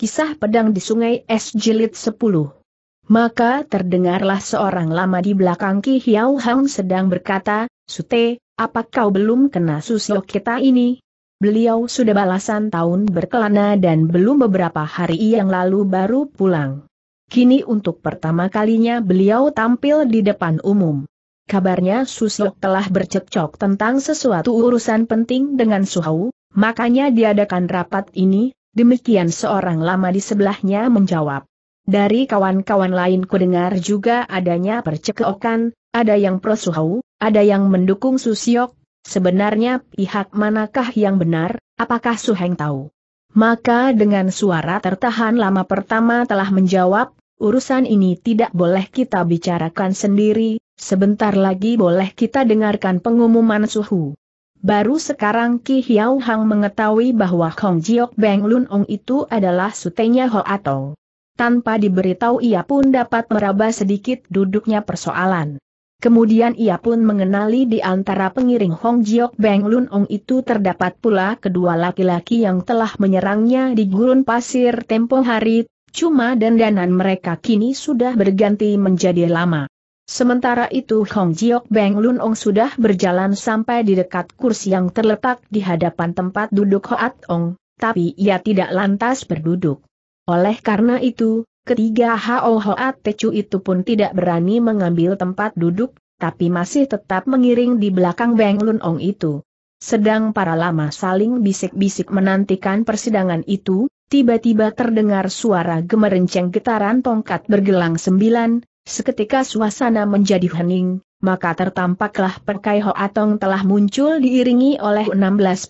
Kisah Pedang di Sungai Es Jilid 10 Maka terdengarlah seorang lama di belakang Ki Hiau Hang sedang berkata, Sute, apa kau belum kena susio kita ini? Beliau sudah balasan tahun berkelana dan belum beberapa hari yang lalu baru pulang. Kini untuk pertama kalinya beliau tampil di depan umum. Kabarnya Susok telah bercekcok tentang sesuatu urusan penting dengan Suhau, makanya diadakan rapat ini, Demikian seorang lama di sebelahnya menjawab. Dari kawan-kawan lain kudengar juga adanya percekokan, ada yang prosuhau, ada yang mendukung Susiok, sebenarnya pihak manakah yang benar, apakah Suheng tahu? Maka dengan suara tertahan lama pertama telah menjawab, urusan ini tidak boleh kita bicarakan sendiri, sebentar lagi boleh kita dengarkan pengumuman suhu. Baru sekarang Ki Hiau Hang mengetahui bahwa Hong Jiok Beng Lun Ong itu adalah sutenya Ho Atong. Tanpa diberitahu ia pun dapat meraba sedikit duduknya persoalan. Kemudian ia pun mengenali di antara pengiring Hong Jiok Beng Lun Ong itu terdapat pula kedua laki-laki yang telah menyerangnya di gurun pasir tempo hari, cuma dandanan mereka kini sudah berganti menjadi lama. Sementara itu Hong Jiok Beng Lun Ong sudah berjalan sampai di dekat kursi yang terletak di hadapan tempat duduk Hoat Ong, tapi ia tidak lantas berduduk. Oleh karena itu, ketiga Hao Hoat Tecu itu pun tidak berani mengambil tempat duduk, tapi masih tetap mengiring di belakang Beng Lun Ong itu. Sedang para lama saling bisik-bisik menantikan persidangan itu, tiba-tiba terdengar suara gemerenceng getaran tongkat bergelang sembilan, Seketika suasana menjadi hening, maka tertampaklah Perkai Hoatong telah muncul diiringi oleh 16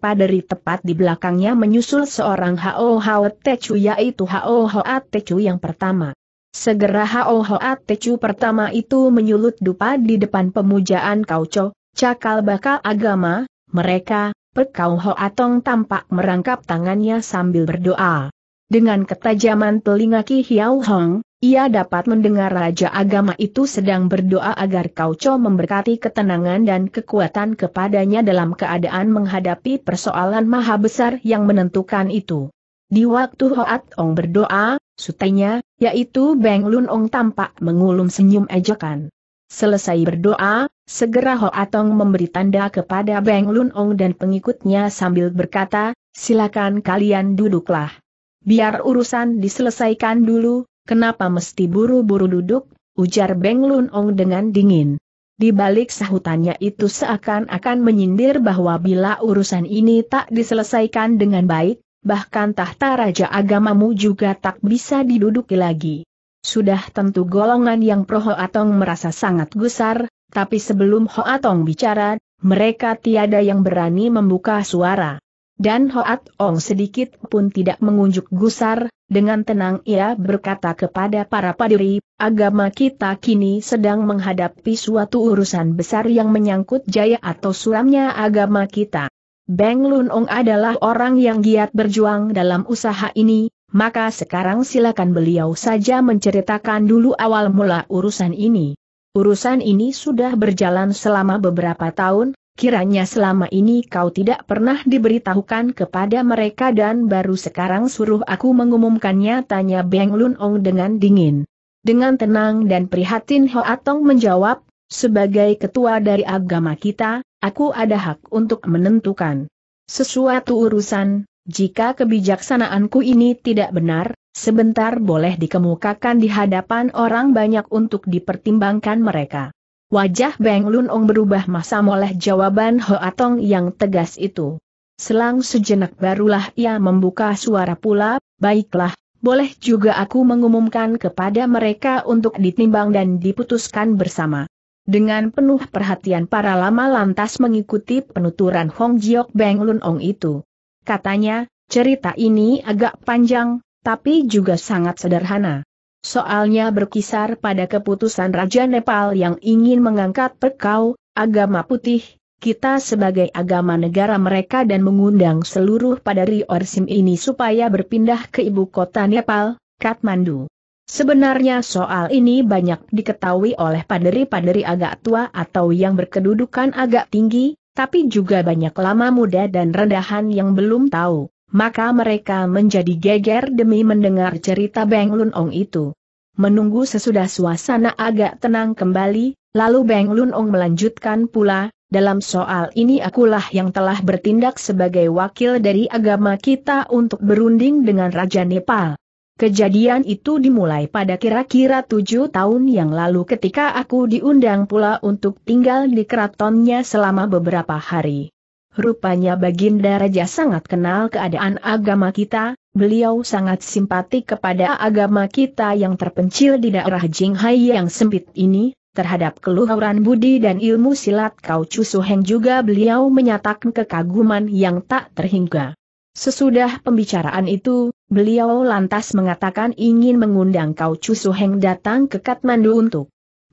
paderi tepat di belakangnya menyusul seorang Hao Hao Techu yaitu Hao Hoat Techu yang pertama. Segera Hao Hoat Techu pertama itu menyulut dupa di depan pemujaan Kauco, cakal bakal agama, mereka, Perkau Hoatong tampak merangkap tangannya sambil berdoa. Dengan ketajaman telinga Ki Hiao Hong, ia dapat mendengar Raja Agama itu sedang berdoa agar Kauco memberkati ketenangan dan kekuatan kepadanya dalam keadaan menghadapi persoalan maha besar yang menentukan itu. Di waktu Hoat Ong berdoa, sutenya, yaitu Beng Lun Ong tampak mengulum senyum ejekan. Selesai berdoa, segera Hoat Ong memberi tanda kepada Beng Lun Ong dan pengikutnya sambil berkata, silakan kalian duduklah. Biar urusan diselesaikan dulu, Kenapa mesti buru-buru duduk? Ujar Beng Lun Ong dengan dingin. Di balik sahutannya itu seakan-akan menyindir bahwa bila urusan ini tak diselesaikan dengan baik, bahkan tahta raja agamamu juga tak bisa diduduki lagi. Sudah tentu golongan yang pro Hoatong merasa sangat gusar, tapi sebelum Hoatong bicara, mereka tiada yang berani membuka suara. Dan Hoat Ong sedikit pun tidak mengunjuk gusar, dengan tenang ia berkata kepada para padiri, agama kita kini sedang menghadapi suatu urusan besar yang menyangkut jaya atau suramnya agama kita. Beng Lun Ong adalah orang yang giat berjuang dalam usaha ini, maka sekarang silakan beliau saja menceritakan dulu awal mula urusan ini. Urusan ini sudah berjalan selama beberapa tahun, Kiranya selama ini kau tidak pernah diberitahukan kepada mereka dan baru sekarang suruh aku mengumumkannya tanya Beng Lun Ong dengan dingin. Dengan tenang dan prihatin Hoa Tong menjawab, sebagai ketua dari agama kita, aku ada hak untuk menentukan sesuatu urusan, jika kebijaksanaanku ini tidak benar, sebentar boleh dikemukakan di hadapan orang banyak untuk dipertimbangkan mereka. Wajah Beng Lun Ong berubah masa oleh jawaban Hoa Tong yang tegas itu. Selang sejenak barulah ia membuka suara pula, baiklah, boleh juga aku mengumumkan kepada mereka untuk ditimbang dan diputuskan bersama. Dengan penuh perhatian para lama lantas mengikuti penuturan Hong Jiok Beng Lun Ong itu. Katanya, cerita ini agak panjang, tapi juga sangat sederhana. Soalnya berkisar pada keputusan Raja Nepal yang ingin mengangkat perkau, agama putih, kita sebagai agama negara mereka dan mengundang seluruh padari Orsim ini supaya berpindah ke ibu kota Nepal, Kathmandu. Sebenarnya soal ini banyak diketahui oleh paderi-paderi agak tua atau yang berkedudukan agak tinggi, tapi juga banyak lama muda dan rendahan yang belum tahu maka mereka menjadi geger demi mendengar cerita Beng Lun Ong itu. Menunggu sesudah suasana agak tenang kembali, lalu Beng Lun Ong melanjutkan pula, dalam soal ini akulah yang telah bertindak sebagai wakil dari agama kita untuk berunding dengan Raja Nepal. Kejadian itu dimulai pada kira-kira tujuh tahun yang lalu ketika aku diundang pula untuk tinggal di keratonnya selama beberapa hari. Rupanya Baginda Raja sangat kenal keadaan agama kita, beliau sangat simpati kepada agama kita yang terpencil di daerah Jinghai yang sempit ini, terhadap keluhuran budi dan ilmu silat Kau Cusuheng juga beliau menyatakan kekaguman yang tak terhingga. Sesudah pembicaraan itu, beliau lantas mengatakan ingin mengundang Kau Cusuheng datang ke Kathmandu untuk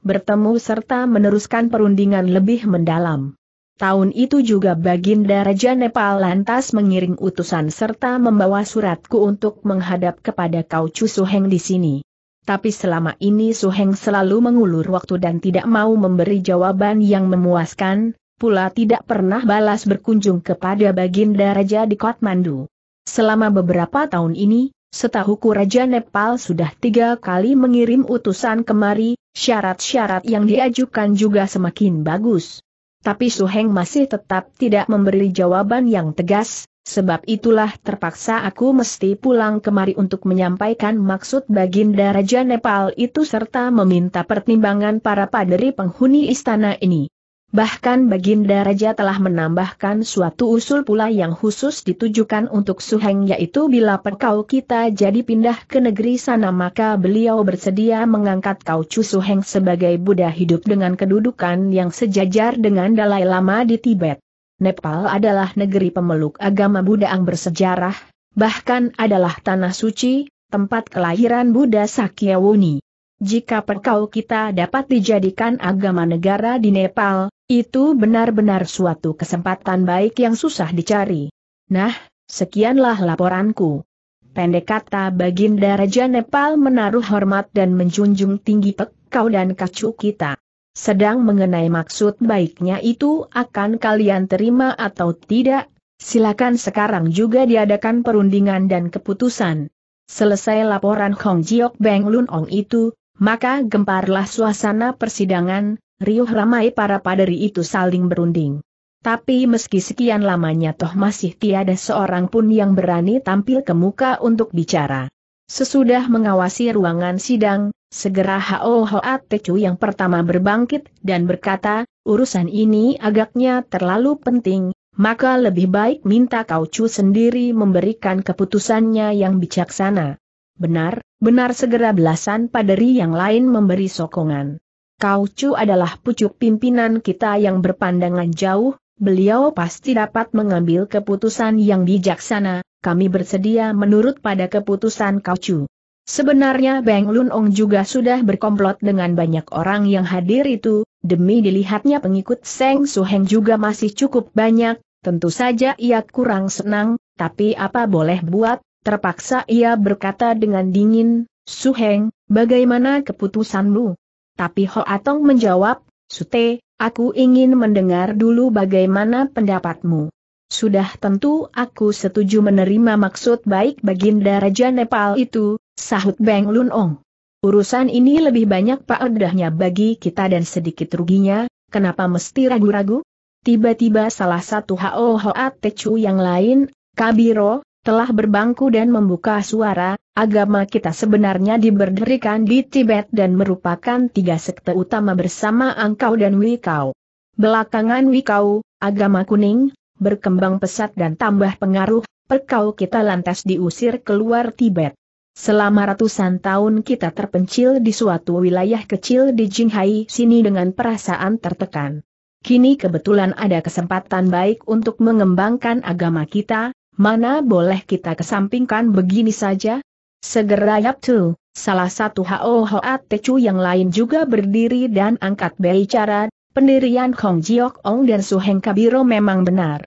bertemu serta meneruskan perundingan lebih mendalam. Tahun itu juga Baginda Raja Nepal lantas mengiring utusan serta membawa suratku untuk menghadap kepada Kau Cusuheng di sini. Tapi selama ini Suheng selalu mengulur waktu dan tidak mau memberi jawaban yang memuaskan, pula tidak pernah balas berkunjung kepada Baginda Raja di Kathmandu. Selama beberapa tahun ini, setahuku Raja Nepal sudah tiga kali mengirim utusan kemari, syarat-syarat yang diajukan juga semakin bagus. Tapi Su Heng masih tetap tidak memberi jawaban yang tegas, sebab itulah terpaksa aku mesti pulang kemari untuk menyampaikan maksud Baginda Raja Nepal itu serta meminta pertimbangan para paderi penghuni istana ini. Bahkan Baginda Raja telah menambahkan suatu usul pula yang khusus ditujukan untuk Suheng yaitu bila perkau kita jadi pindah ke negeri sana maka beliau bersedia mengangkat kau Chu Suheng sebagai Buddha hidup dengan kedudukan yang sejajar dengan Dalai Lama di Tibet. Nepal adalah negeri pemeluk agama Buddha yang bersejarah, bahkan adalah tanah suci, tempat kelahiran Buddha Sakyawuni. Jika perkau kita dapat dijadikan agama negara di Nepal, itu benar-benar suatu kesempatan baik yang susah dicari. Nah, sekianlah laporanku. Pendek kata Baginda Raja Nepal menaruh hormat dan menjunjung tinggi pekau dan kacu kita. Sedang mengenai maksud baiknya itu akan kalian terima atau tidak, silakan sekarang juga diadakan perundingan dan keputusan. Selesai laporan Hong Jiok Beng Lun Ong itu, maka gemparlah suasana persidangan, riuh ramai para paderi itu saling berunding. Tapi meski sekian lamanya toh masih tiada seorang pun yang berani tampil ke muka untuk bicara. Sesudah mengawasi ruangan sidang, segera Hao Hoa Tecu yang pertama berbangkit dan berkata, urusan ini agaknya terlalu penting, maka lebih baik minta kau Chu sendiri memberikan keputusannya yang bijaksana. Benar, benar segera belasan paderi yang lain memberi sokongan. Kau Chu adalah pucuk pimpinan kita yang berpandangan jauh, beliau pasti dapat mengambil keputusan yang bijaksana, kami bersedia menurut pada keputusan Kau Chu. Sebenarnya Beng Lun Ong juga sudah berkomplot dengan banyak orang yang hadir itu, demi dilihatnya pengikut Seng Su Heng juga masih cukup banyak, tentu saja ia kurang senang, tapi apa boleh buat, Terpaksa ia berkata dengan dingin, Suheng, bagaimana keputusanmu? Tapi Ho Atong menjawab, Sute, aku ingin mendengar dulu bagaimana pendapatmu. Sudah tentu aku setuju menerima maksud baik Baginda Raja Nepal itu, sahut Beng Lun Ong. Urusan ini lebih banyak paedahnya bagi kita dan sedikit ruginya, kenapa mesti ragu-ragu? Tiba-tiba salah satu Hao Hoa Techu yang lain, Kabiro, telah berbangku dan membuka suara, agama kita sebenarnya diberdirikan di Tibet dan merupakan tiga sekte utama bersama Angkau dan Wikau. Belakangan Wikau, agama kuning, berkembang pesat dan tambah pengaruh, perkau kita lantas diusir keluar Tibet. Selama ratusan tahun kita terpencil di suatu wilayah kecil di Jinghai sini dengan perasaan tertekan. Kini kebetulan ada kesempatan baik untuk mengembangkan agama kita, Mana boleh kita kesampingkan begini saja? Segera Tu, salah satu Hao Hoat Tecu yang lain juga berdiri dan angkat bicara, pendirian Hong Jiok Ong dan Su Heng Kabiro memang benar.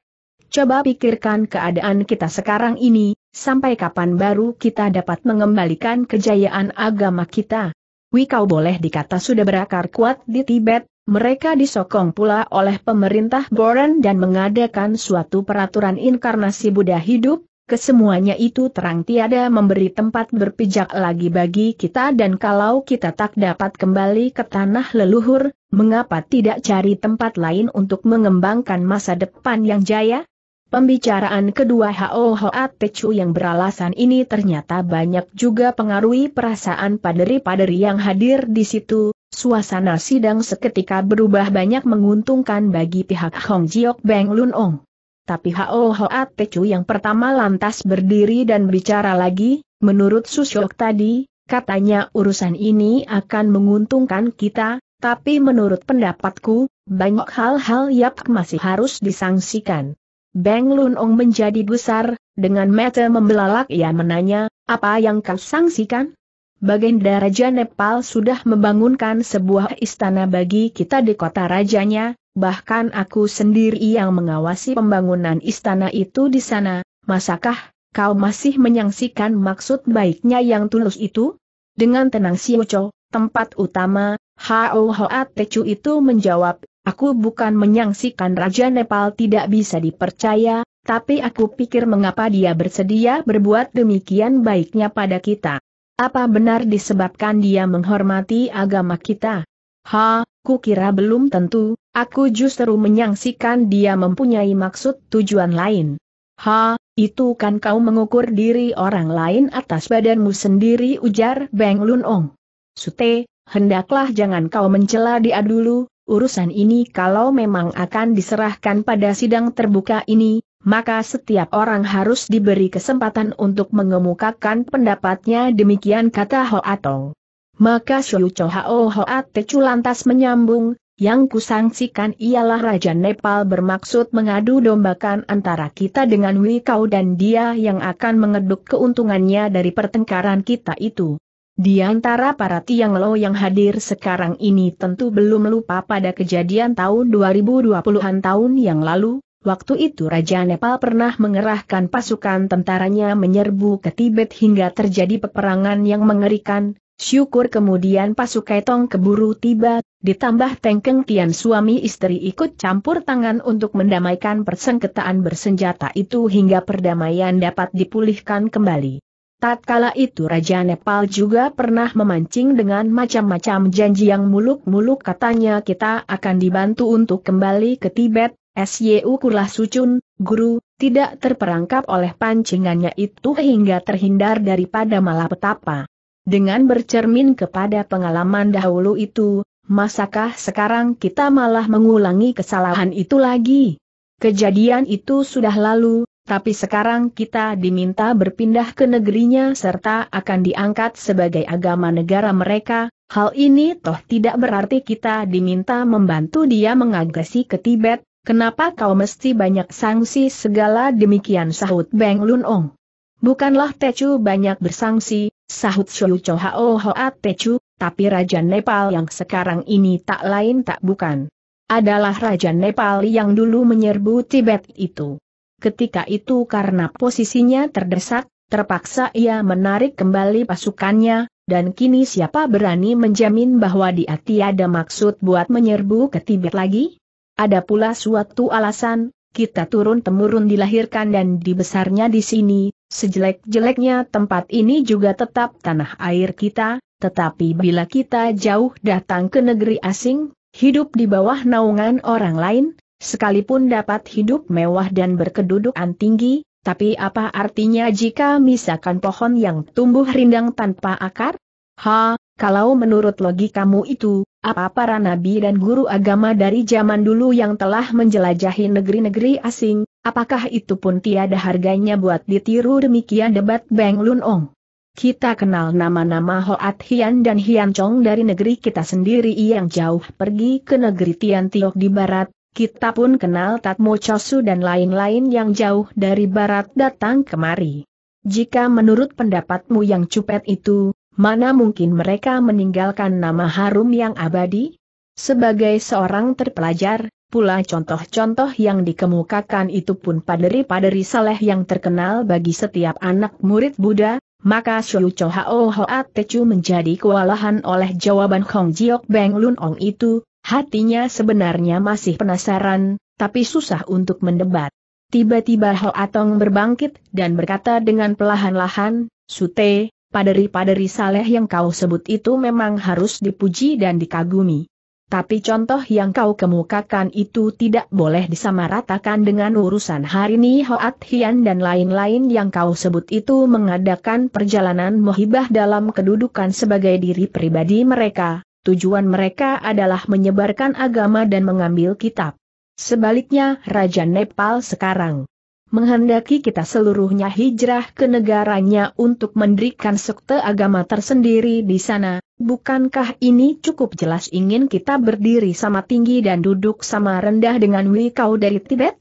Coba pikirkan keadaan kita sekarang ini, sampai kapan baru kita dapat mengembalikan kejayaan agama kita. Wikau boleh dikata sudah berakar kuat di Tibet, mereka disokong pula oleh pemerintah Boran dan mengadakan suatu peraturan inkarnasi Buddha hidup, kesemuanya itu terang tiada memberi tempat berpijak lagi bagi kita dan kalau kita tak dapat kembali ke tanah leluhur, mengapa tidak cari tempat lain untuk mengembangkan masa depan yang jaya? Pembicaraan kedua Hao Hoa Techu yang beralasan ini ternyata banyak juga pengaruhi perasaan paderi-paderi yang hadir di situ, suasana sidang seketika berubah banyak menguntungkan bagi pihak Hong Jiok Beng Lun Ong. Tapi Hao Hoa Techu yang pertama lantas berdiri dan bicara lagi, menurut Susyok tadi, katanya urusan ini akan menguntungkan kita, tapi menurut pendapatku, banyak hal-hal yang masih harus disangsikan. Beng Lunong menjadi gusar, dengan mata membelalak ia menanya, apa yang kau sangsikan? Baginda Raja Nepal sudah membangunkan sebuah istana bagi kita di kota rajanya, bahkan aku sendiri yang mengawasi pembangunan istana itu di sana, masakah kau masih menyangsikan maksud baiknya yang tulus itu? Dengan tenang Sioco, tempat utama, Hao Hoa Techu itu menjawab, Aku bukan menyangsikan Raja Nepal tidak bisa dipercaya, tapi aku pikir mengapa dia bersedia berbuat demikian baiknya pada kita. Apa benar disebabkan dia menghormati agama kita? Ha, ku kira belum tentu, aku justru menyangsikan dia mempunyai maksud tujuan lain. Ha, itu kan kau mengukur diri orang lain atas badanmu sendiri ujar Beng Lunong. Sute, hendaklah jangan kau mencela dia dulu, urusan ini kalau memang akan diserahkan pada sidang terbuka ini, maka setiap orang harus diberi kesempatan untuk mengemukakan pendapatnya demikian kata Hoatong. Maka Shu Cho Hao Ho Atecu lantas menyambung, yang kusangsikan ialah Raja Nepal bermaksud mengadu dombakan antara kita dengan Wikau dan dia yang akan mengeduk keuntungannya dari pertengkaran kita itu. Di antara para Tiang Lo yang hadir sekarang ini tentu belum lupa pada kejadian tahun 2020-an tahun yang lalu, waktu itu Raja Nepal pernah mengerahkan pasukan tentaranya menyerbu ke Tibet hingga terjadi peperangan yang mengerikan, syukur kemudian pasukai Tong keburu tiba, ditambah Tengkeng Tian suami istri ikut campur tangan untuk mendamaikan persengketaan bersenjata itu hingga perdamaian dapat dipulihkan kembali. Tatkala itu Raja Nepal juga pernah memancing dengan macam-macam janji yang muluk-muluk katanya kita akan dibantu untuk kembali ke Tibet, SYU Kurlah Sucun, guru, tidak terperangkap oleh pancingannya itu hingga terhindar daripada malapetapa. Dengan bercermin kepada pengalaman dahulu itu, masakah sekarang kita malah mengulangi kesalahan itu lagi? Kejadian itu sudah lalu, tapi sekarang kita diminta berpindah ke negerinya serta akan diangkat sebagai agama negara mereka, hal ini toh tidak berarti kita diminta membantu dia mengagresi ke Tibet, kenapa kau mesti banyak sanksi segala demikian sahut Beng Lun Ong. Bukanlah Tecu banyak bersangsi, sahut Shou Chou Hao Hoa Tecu, tapi Raja Nepal yang sekarang ini tak lain tak bukan. Adalah Raja Nepal yang dulu menyerbu Tibet itu ketika itu karena posisinya terdesak, terpaksa ia menarik kembali pasukannya, dan kini siapa berani menjamin bahwa dia tiada maksud buat menyerbu ke Tibet lagi? Ada pula suatu alasan, kita turun-temurun dilahirkan dan dibesarnya di sini, sejelek-jeleknya tempat ini juga tetap tanah air kita, tetapi bila kita jauh datang ke negeri asing, hidup di bawah naungan orang lain, Sekalipun dapat hidup mewah dan berkedudukan tinggi, tapi apa artinya jika misalkan pohon yang tumbuh rindang tanpa akar? Ha, kalau menurut logikamu itu, apa para nabi dan guru agama dari zaman dulu yang telah menjelajahi negeri-negeri asing, apakah itu pun tiada harganya buat ditiru demikian debat Beng Lun Ong? Kita kenal nama-nama Hoat Hian dan Hian Chong dari negeri kita sendiri yang jauh pergi ke negeri Tian Tiok di barat, kita pun kenal Tatmo Chosu dan lain-lain yang jauh dari barat datang kemari. Jika menurut pendapatmu yang cupet itu, mana mungkin mereka meninggalkan nama harum yang abadi? Sebagai seorang terpelajar, pula contoh-contoh yang dikemukakan itu pun paderi-paderi saleh yang terkenal bagi setiap anak murid Buddha, maka Shou Chou Hao Hoa Techu menjadi kewalahan oleh jawaban Hong Jiok Beng Lun Ong itu, Hatinya sebenarnya masih penasaran, tapi susah untuk mendebat. Tiba-tiba Ho Atong berbangkit dan berkata dengan pelahan-lahan, Sute, paderi-paderi saleh yang kau sebut itu memang harus dipuji dan dikagumi. Tapi contoh yang kau kemukakan itu tidak boleh disamaratakan dengan urusan hari ini Hoat Hian dan lain-lain yang kau sebut itu mengadakan perjalanan muhibah dalam kedudukan sebagai diri pribadi mereka, tujuan mereka adalah menyebarkan agama dan mengambil kitab. Sebaliknya, Raja Nepal sekarang menghendaki kita seluruhnya hijrah ke negaranya untuk mendirikan sekte agama tersendiri di sana, bukankah ini cukup jelas ingin kita berdiri sama tinggi dan duduk sama rendah dengan Wikau dari Tibet?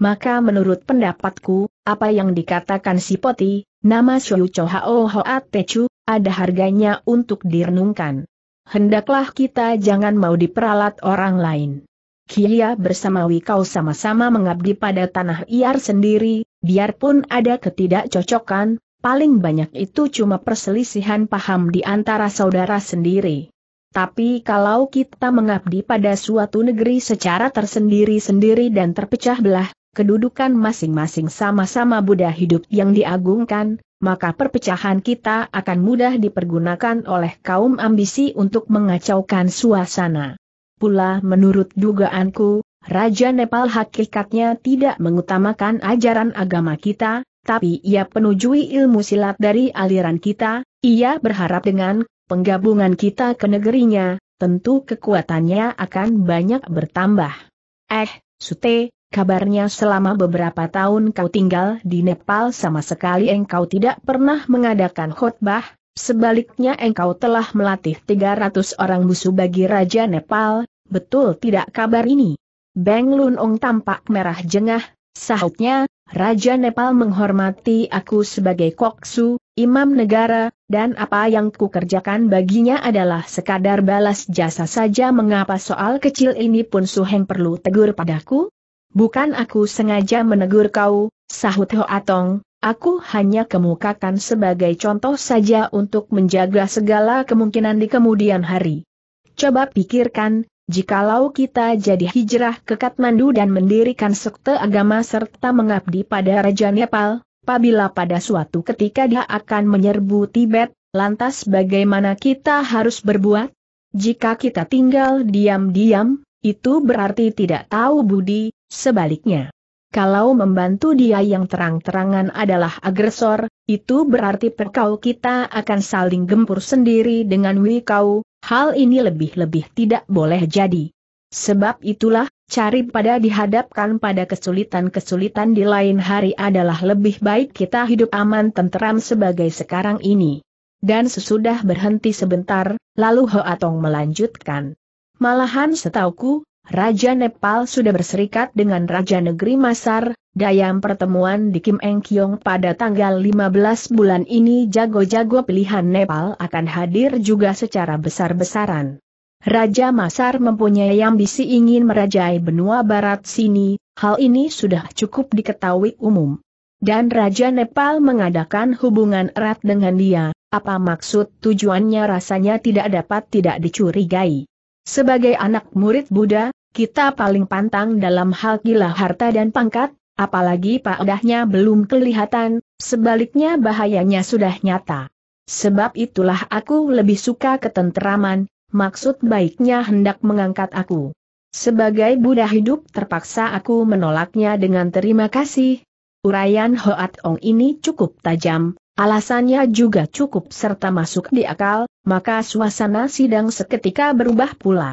Maka menurut pendapatku, apa yang dikatakan si Poti, nama Shoyu Chohao Hoa Techu, ada harganya untuk direnungkan hendaklah kita jangan mau diperalat orang lain. Kia bersama Wikau sama-sama mengabdi pada tanah Iar sendiri, biarpun ada ketidakcocokan, paling banyak itu cuma perselisihan paham di antara saudara sendiri. Tapi kalau kita mengabdi pada suatu negeri secara tersendiri-sendiri dan terpecah belah, kedudukan masing-masing sama-sama Buddha hidup yang diagungkan, maka perpecahan kita akan mudah dipergunakan oleh kaum ambisi untuk mengacaukan suasana. Pula menurut dugaanku, Raja Nepal hakikatnya tidak mengutamakan ajaran agama kita, tapi ia penujui ilmu silat dari aliran kita, ia berharap dengan penggabungan kita ke negerinya, tentu kekuatannya akan banyak bertambah. Eh, Sute, Kabarnya selama beberapa tahun kau tinggal di Nepal sama sekali engkau tidak pernah mengadakan khutbah. sebaliknya engkau telah melatih 300 orang busu bagi Raja Nepal, betul tidak kabar ini? Beng Lunong tampak merah jengah, sahutnya, Raja Nepal menghormati aku sebagai koksu, imam negara, dan apa yang kukerjakan baginya adalah sekadar balas jasa saja mengapa soal kecil ini pun Suheng perlu tegur padaku? Bukan aku sengaja menegur kau, sahut Ho Atong, aku hanya kemukakan sebagai contoh saja untuk menjaga segala kemungkinan di kemudian hari. Coba pikirkan, jikalau kita jadi hijrah ke Kathmandu dan mendirikan sekte agama serta mengabdi pada Raja Nepal, apabila pada suatu ketika dia akan menyerbu Tibet, lantas bagaimana kita harus berbuat? Jika kita tinggal diam-diam, itu berarti tidak tahu budi, Sebaliknya, kalau membantu dia yang terang-terangan adalah agresor, itu berarti perkau kita akan saling gempur sendiri dengan Wikau, hal ini lebih-lebih tidak boleh jadi. Sebab itulah, cari pada dihadapkan pada kesulitan-kesulitan di lain hari adalah lebih baik kita hidup aman tenteram sebagai sekarang ini. Dan sesudah berhenti sebentar, lalu Hoatong melanjutkan. Malahan setauku, Raja Nepal sudah berserikat dengan Raja Negeri Masar, dayam pertemuan di Kim Eng Kyong pada tanggal 15 bulan ini jago-jago pilihan Nepal akan hadir juga secara besar-besaran. Raja Masar mempunyai ambisi ingin merajai benua barat sini, hal ini sudah cukup diketahui umum. Dan Raja Nepal mengadakan hubungan erat dengan dia, apa maksud tujuannya rasanya tidak dapat tidak dicurigai. Sebagai anak murid Buddha, kita paling pantang dalam hal gila harta dan pangkat, apalagi padahnya belum kelihatan, sebaliknya bahayanya sudah nyata. Sebab itulah aku lebih suka ketenteraman, maksud baiknya hendak mengangkat aku. Sebagai Buddha hidup terpaksa aku menolaknya dengan terima kasih. Urayan Hoat Ong ini cukup tajam, Alasannya juga cukup serta masuk di akal, maka suasana sidang seketika berubah pula.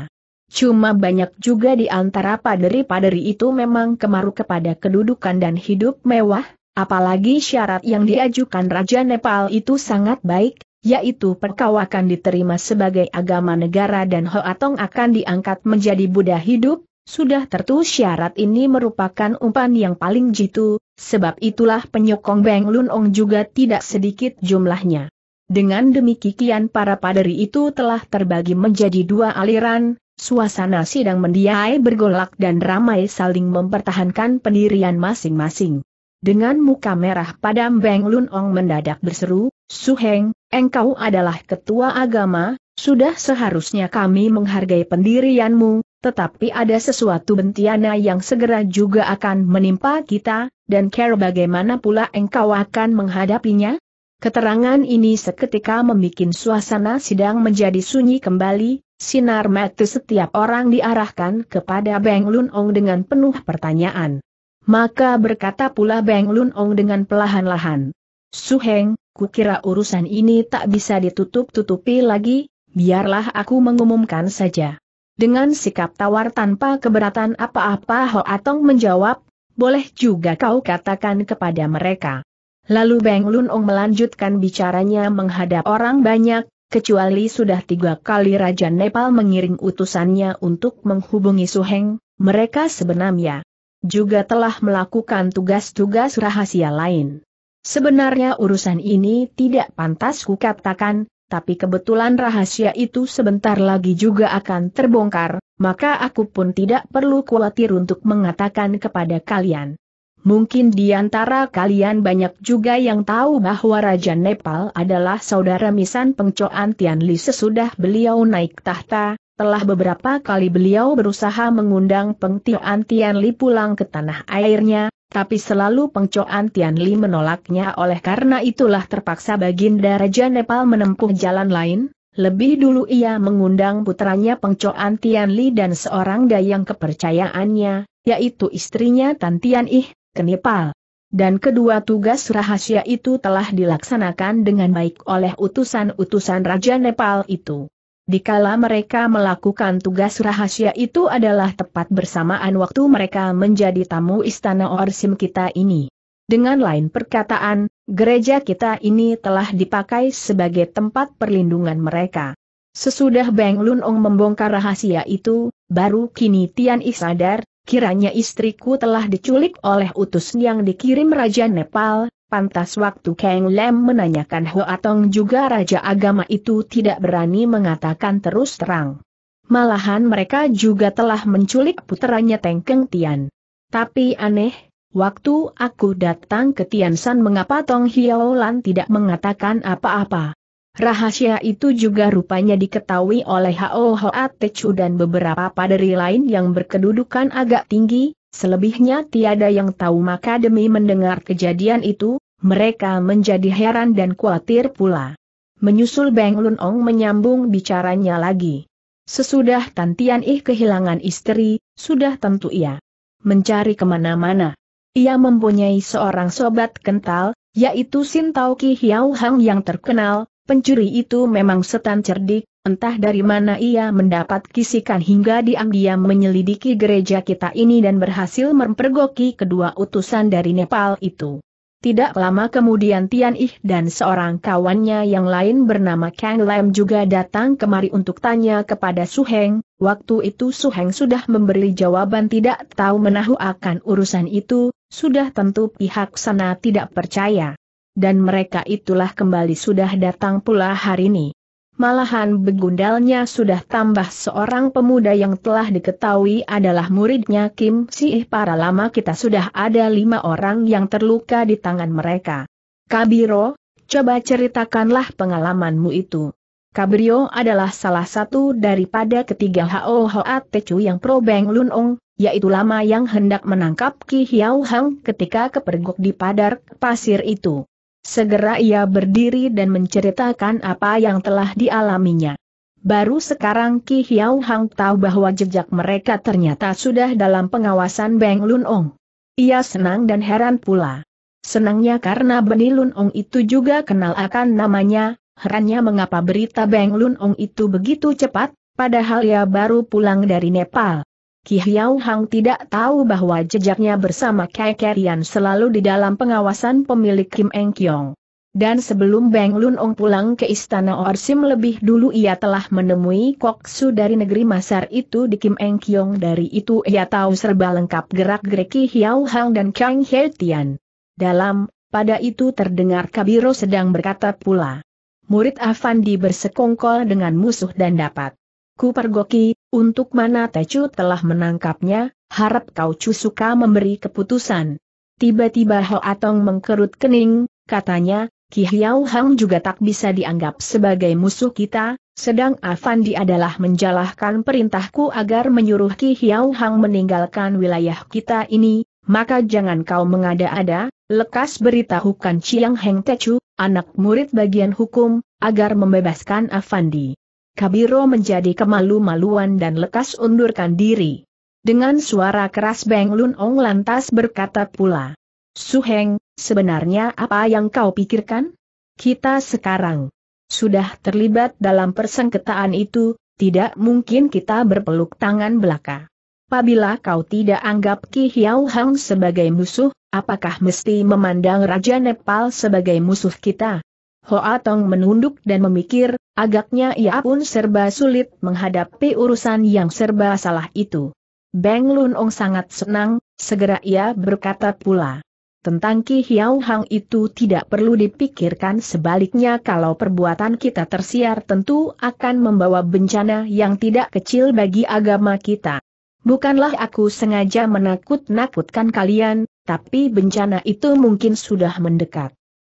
Cuma banyak juga di antara paderi-paderi itu memang kemaru kepada kedudukan dan hidup mewah, apalagi syarat yang diajukan Raja Nepal itu sangat baik, yaitu perkawakan diterima sebagai agama negara dan Hoatong akan diangkat menjadi Buddha hidup, sudah tertu syarat ini merupakan umpan yang paling jitu, sebab itulah penyokong Beng Lun Ong juga tidak sedikit jumlahnya. Dengan demikian para paderi itu telah terbagi menjadi dua aliran, suasana sidang mendiai bergolak dan ramai saling mempertahankan pendirian masing-masing. Dengan muka merah padam Beng Lun Ong mendadak berseru, Suheng, engkau adalah ketua agama, sudah seharusnya kami menghargai pendirianmu, tetapi ada sesuatu bentiana yang segera juga akan menimpa kita, dan care bagaimana pula engkau akan menghadapinya? Keterangan ini seketika membuat suasana sidang menjadi sunyi kembali, sinar mata setiap orang diarahkan kepada Beng Lun Ong dengan penuh pertanyaan. Maka berkata pula Beng Lun Ong dengan pelahan-lahan. Suheng, kukira urusan ini tak bisa ditutup-tutupi lagi, biarlah aku mengumumkan saja. Dengan sikap tawar tanpa keberatan apa-apa Ho Atong menjawab, boleh juga kau katakan kepada mereka. Lalu Beng Lun Ong melanjutkan bicaranya menghadap orang banyak, kecuali sudah tiga kali Raja Nepal mengiring utusannya untuk menghubungi Suheng, mereka sebenarnya juga telah melakukan tugas-tugas rahasia lain. Sebenarnya urusan ini tidak pantas kukatakan, tapi kebetulan rahasia itu sebentar lagi juga akan terbongkar, maka aku pun tidak perlu khawatir untuk mengatakan kepada kalian. Mungkin di antara kalian banyak juga yang tahu bahwa Raja Nepal adalah saudara misan pengcoan Tianli sesudah beliau naik tahta, telah beberapa kali beliau berusaha mengundang pengcoan Tianli pulang ke tanah airnya, tapi selalu pengcoan Li menolaknya oleh karena itulah terpaksa Baginda Raja Nepal menempuh jalan lain, lebih dulu ia mengundang putranya pengcoan Li dan seorang dayang kepercayaannya, yaitu istrinya Tan Ih, ke Nepal. Dan kedua tugas rahasia itu telah dilaksanakan dengan baik oleh utusan-utusan Raja Nepal itu dikala mereka melakukan tugas rahasia itu adalah tepat bersamaan waktu mereka menjadi tamu istana Orsim kita ini. Dengan lain perkataan, gereja kita ini telah dipakai sebagai tempat perlindungan mereka. Sesudah Beng Lunong membongkar rahasia itu, baru kini Tian I sadar, kiranya istriku telah diculik oleh utus yang dikirim Raja Nepal, Pantas waktu Kang Lem menanyakan Hoatong juga raja agama itu tidak berani mengatakan terus terang. Malahan mereka juga telah menculik puteranya Tengkeng Tian. Tapi aneh, waktu aku datang ke Tian San mengapa Tong Hiaolan tidak mengatakan apa-apa. Rahasia itu juga rupanya diketahui oleh Hao Hoa Techu dan beberapa paderi lain yang berkedudukan agak tinggi, Selebihnya tiada yang tahu maka demi mendengar kejadian itu, mereka menjadi heran dan khawatir pula. Menyusul Beng Lun Ong menyambung bicaranya lagi. Sesudah Tan Tian Ih kehilangan istri, sudah tentu ia mencari kemana-mana. Ia mempunyai seorang sobat kental, yaitu Sin Ki Hiao Hang yang terkenal, pencuri itu memang setan cerdik, Entah dari mana ia mendapat kisikan hingga diam-diam menyelidiki gereja kita ini dan berhasil mempergoki kedua utusan dari Nepal itu. Tidak lama kemudian Tian Ih dan seorang kawannya yang lain bernama Kang Lam juga datang kemari untuk tanya kepada Su Heng. Waktu itu Su Heng sudah memberi jawaban tidak tahu menahu akan urusan itu, sudah tentu pihak sana tidak percaya. Dan mereka itulah kembali sudah datang pula hari ini. Malahan begundalnya sudah tambah seorang pemuda yang telah diketahui adalah muridnya Kim Siih para lama kita sudah ada lima orang yang terluka di tangan mereka. Kabiro, coba ceritakanlah pengalamanmu itu. Kabrio adalah salah satu daripada ketiga Hao Hoa Tecu yang pro Beng Lun Ong, yaitu lama yang hendak menangkap Ki Hiao Hang ketika kepergok di padar pasir itu. Segera ia berdiri dan menceritakan apa yang telah dialaminya. Baru sekarang Ki Hiau Hang tahu bahwa jejak mereka ternyata sudah dalam pengawasan Beng Lun Ong. Ia senang dan heran pula. Senangnya karena Beni Lun Ong itu juga kenal akan namanya, herannya mengapa berita Beng Lun Ong itu begitu cepat, padahal ia baru pulang dari Nepal. Ki Hiau Hang tidak tahu bahwa jejaknya bersama Kai Kerian selalu di dalam pengawasan pemilik Kim Eng Kiong. Dan sebelum Beng Lun Ong pulang ke istana Orsim lebih dulu ia telah menemui Kok Su dari negeri Masar itu di Kim Eng Kiong. dari itu ia tahu serba lengkap gerak-gerik Ki Hiau Hang dan Kang He Tian. Dalam, pada itu terdengar Kabiro sedang berkata pula. Murid Afandi bersekongkol dengan musuh dan dapat Ku pergoki, untuk mana Tecu telah menangkapnya, harap kau cusuka memberi keputusan. Tiba-tiba Ho Atong mengkerut kening, katanya, Ki Hiao Hang juga tak bisa dianggap sebagai musuh kita, sedang Afandi adalah menjalahkan perintahku agar menyuruh Ki Hiao Hang meninggalkan wilayah kita ini, maka jangan kau mengada-ada, lekas beritahukan Chiang Heng Techu, anak murid bagian hukum, agar membebaskan Afandi. Kabiro menjadi kemalu-maluan dan lekas undurkan diri. Dengan suara keras Beng Lun Ong lantas berkata pula. Suheng, sebenarnya apa yang kau pikirkan? Kita sekarang sudah terlibat dalam persengketaan itu, tidak mungkin kita berpeluk tangan belaka. Apabila kau tidak anggap Ki Hiau Hang sebagai musuh, apakah mesti memandang Raja Nepal sebagai musuh kita? Hoa Tong menunduk dan memikir, agaknya ia pun serba sulit menghadapi urusan yang serba salah itu. Beng Lun Ong sangat senang, segera ia berkata pula. Tentang Ki Hiao Hang itu tidak perlu dipikirkan sebaliknya kalau perbuatan kita tersiar tentu akan membawa bencana yang tidak kecil bagi agama kita. Bukanlah aku sengaja menakut-nakutkan kalian, tapi bencana itu mungkin sudah mendekat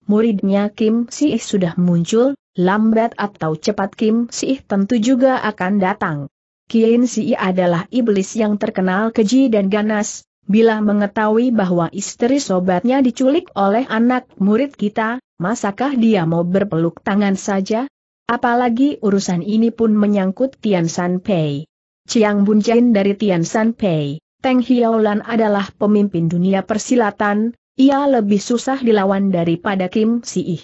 muridnya Kim Siih sudah muncul, lambat atau cepat Kim Siih tentu juga akan datang. Kien Siih adalah iblis yang terkenal keji dan ganas, bila mengetahui bahwa istri sobatnya diculik oleh anak murid kita, masakah dia mau berpeluk tangan saja? Apalagi urusan ini pun menyangkut Tian San Pei. Chiang Bunjain dari Tian San Pei, Teng Hiaolan adalah pemimpin dunia persilatan, ia lebih susah dilawan daripada Kim Si-ih.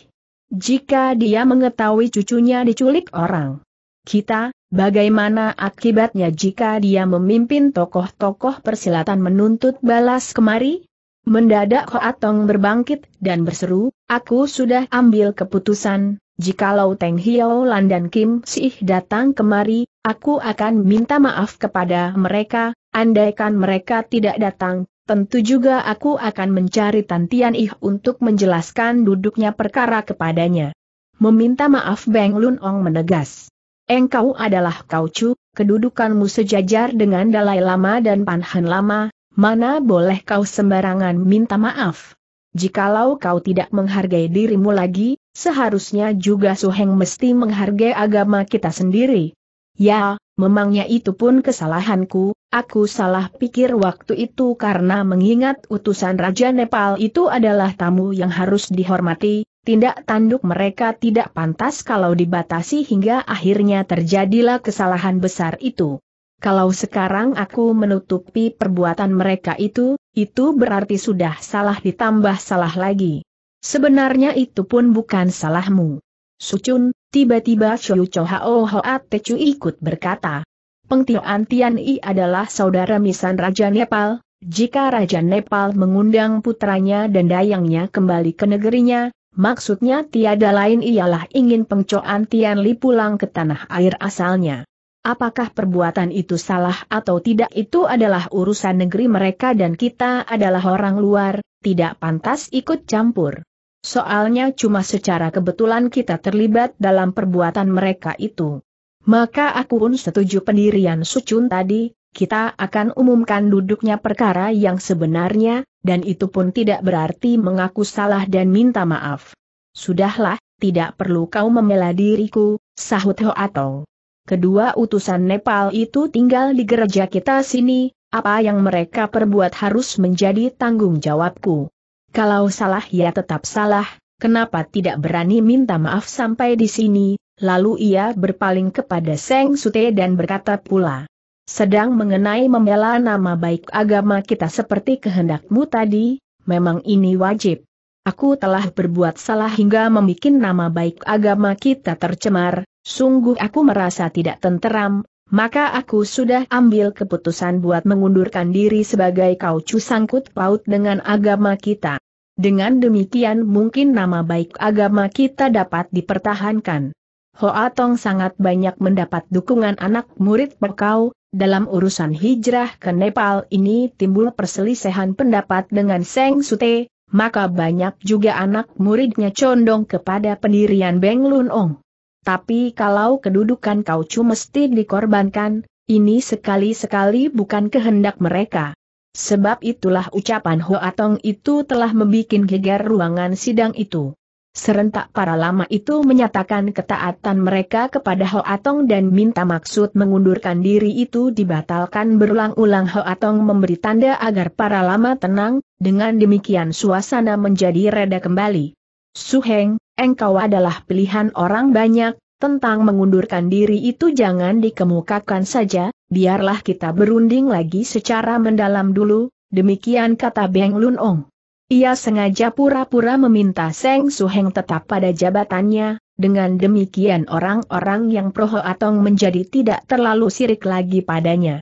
Jika dia mengetahui cucunya diculik orang. Kita, bagaimana akibatnya jika dia memimpin tokoh-tokoh persilatan menuntut balas kemari? Mendadak Atong berbangkit dan berseru, aku sudah ambil keputusan, jikalau Teng Lan dan Kim Si Ih datang kemari, aku akan minta maaf kepada mereka, andaikan mereka tidak datang, Tentu juga aku akan mencari Tantian Ih untuk menjelaskan duduknya perkara kepadanya. Meminta maaf Beng Lun Ong menegas. Engkau adalah kau Chu, kedudukanmu sejajar dengan Dalai Lama dan Panhan Lama, mana boleh kau sembarangan minta maaf. Jikalau kau tidak menghargai dirimu lagi, seharusnya juga Suheng mesti menghargai agama kita sendiri. Ya, memangnya itu pun kesalahanku, aku salah pikir waktu itu karena mengingat utusan Raja Nepal itu adalah tamu yang harus dihormati, tindak tanduk mereka tidak pantas kalau dibatasi hingga akhirnya terjadilah kesalahan besar itu. Kalau sekarang aku menutupi perbuatan mereka itu, itu berarti sudah salah ditambah salah lagi. Sebenarnya itu pun bukan salahmu. Sucun, tiba-tiba Xiu Cho Hao Hoa Tecu ikut berkata. Peng Tian Tian I adalah saudara misan Raja Nepal, jika Raja Nepal mengundang putranya dan dayangnya kembali ke negerinya, maksudnya tiada lain ialah ingin Peng Chuan Tian Li pulang ke tanah air asalnya. Apakah perbuatan itu salah atau tidak itu adalah urusan negeri mereka dan kita adalah orang luar, tidak pantas ikut campur. Soalnya cuma secara kebetulan kita terlibat dalam perbuatan mereka itu. Maka aku pun setuju pendirian Sucun tadi, kita akan umumkan duduknya perkara yang sebenarnya, dan itu pun tidak berarti mengaku salah dan minta maaf. Sudahlah, tidak perlu kau membela diriku, sahut Ho Atong. Kedua utusan Nepal itu tinggal di gereja kita sini, apa yang mereka perbuat harus menjadi tanggung jawabku. Kalau salah ya tetap salah, kenapa tidak berani minta maaf sampai di sini, lalu ia berpaling kepada Seng Sute dan berkata pula. Sedang mengenai membela nama baik agama kita seperti kehendakmu tadi, memang ini wajib. Aku telah berbuat salah hingga membuat nama baik agama kita tercemar, sungguh aku merasa tidak tenteram, maka aku sudah ambil keputusan buat mengundurkan diri sebagai kaucu sangkut paut dengan agama kita. Dengan demikian mungkin nama baik agama kita dapat dipertahankan. Hoa Tong sangat banyak mendapat dukungan anak murid Pekau, dalam urusan hijrah ke Nepal ini timbul perselisihan pendapat dengan Seng Sute, maka banyak juga anak muridnya condong kepada pendirian Beng Lun Ong. Tapi kalau kedudukan kau cuma mesti dikorbankan, ini sekali-sekali bukan kehendak mereka. Sebab itulah ucapan Ho Atong itu telah membuat geger ruangan sidang itu. Serentak para lama itu menyatakan ketaatan mereka kepada Ho Atong dan minta maksud mengundurkan diri itu dibatalkan berulang-ulang Ho Atong memberi tanda agar para lama tenang, dengan demikian suasana menjadi reda kembali. Suheng, engkau adalah pilihan orang banyak, tentang mengundurkan diri itu jangan dikemukakan saja, biarlah kita berunding lagi secara mendalam dulu, demikian kata Beng Lun Ong. Ia sengaja pura-pura meminta Seng Suheng tetap pada jabatannya, dengan demikian orang-orang yang Proho Atong menjadi tidak terlalu sirik lagi padanya.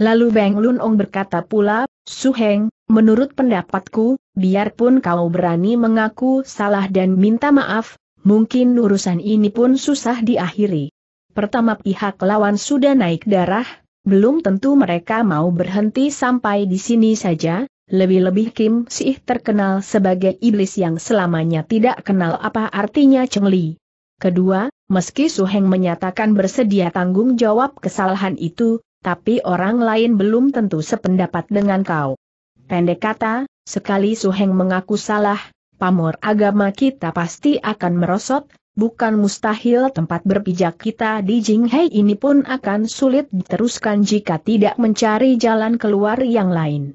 Lalu Beng Lun Ong berkata pula, Su Heng, menurut pendapatku, biarpun kau berani mengaku salah dan minta maaf, mungkin urusan ini pun susah diakhiri. Pertama pihak lawan sudah naik darah, belum tentu mereka mau berhenti sampai di sini saja, lebih-lebih Kim Sih terkenal sebagai iblis yang selamanya tidak kenal apa artinya cengli. Kedua, meski Su Heng menyatakan bersedia tanggung jawab kesalahan itu, tapi orang lain belum tentu sependapat dengan kau. Pendek kata, sekali Suheng mengaku salah, pamor agama kita pasti akan merosot, bukan mustahil tempat berpijak kita di Jinghai ini pun akan sulit diteruskan jika tidak mencari jalan keluar yang lain.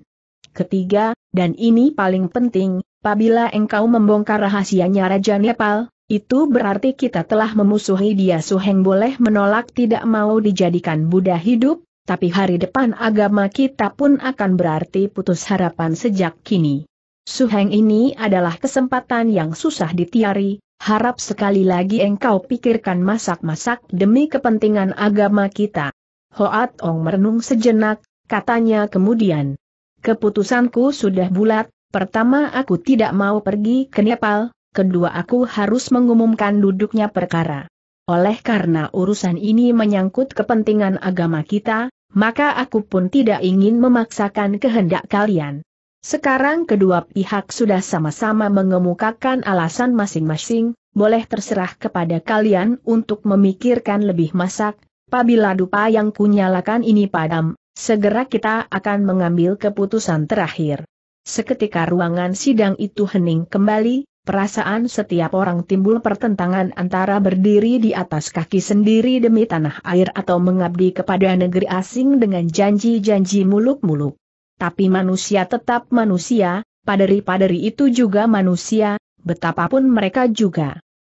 Ketiga, dan ini paling penting, apabila engkau membongkar rahasianya Raja Nepal, itu berarti kita telah memusuhi dia Suheng boleh menolak tidak mau dijadikan Buddha hidup, tapi hari depan agama kita pun akan berarti putus harapan sejak kini. Suheng ini adalah kesempatan yang susah ditiari, harap sekali lagi engkau pikirkan masak-masak demi kepentingan agama kita. Hoat Ong merenung sejenak, katanya kemudian. Keputusanku sudah bulat, pertama aku tidak mau pergi ke Nepal, kedua aku harus mengumumkan duduknya perkara. Oleh karena urusan ini menyangkut kepentingan agama kita, maka aku pun tidak ingin memaksakan kehendak kalian. Sekarang kedua pihak sudah sama-sama mengemukakan alasan masing-masing, boleh terserah kepada kalian untuk memikirkan lebih masak, apabila dupa yang kunyalakan ini padam, segera kita akan mengambil keputusan terakhir. Seketika ruangan sidang itu hening kembali, perasaan setiap orang timbul pertentangan antara berdiri di atas kaki sendiri demi tanah air atau mengabdi kepada negeri asing dengan janji-janji muluk-muluk. Tapi manusia tetap manusia, paderi-paderi itu juga manusia, betapapun mereka juga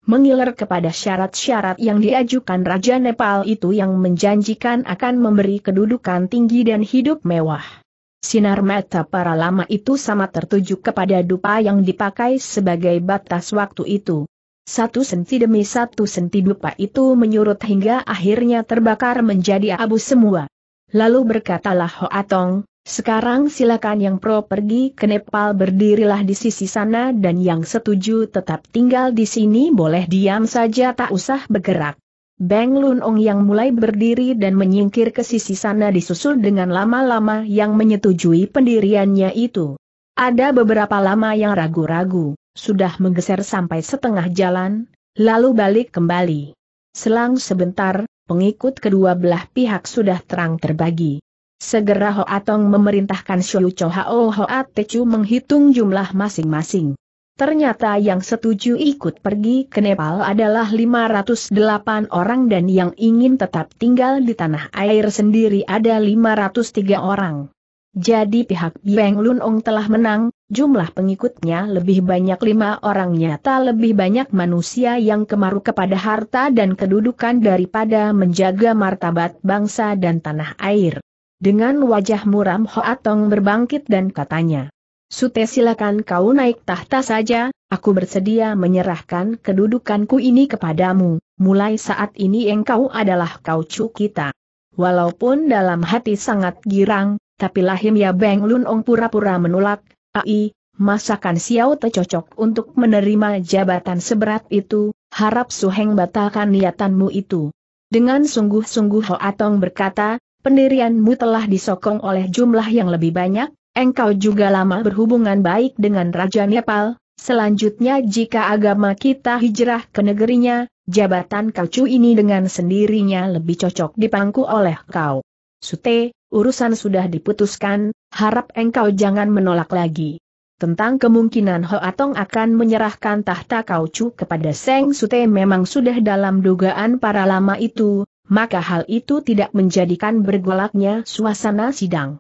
mengiler kepada syarat-syarat yang diajukan Raja Nepal itu yang menjanjikan akan memberi kedudukan tinggi dan hidup mewah. Sinar mata para lama itu sama tertuju kepada dupa yang dipakai sebagai batas waktu itu. Satu senti demi satu senti dupa itu menyurut hingga akhirnya terbakar menjadi abu semua. Lalu berkatalah Hoatong, sekarang silakan yang pro pergi ke Nepal berdirilah di sisi sana dan yang setuju tetap tinggal di sini boleh diam saja tak usah bergerak. Bang Ong yang mulai berdiri dan menyingkir ke sisi sana disusul dengan lama-lama yang menyetujui pendiriannya itu. Ada beberapa lama yang ragu-ragu, sudah menggeser sampai setengah jalan, lalu balik kembali. Selang sebentar, pengikut kedua belah pihak sudah terang terbagi. Segera Hoatong memerintahkan Shou Cho Hao Hoat Techu menghitung jumlah masing-masing. Ternyata yang setuju ikut pergi ke Nepal adalah 508 orang dan yang ingin tetap tinggal di tanah air sendiri ada 503 orang. Jadi pihak Biang Lun telah menang, jumlah pengikutnya lebih banyak lima orang nyata lebih banyak manusia yang kemaru kepada harta dan kedudukan daripada menjaga martabat bangsa dan tanah air. Dengan wajah muram Hoatong berbangkit dan katanya. Sute silakan kau naik tahta saja, aku bersedia menyerahkan kedudukanku ini kepadamu, mulai saat ini engkau adalah kau cu kita. Walaupun dalam hati sangat girang, tapi lahim ya Beng Lun Ong pura-pura menolak, ai, masakan Xiao Te cocok untuk menerima jabatan seberat itu, harap Su Heng batalkan niatanmu itu. Dengan sungguh-sungguh Ho Atong berkata, pendirianmu telah disokong oleh jumlah yang lebih banyak, engkau juga lama berhubungan baik dengan Raja Nepal, selanjutnya jika agama kita hijrah ke negerinya, jabatan kacu ini dengan sendirinya lebih cocok dipangku oleh kau. Sute, urusan sudah diputuskan, harap engkau jangan menolak lagi. Tentang kemungkinan Ho Hoatong akan menyerahkan tahta kaucu kepada Seng Sute memang sudah dalam dugaan para lama itu, maka hal itu tidak menjadikan bergolaknya suasana sidang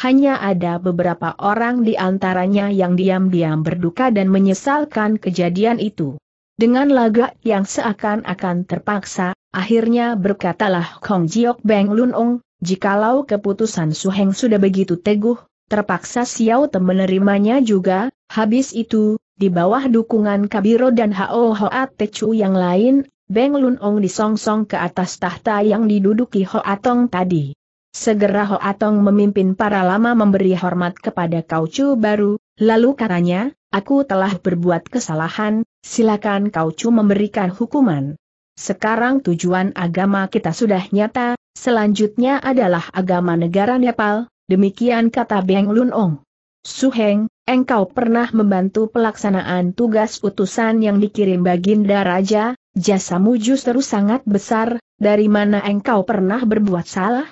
hanya ada beberapa orang di antaranya yang diam-diam berduka dan menyesalkan kejadian itu. Dengan lagak yang seakan-akan terpaksa, akhirnya berkatalah Kong Jiok Beng Lun Ong, jikalau keputusan Su Heng sudah begitu teguh, terpaksa Xiao Te menerimanya juga, habis itu, di bawah dukungan Kabiro dan Hao Hoa Techu yang lain, Beng Lun Ong disongsong ke atas tahta yang diduduki Hoa Tong tadi. Segera Ho Atong memimpin para lama memberi hormat kepada Kaucu baru, lalu katanya, aku telah berbuat kesalahan, silakan Kaucu memberikan hukuman. Sekarang tujuan agama kita sudah nyata, selanjutnya adalah agama negara Nepal, demikian kata Beng Lun Ong. Suheng, engkau pernah membantu pelaksanaan tugas utusan yang dikirim Baginda Raja, jasamu justru sangat besar, dari mana engkau pernah berbuat salah?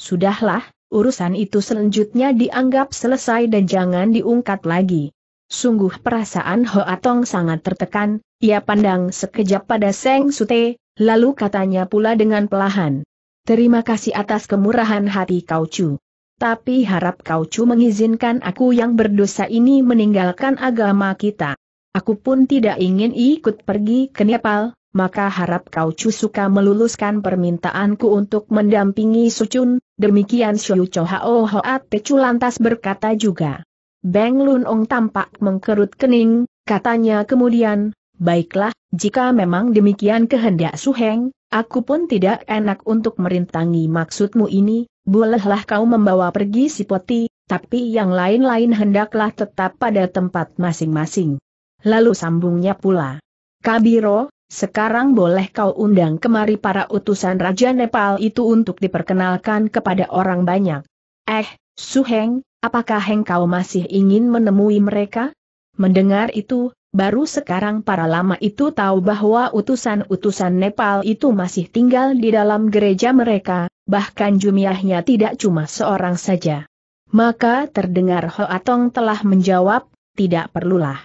Sudahlah, urusan itu selanjutnya dianggap selesai dan jangan diungkat lagi. Sungguh perasaan Hoatong sangat tertekan, ia pandang sekejap pada Seng Sute, lalu katanya pula dengan pelahan. Terima kasih atas kemurahan hati kau Chu. Tapi harap kau Chu mengizinkan aku yang berdosa ini meninggalkan agama kita. Aku pun tidak ingin ikut pergi ke Nepal, maka harap kau suka meluluskan permintaanku untuk mendampingi Sucun, demikian Syu Cho Hao Hoat Tecu lantas berkata juga. Beng Lun Ong tampak mengkerut kening, katanya kemudian, baiklah, jika memang demikian kehendak Suheng, aku pun tidak enak untuk merintangi maksudmu ini, bolehlah kau membawa pergi si poti, tapi yang lain-lain hendaklah tetap pada tempat masing-masing. Lalu sambungnya pula. Kabiro, sekarang boleh kau undang kemari para utusan Raja Nepal itu untuk diperkenalkan kepada orang banyak. Eh, Suheng, apakah Heng kau masih ingin menemui mereka? Mendengar itu, baru sekarang para lama itu tahu bahwa utusan-utusan Nepal itu masih tinggal di dalam gereja mereka, bahkan jumiahnya tidak cuma seorang saja. Maka terdengar Hoatong telah menjawab, tidak perlulah.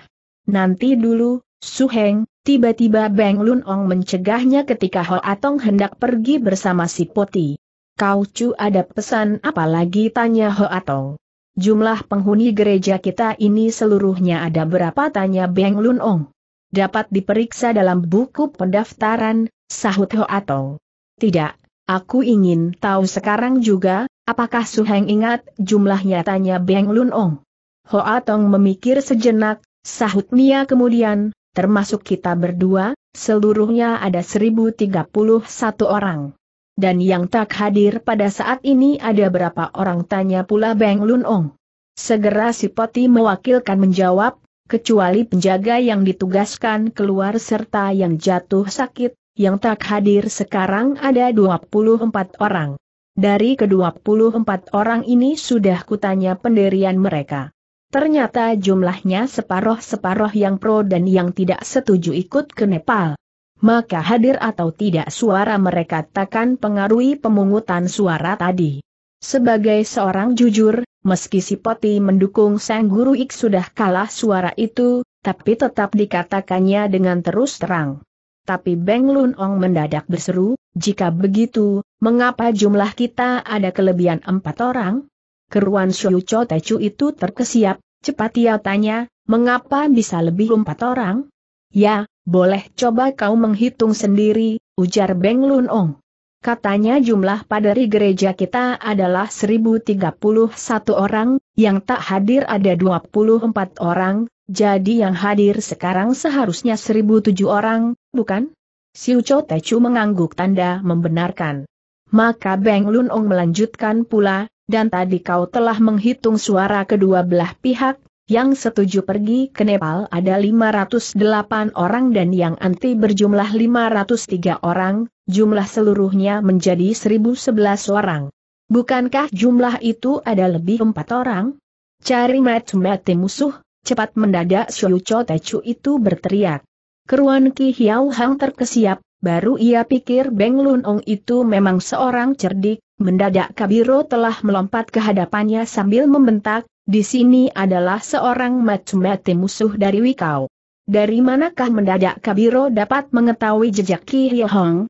Nanti dulu, Suheng, Tiba-tiba Beng Lun Ong mencegahnya ketika Ho Atong hendak pergi bersama si Poti. Kau cu ada pesan Apalagi tanya Ho Atong. Jumlah penghuni gereja kita ini seluruhnya ada berapa tanya Beng Lun Ong. Dapat diperiksa dalam buku pendaftaran, sahut Ho Atong. Tidak, aku ingin tahu sekarang juga, apakah Su Heng ingat jumlahnya tanya Beng Lun Ong. Ho Atong memikir sejenak, sahut Nia kemudian, termasuk kita berdua, seluruhnya ada 1031 orang. Dan yang tak hadir pada saat ini ada berapa orang tanya pula Beng Lun Ong. Segera si Poti mewakilkan menjawab, kecuali penjaga yang ditugaskan keluar serta yang jatuh sakit, yang tak hadir sekarang ada 24 orang. Dari ke-24 orang ini sudah kutanya pendirian mereka. Ternyata jumlahnya separoh-separoh yang pro dan yang tidak setuju ikut ke Nepal. Maka hadir atau tidak suara mereka takkan pengaruhi pemungutan suara tadi. Sebagai seorang jujur, meski si Poti mendukung Sang Guru Ik sudah kalah suara itu, tapi tetap dikatakannya dengan terus terang. Tapi Beng Lun Ong mendadak berseru, jika begitu, mengapa jumlah kita ada kelebihan empat orang? Keruan Shuyu Chotechu itu terkesiap, cepat ia tanya, mengapa bisa lebih empat orang? Ya, boleh coba kau menghitung sendiri, ujar Beng Lun Ong. Katanya jumlah padari gereja kita adalah 1031 orang, yang tak hadir ada 24 orang, jadi yang hadir sekarang seharusnya 1007 orang, bukan? Siu Cho Techu mengangguk tanda membenarkan. Maka Beng Lun Ong melanjutkan pula, dan tadi kau telah menghitung suara kedua belah pihak, yang setuju pergi ke Nepal ada 508 orang dan yang anti berjumlah 503 orang, jumlah seluruhnya menjadi 1011 orang. Bukankah jumlah itu ada lebih empat orang? Cari mati-mati musuh, cepat mendadak Xiu Cho Techu itu berteriak. Keruan Ki Hiao Hang terkesiap, baru ia pikir Beng Lun Ong itu memang seorang cerdik, Mendadak Kabiro telah melompat ke hadapannya sambil membentak, di sini adalah seorang macumete musuh dari Wikau. Dari manakah mendadak Kabiro dapat mengetahui jejak Ki Hong?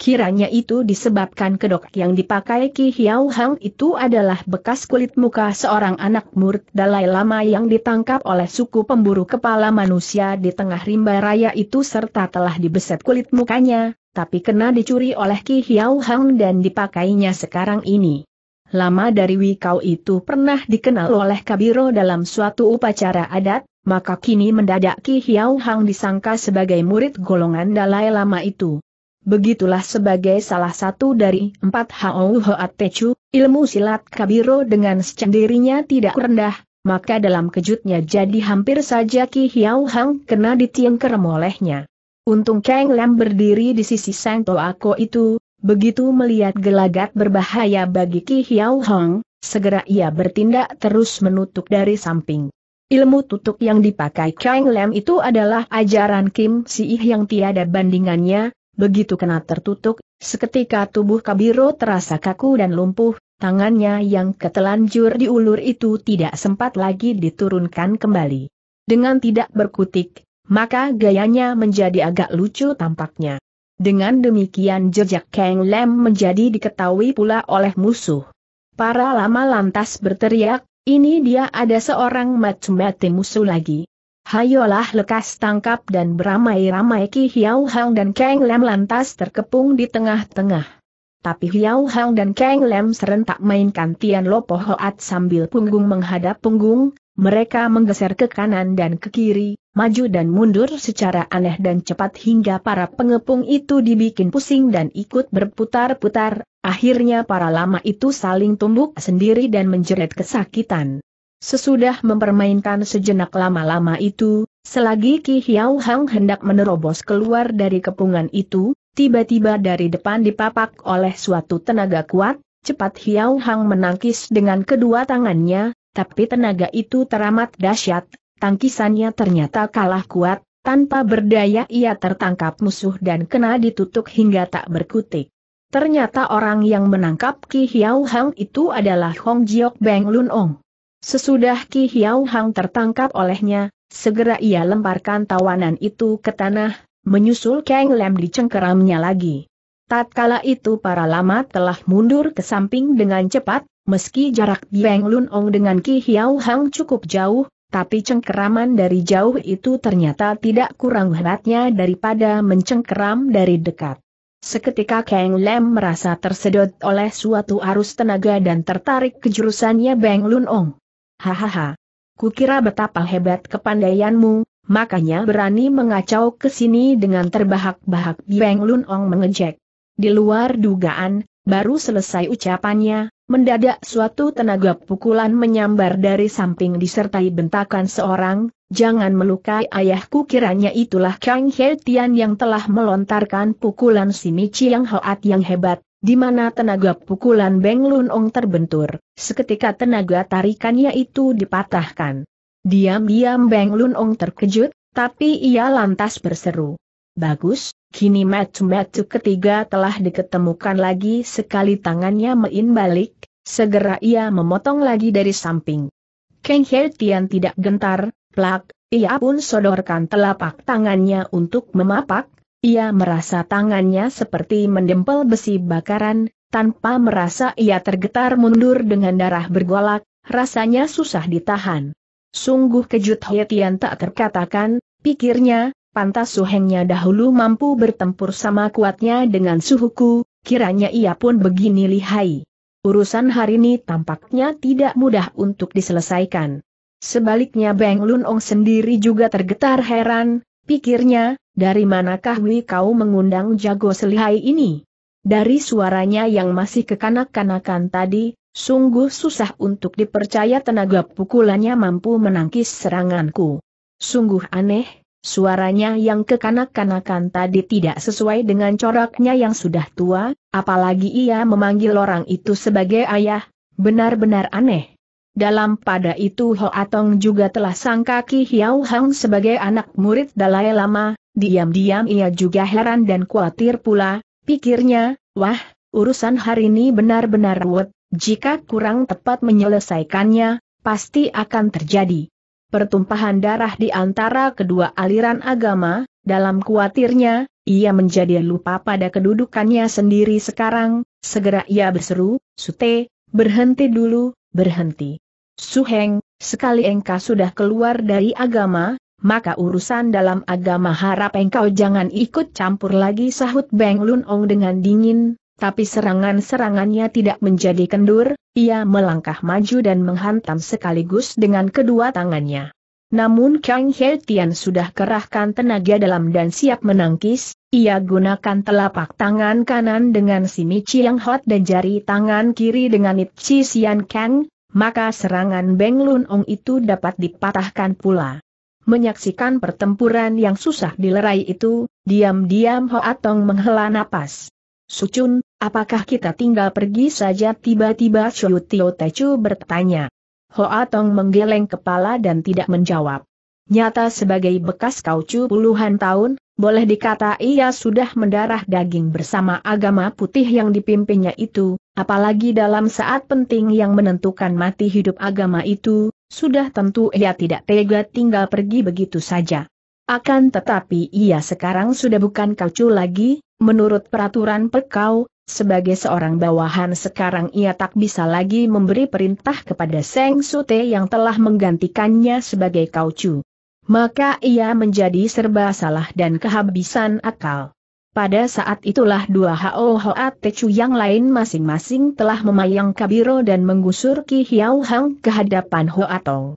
Kiranya itu disebabkan kedok yang dipakai Ki Hiao Hang itu adalah bekas kulit muka seorang anak murid Dalai Lama yang ditangkap oleh suku pemburu kepala manusia di tengah rimba raya itu serta telah dibeset kulit mukanya, tapi kena dicuri oleh Ki Hiau Hang dan dipakainya sekarang ini. Lama dari Wikau itu pernah dikenal oleh Kabiro dalam suatu upacara adat, maka kini mendadak Ki Hiau Hang disangka sebagai murid golongan Dalai Lama itu. Begitulah sebagai salah satu dari empat Hao Hoat Techu, ilmu silat Kabiro dengan secendirinya tidak rendah, maka dalam kejutnya jadi hampir saja Ki Hiau Hang kena ditiang kerem olehnya. Untung Kang Lam berdiri di sisi Sang Toako itu, begitu melihat gelagat berbahaya bagi Ki Hiao Hong, segera ia bertindak terus menutup dari samping. Ilmu tutup yang dipakai Kang Lam itu adalah ajaran Kim Si Ih yang tiada bandingannya, begitu kena tertutup, seketika tubuh Kabiro terasa kaku dan lumpuh, tangannya yang ketelanjur diulur itu tidak sempat lagi diturunkan kembali. Dengan tidak berkutik, maka gayanya menjadi agak lucu tampaknya. Dengan demikian jejak Kang Lem menjadi diketahui pula oleh musuh. Para lama lantas berteriak, ini dia ada seorang macem musuh lagi. Hayolah lekas tangkap dan beramai-ramai Ki Hiao Hang dan Kang Lem lantas terkepung di tengah-tengah. Tapi Hiao Hang dan Kang Lem serentak mainkan Tian Lo Pohoat sambil punggung menghadap punggung, mereka menggeser ke kanan dan ke kiri, maju dan mundur secara aneh dan cepat hingga para pengepung itu dibikin pusing dan ikut berputar-putar, akhirnya para lama itu saling tumbuk sendiri dan menjerit kesakitan. Sesudah mempermainkan sejenak lama-lama itu, selagi Ki Hiau Hang hendak menerobos keluar dari kepungan itu, tiba-tiba dari depan dipapak oleh suatu tenaga kuat, cepat Hiau Hang menangkis dengan kedua tangannya, tapi tenaga itu teramat dahsyat, tangkisannya ternyata kalah kuat, tanpa berdaya ia tertangkap musuh dan kena ditutup hingga tak berkutik. Ternyata orang yang menangkap Ki Hiau Hang itu adalah Hong Jiok Beng Lun Ong. Sesudah Ki Hiau Hang tertangkap olehnya, segera ia lemparkan tawanan itu ke tanah, menyusul Kang Lem di cengkeramnya lagi. Tatkala itu para lama telah mundur ke samping dengan cepat, meski jarak Beng Lun Ong dengan Ki Hiau Hang cukup jauh, tapi cengkeraman dari jauh itu ternyata tidak kurang hebatnya daripada mencengkeram dari dekat. Seketika Kang Lem merasa tersedot oleh suatu arus tenaga dan tertarik ke jurusannya Beng Lun Ong. Hahaha. Kukira betapa hebat kepandaianmu, makanya berani mengacau ke sini dengan terbahak-bahak Beng Lun Ong mengejek. Di luar dugaan, baru selesai ucapannya, Mendadak suatu tenaga pukulan menyambar dari samping disertai bentakan seorang, jangan melukai ayahku kiranya itulah Kang He Tian yang telah melontarkan pukulan si Michi yang hoat yang hebat, di mana tenaga pukulan Beng Lun Ong terbentur, seketika tenaga tarikannya itu dipatahkan. Diam-diam Beng Lun Ong terkejut, tapi ia lantas berseru. Bagus, kini metu-metu ketiga telah diketemukan lagi sekali tangannya main balik, Segera ia memotong lagi dari samping. Kang He Tian tidak gentar, plak, ia pun sodorkan telapak tangannya untuk memapak, ia merasa tangannya seperti mendempel besi bakaran, tanpa merasa ia tergetar mundur dengan darah bergolak, rasanya susah ditahan. Sungguh kejut He Tian tak terkatakan, pikirnya, pantas suhengnya dahulu mampu bertempur sama kuatnya dengan suhuku, kiranya ia pun begini lihai urusan hari ini tampaknya tidak mudah untuk diselesaikan. Sebaliknya Beng Lunong sendiri juga tergetar heran, pikirnya, dari manakah Wei Kau mengundang jago selihai ini? Dari suaranya yang masih kekanak-kanakan tadi, sungguh susah untuk dipercaya tenaga pukulannya mampu menangkis seranganku. Sungguh aneh, Suaranya yang kekanak-kanakan tadi tidak sesuai dengan coraknya yang sudah tua, apalagi ia memanggil orang itu sebagai ayah, benar-benar aneh. Dalam pada itu Ho Atong juga telah sangka Ki Hiao Hang sebagai anak murid Dalai Lama, diam-diam ia juga heran dan khawatir pula, pikirnya, wah, urusan hari ini benar-benar ruwet, jika kurang tepat menyelesaikannya, pasti akan terjadi pertumpahan darah di antara kedua aliran agama, dalam kuatirnya, ia menjadi lupa pada kedudukannya sendiri sekarang, segera ia berseru, Sute, berhenti dulu, berhenti. Suheng, sekali engkau sudah keluar dari agama, maka urusan dalam agama harap engkau jangan ikut campur lagi sahut Beng Lun Ong dengan dingin, tapi serangan-serangannya tidak menjadi kendur, ia melangkah maju dan menghantam sekaligus dengan kedua tangannya. Namun Kang He Tian sudah kerahkan tenaga dalam dan siap menangkis, ia gunakan telapak tangan kanan dengan Simi Chiang Hot dan jari tangan kiri dengan It Chi Sian Kang, maka serangan Beng Lun Ong itu dapat dipatahkan pula. Menyaksikan pertempuran yang susah dilerai itu, diam-diam Hoatong menghela napas. Sucun, Apakah kita tinggal pergi saja tiba-tiba Chu Tio Techu bertanya. Hoa Tong menggeleng kepala dan tidak menjawab. Nyata sebagai bekas kaucu puluhan tahun, boleh dikata ia sudah mendarah daging bersama agama putih yang dipimpinnya itu, apalagi dalam saat penting yang menentukan mati hidup agama itu, sudah tentu ia tidak tega tinggal pergi begitu saja. Akan tetapi ia sekarang sudah bukan kaucu lagi, menurut peraturan perkau, sebagai seorang bawahan sekarang ia tak bisa lagi memberi perintah kepada Seng Sute yang telah menggantikannya sebagai kaucu. Maka ia menjadi serba salah dan kehabisan akal. Pada saat itulah dua Hao Hoa Techu yang lain masing-masing telah memayang Kabiro dan menggusur Ki Hiao Hang ke hadapan Hoa Tong.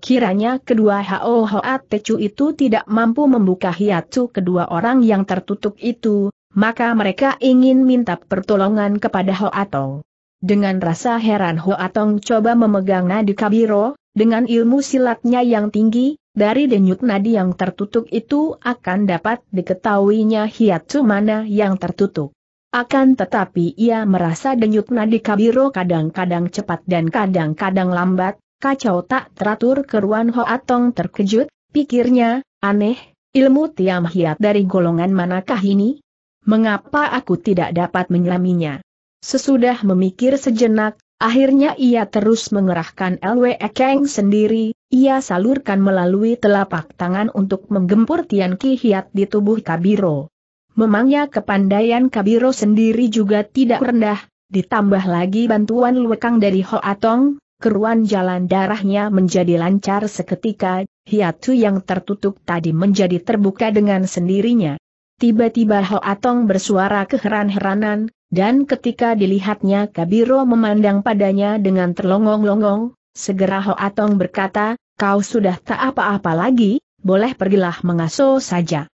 Kiranya kedua Hao Hoa Techu itu tidak mampu membuka hiatu kedua orang yang tertutup itu, maka mereka ingin minta pertolongan kepada Ho Hoatong. Dengan rasa heran Ho Hoatong coba memegang nadi Kabiro, dengan ilmu silatnya yang tinggi, dari denyut nadi yang tertutup itu akan dapat diketahuinya hiat mana yang tertutup. Akan tetapi ia merasa denyut nadi Kabiro kadang-kadang cepat dan kadang-kadang lambat, kacau tak teratur keruan Ho Hoatong terkejut, pikirnya, aneh, ilmu tiam hiat dari golongan manakah ini? Mengapa aku tidak dapat menyelaminya? Sesudah memikir sejenak, akhirnya ia terus mengerahkan LW Ekeng sendiri, ia salurkan melalui telapak tangan untuk menggempur Tian Ki Hiat di tubuh Kabiro. Memangnya kepandaian Kabiro sendiri juga tidak rendah, ditambah lagi bantuan lekang dari Ho Atong, keruan jalan darahnya menjadi lancar seketika, hiatu yang tertutup tadi menjadi terbuka dengan sendirinya. Tiba-tiba Atong bersuara keheran-heranan, dan ketika dilihatnya Kabiro memandang padanya dengan terlongong-longong, segera Atong berkata, kau sudah tak apa-apa lagi, boleh pergilah mengaso saja.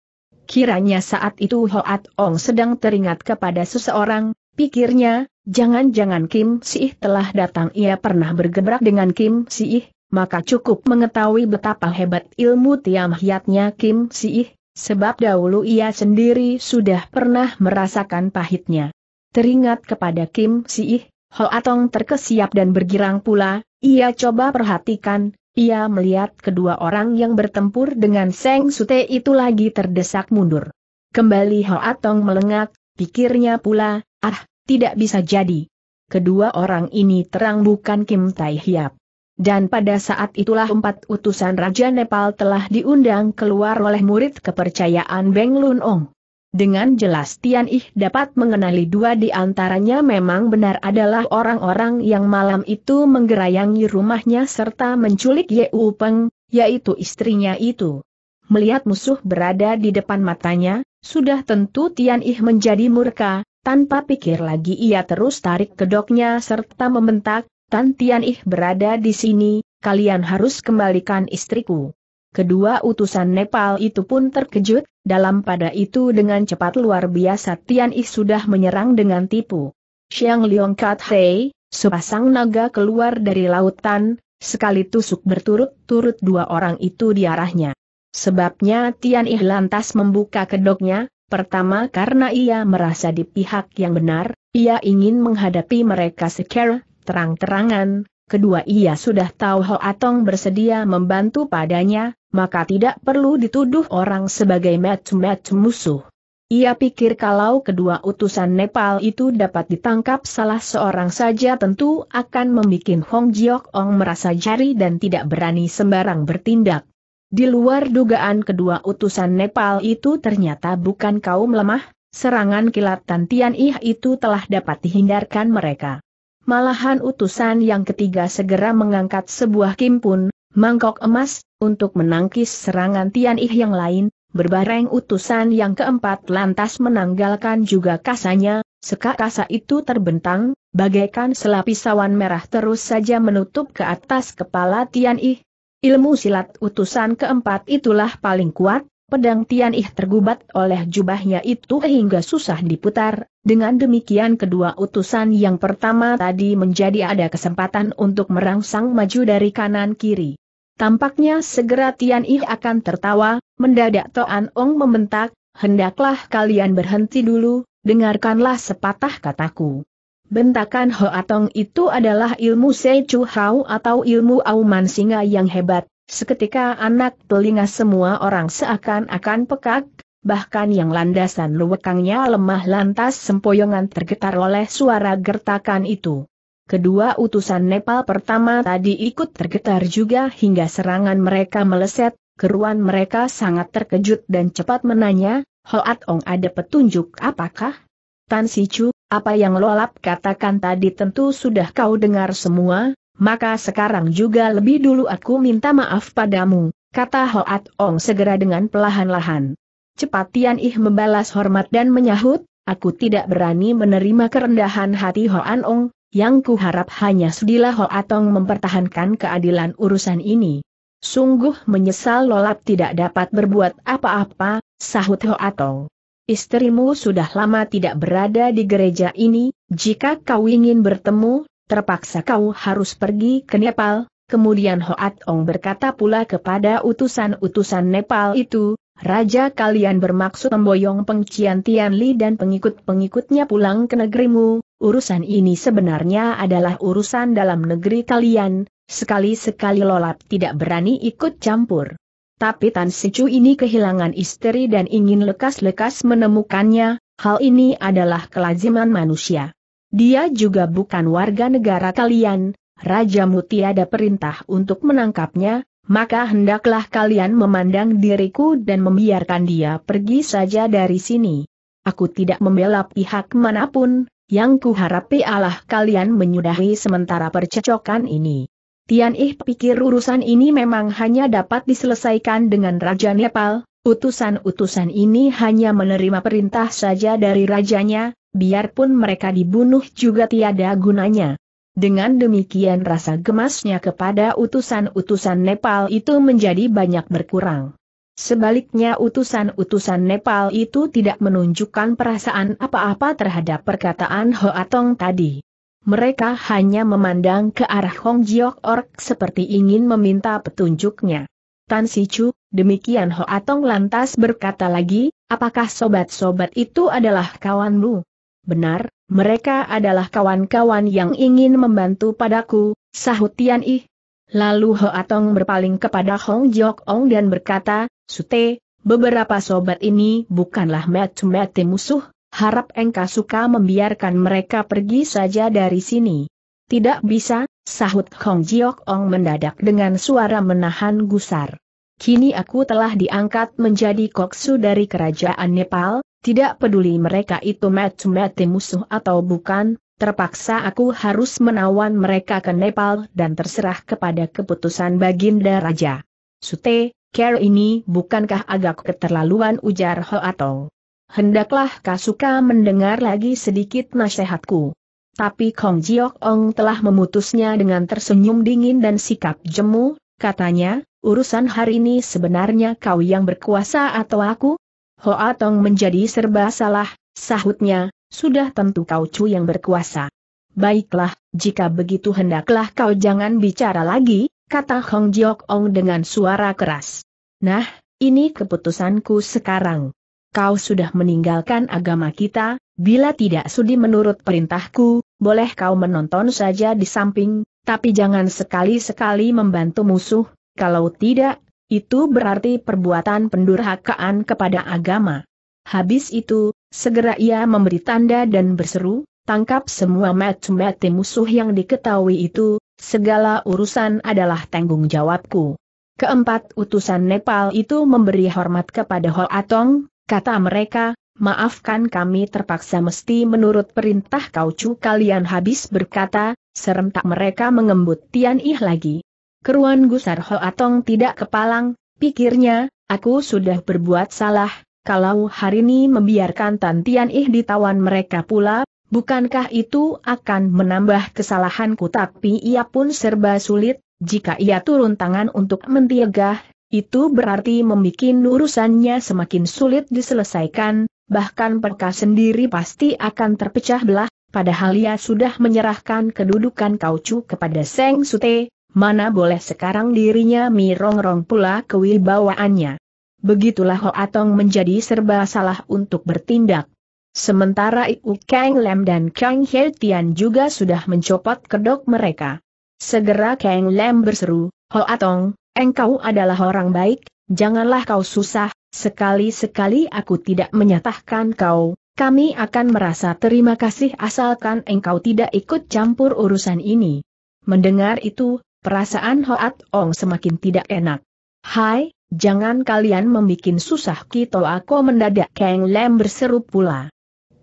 Kiranya saat itu Ho Atong sedang teringat kepada seseorang, pikirnya, jangan-jangan Kim Siih telah datang ia pernah bergebrak dengan Kim Siih, maka cukup mengetahui betapa hebat ilmu tiam hiatnya Kim Siih, Sebab dahulu ia sendiri sudah pernah merasakan pahitnya. Teringat kepada Kim Si Siih, Hoatong terkesiap dan bergirang pula, ia coba perhatikan, ia melihat kedua orang yang bertempur dengan Seng Sute itu lagi terdesak mundur. Kembali Hoatong melengak, pikirnya pula, ah, tidak bisa jadi. Kedua orang ini terang bukan Kim Tai Hiap. Dan pada saat itulah empat utusan Raja Nepal telah diundang keluar oleh murid kepercayaan Beng Lun Ong. Dengan jelas Tian Ih dapat mengenali dua di antaranya memang benar adalah orang-orang yang malam itu menggerayangi rumahnya serta menculik Ye U Peng, yaitu istrinya itu. Melihat musuh berada di depan matanya, sudah tentu Tian Ih menjadi murka, tanpa pikir lagi ia terus tarik kedoknya serta membentak, Tan Tian Ih berada di sini, kalian harus kembalikan istriku. Kedua utusan Nepal itu pun terkejut, dalam pada itu dengan cepat luar biasa Tian Ih sudah menyerang dengan tipu. Xiang Leong Kat Hei, sepasang naga keluar dari lautan, sekali tusuk berturut-turut dua orang itu di arahnya. Sebabnya Tian Ih lantas membuka kedoknya, pertama karena ia merasa di pihak yang benar, ia ingin menghadapi mereka secara terang-terangan, kedua ia sudah tahu Ho Atong bersedia membantu padanya, maka tidak perlu dituduh orang sebagai macam-macam musuh. Ia pikir kalau kedua utusan Nepal itu dapat ditangkap salah seorang saja tentu akan membuat Hong Jiok Ong merasa jari dan tidak berani sembarang bertindak. Di luar dugaan kedua utusan Nepal itu ternyata bukan kaum lemah, serangan kilat Tantian Ih itu telah dapat dihindarkan mereka. Malahan utusan yang ketiga segera mengangkat sebuah kimpun, mangkok emas, untuk menangkis serangan Tian Ih yang lain, berbareng utusan yang keempat lantas menanggalkan juga kasanya, sekak kasa itu terbentang, bagaikan selapis awan merah terus saja menutup ke atas kepala Tian Ih. Ilmu silat utusan keempat itulah paling kuat, pedang Tian Ih tergubat oleh jubahnya itu hingga susah diputar, dengan demikian kedua utusan yang pertama tadi menjadi ada kesempatan untuk merangsang maju dari kanan kiri. Tampaknya segera Tian Yi akan tertawa, mendadak Toan Ong membentak, hendaklah kalian berhenti dulu, dengarkanlah sepatah kataku. Bentakan Hoatong itu adalah ilmu Sei Chu Hao atau ilmu auman singa yang hebat, seketika anak telinga semua orang seakan-akan pekak, bahkan yang landasan luwekangnya lemah lantas sempoyongan tergetar oleh suara gertakan itu. Kedua utusan Nepal pertama tadi ikut tergetar juga hingga serangan mereka meleset, keruan mereka sangat terkejut dan cepat menanya, Hoat Ong ada petunjuk apakah? Tan Si Chu apa yang Lolap katakan tadi tentu sudah kau dengar semua, maka sekarang juga lebih dulu aku minta maaf padamu, kata Hoat Ong segera dengan pelahan-lahan. Cepat Tian Ih membalas hormat dan menyahut, aku tidak berani menerima kerendahan hati Hoan Ong, yang kuharap hanya sudilah Atong mempertahankan keadilan urusan ini. Sungguh menyesal Lolap tidak dapat berbuat apa-apa, sahut Ho Atong. Istrimu sudah lama tidak berada di gereja ini, jika kau ingin bertemu, terpaksa kau harus pergi ke Nepal, Kemudian Hoat Ong berkata pula kepada utusan-utusan Nepal itu, Raja kalian bermaksud memboyong pengcian Tianli dan pengikut-pengikutnya pulang ke negerimu, urusan ini sebenarnya adalah urusan dalam negeri kalian, sekali-sekali lolap tidak berani ikut campur. Tapi Tan Sicu ini kehilangan istri dan ingin lekas-lekas menemukannya, hal ini adalah kelaziman manusia. Dia juga bukan warga negara kalian, Raja Mutiada perintah untuk menangkapnya, maka hendaklah kalian memandang diriku dan membiarkan dia pergi saja dari sini. Aku tidak membela pihak manapun, yang kuharapi Allah kalian menyudahi sementara percecokan ini. Tian Ih pikir urusan ini memang hanya dapat diselesaikan dengan Raja Nepal, utusan-utusan ini hanya menerima perintah saja dari rajanya, biarpun mereka dibunuh juga tiada gunanya. Dengan demikian rasa gemasnya kepada utusan-utusan Nepal itu menjadi banyak berkurang. Sebaliknya utusan-utusan Nepal itu tidak menunjukkan perasaan apa-apa terhadap perkataan Hoatong tadi. Mereka hanya memandang ke arah Hong Jiok Ork seperti ingin meminta petunjuknya. Tan Si Chu, demikian Hoatong lantas berkata lagi, apakah sobat-sobat itu adalah kawanmu? Benar, mereka adalah kawan-kawan yang ingin membantu padaku, sahut Tian Ih. Lalu Atong berpaling kepada Hong Jok Ong dan berkata, Sute, beberapa sobat ini bukanlah mati-mati musuh, harap engkau suka membiarkan mereka pergi saja dari sini. Tidak bisa, sahut Hong Jok Ong mendadak dengan suara menahan gusar. Kini aku telah diangkat menjadi koksu dari kerajaan Nepal, tidak peduli mereka itu mati-mati musuh atau bukan, terpaksa aku harus menawan mereka ke Nepal dan terserah kepada keputusan Baginda Raja. Sute, care ini bukankah agak keterlaluan ujar atau? Hendaklah Kasuka mendengar lagi sedikit nasihatku. Tapi Kong Jiok Ong telah memutusnya dengan tersenyum dingin dan sikap jemu, katanya, urusan hari ini sebenarnya kau yang berkuasa atau aku? Hoa Tong menjadi serba salah, sahutnya, sudah tentu kau cu yang berkuasa. Baiklah, jika begitu hendaklah kau jangan bicara lagi, kata Hong Jiok Ong dengan suara keras. Nah, ini keputusanku sekarang. Kau sudah meninggalkan agama kita, bila tidak sudi menurut perintahku, boleh kau menonton saja di samping, tapi jangan sekali-sekali membantu musuh, kalau tidak, itu berarti perbuatan pendurhakaan kepada agama. Habis itu, segera ia memberi tanda dan berseru, tangkap semua mati-mati musuh yang diketahui itu, segala urusan adalah tanggung jawabku. Keempat utusan Nepal itu memberi hormat kepada Atong, kata mereka, maafkan kami terpaksa mesti menurut perintah kaucu kalian habis berkata, serentak mereka mengembut Tian Ih lagi. Keruan Gusar Hoatong tidak kepalang, pikirnya, aku sudah berbuat salah, kalau hari ini membiarkan Tan Ih ditawan mereka pula, bukankah itu akan menambah kesalahanku tapi ia pun serba sulit, jika ia turun tangan untuk mentiegah, itu berarti membuat urusannya semakin sulit diselesaikan, bahkan perka sendiri pasti akan terpecah belah, padahal ia sudah menyerahkan kedudukan kaucu kepada Seng Sute, Mana boleh sekarang dirinya mirongrong pula kewibawaannya. Begitulah Ho Atong menjadi serba salah untuk bertindak. Sementara Iu Kang Lam dan Kang He Tian juga sudah mencopot kedok mereka. Segera Kang Lam berseru, Ho Atong, engkau adalah orang baik, janganlah kau susah, sekali-sekali aku tidak menyatahkan kau, kami akan merasa terima kasih asalkan engkau tidak ikut campur urusan ini. Mendengar itu, Perasaan Hoat Ong semakin tidak enak. Hai, jangan kalian membuat susah kita aku mendadak Kang Lem berseru pula.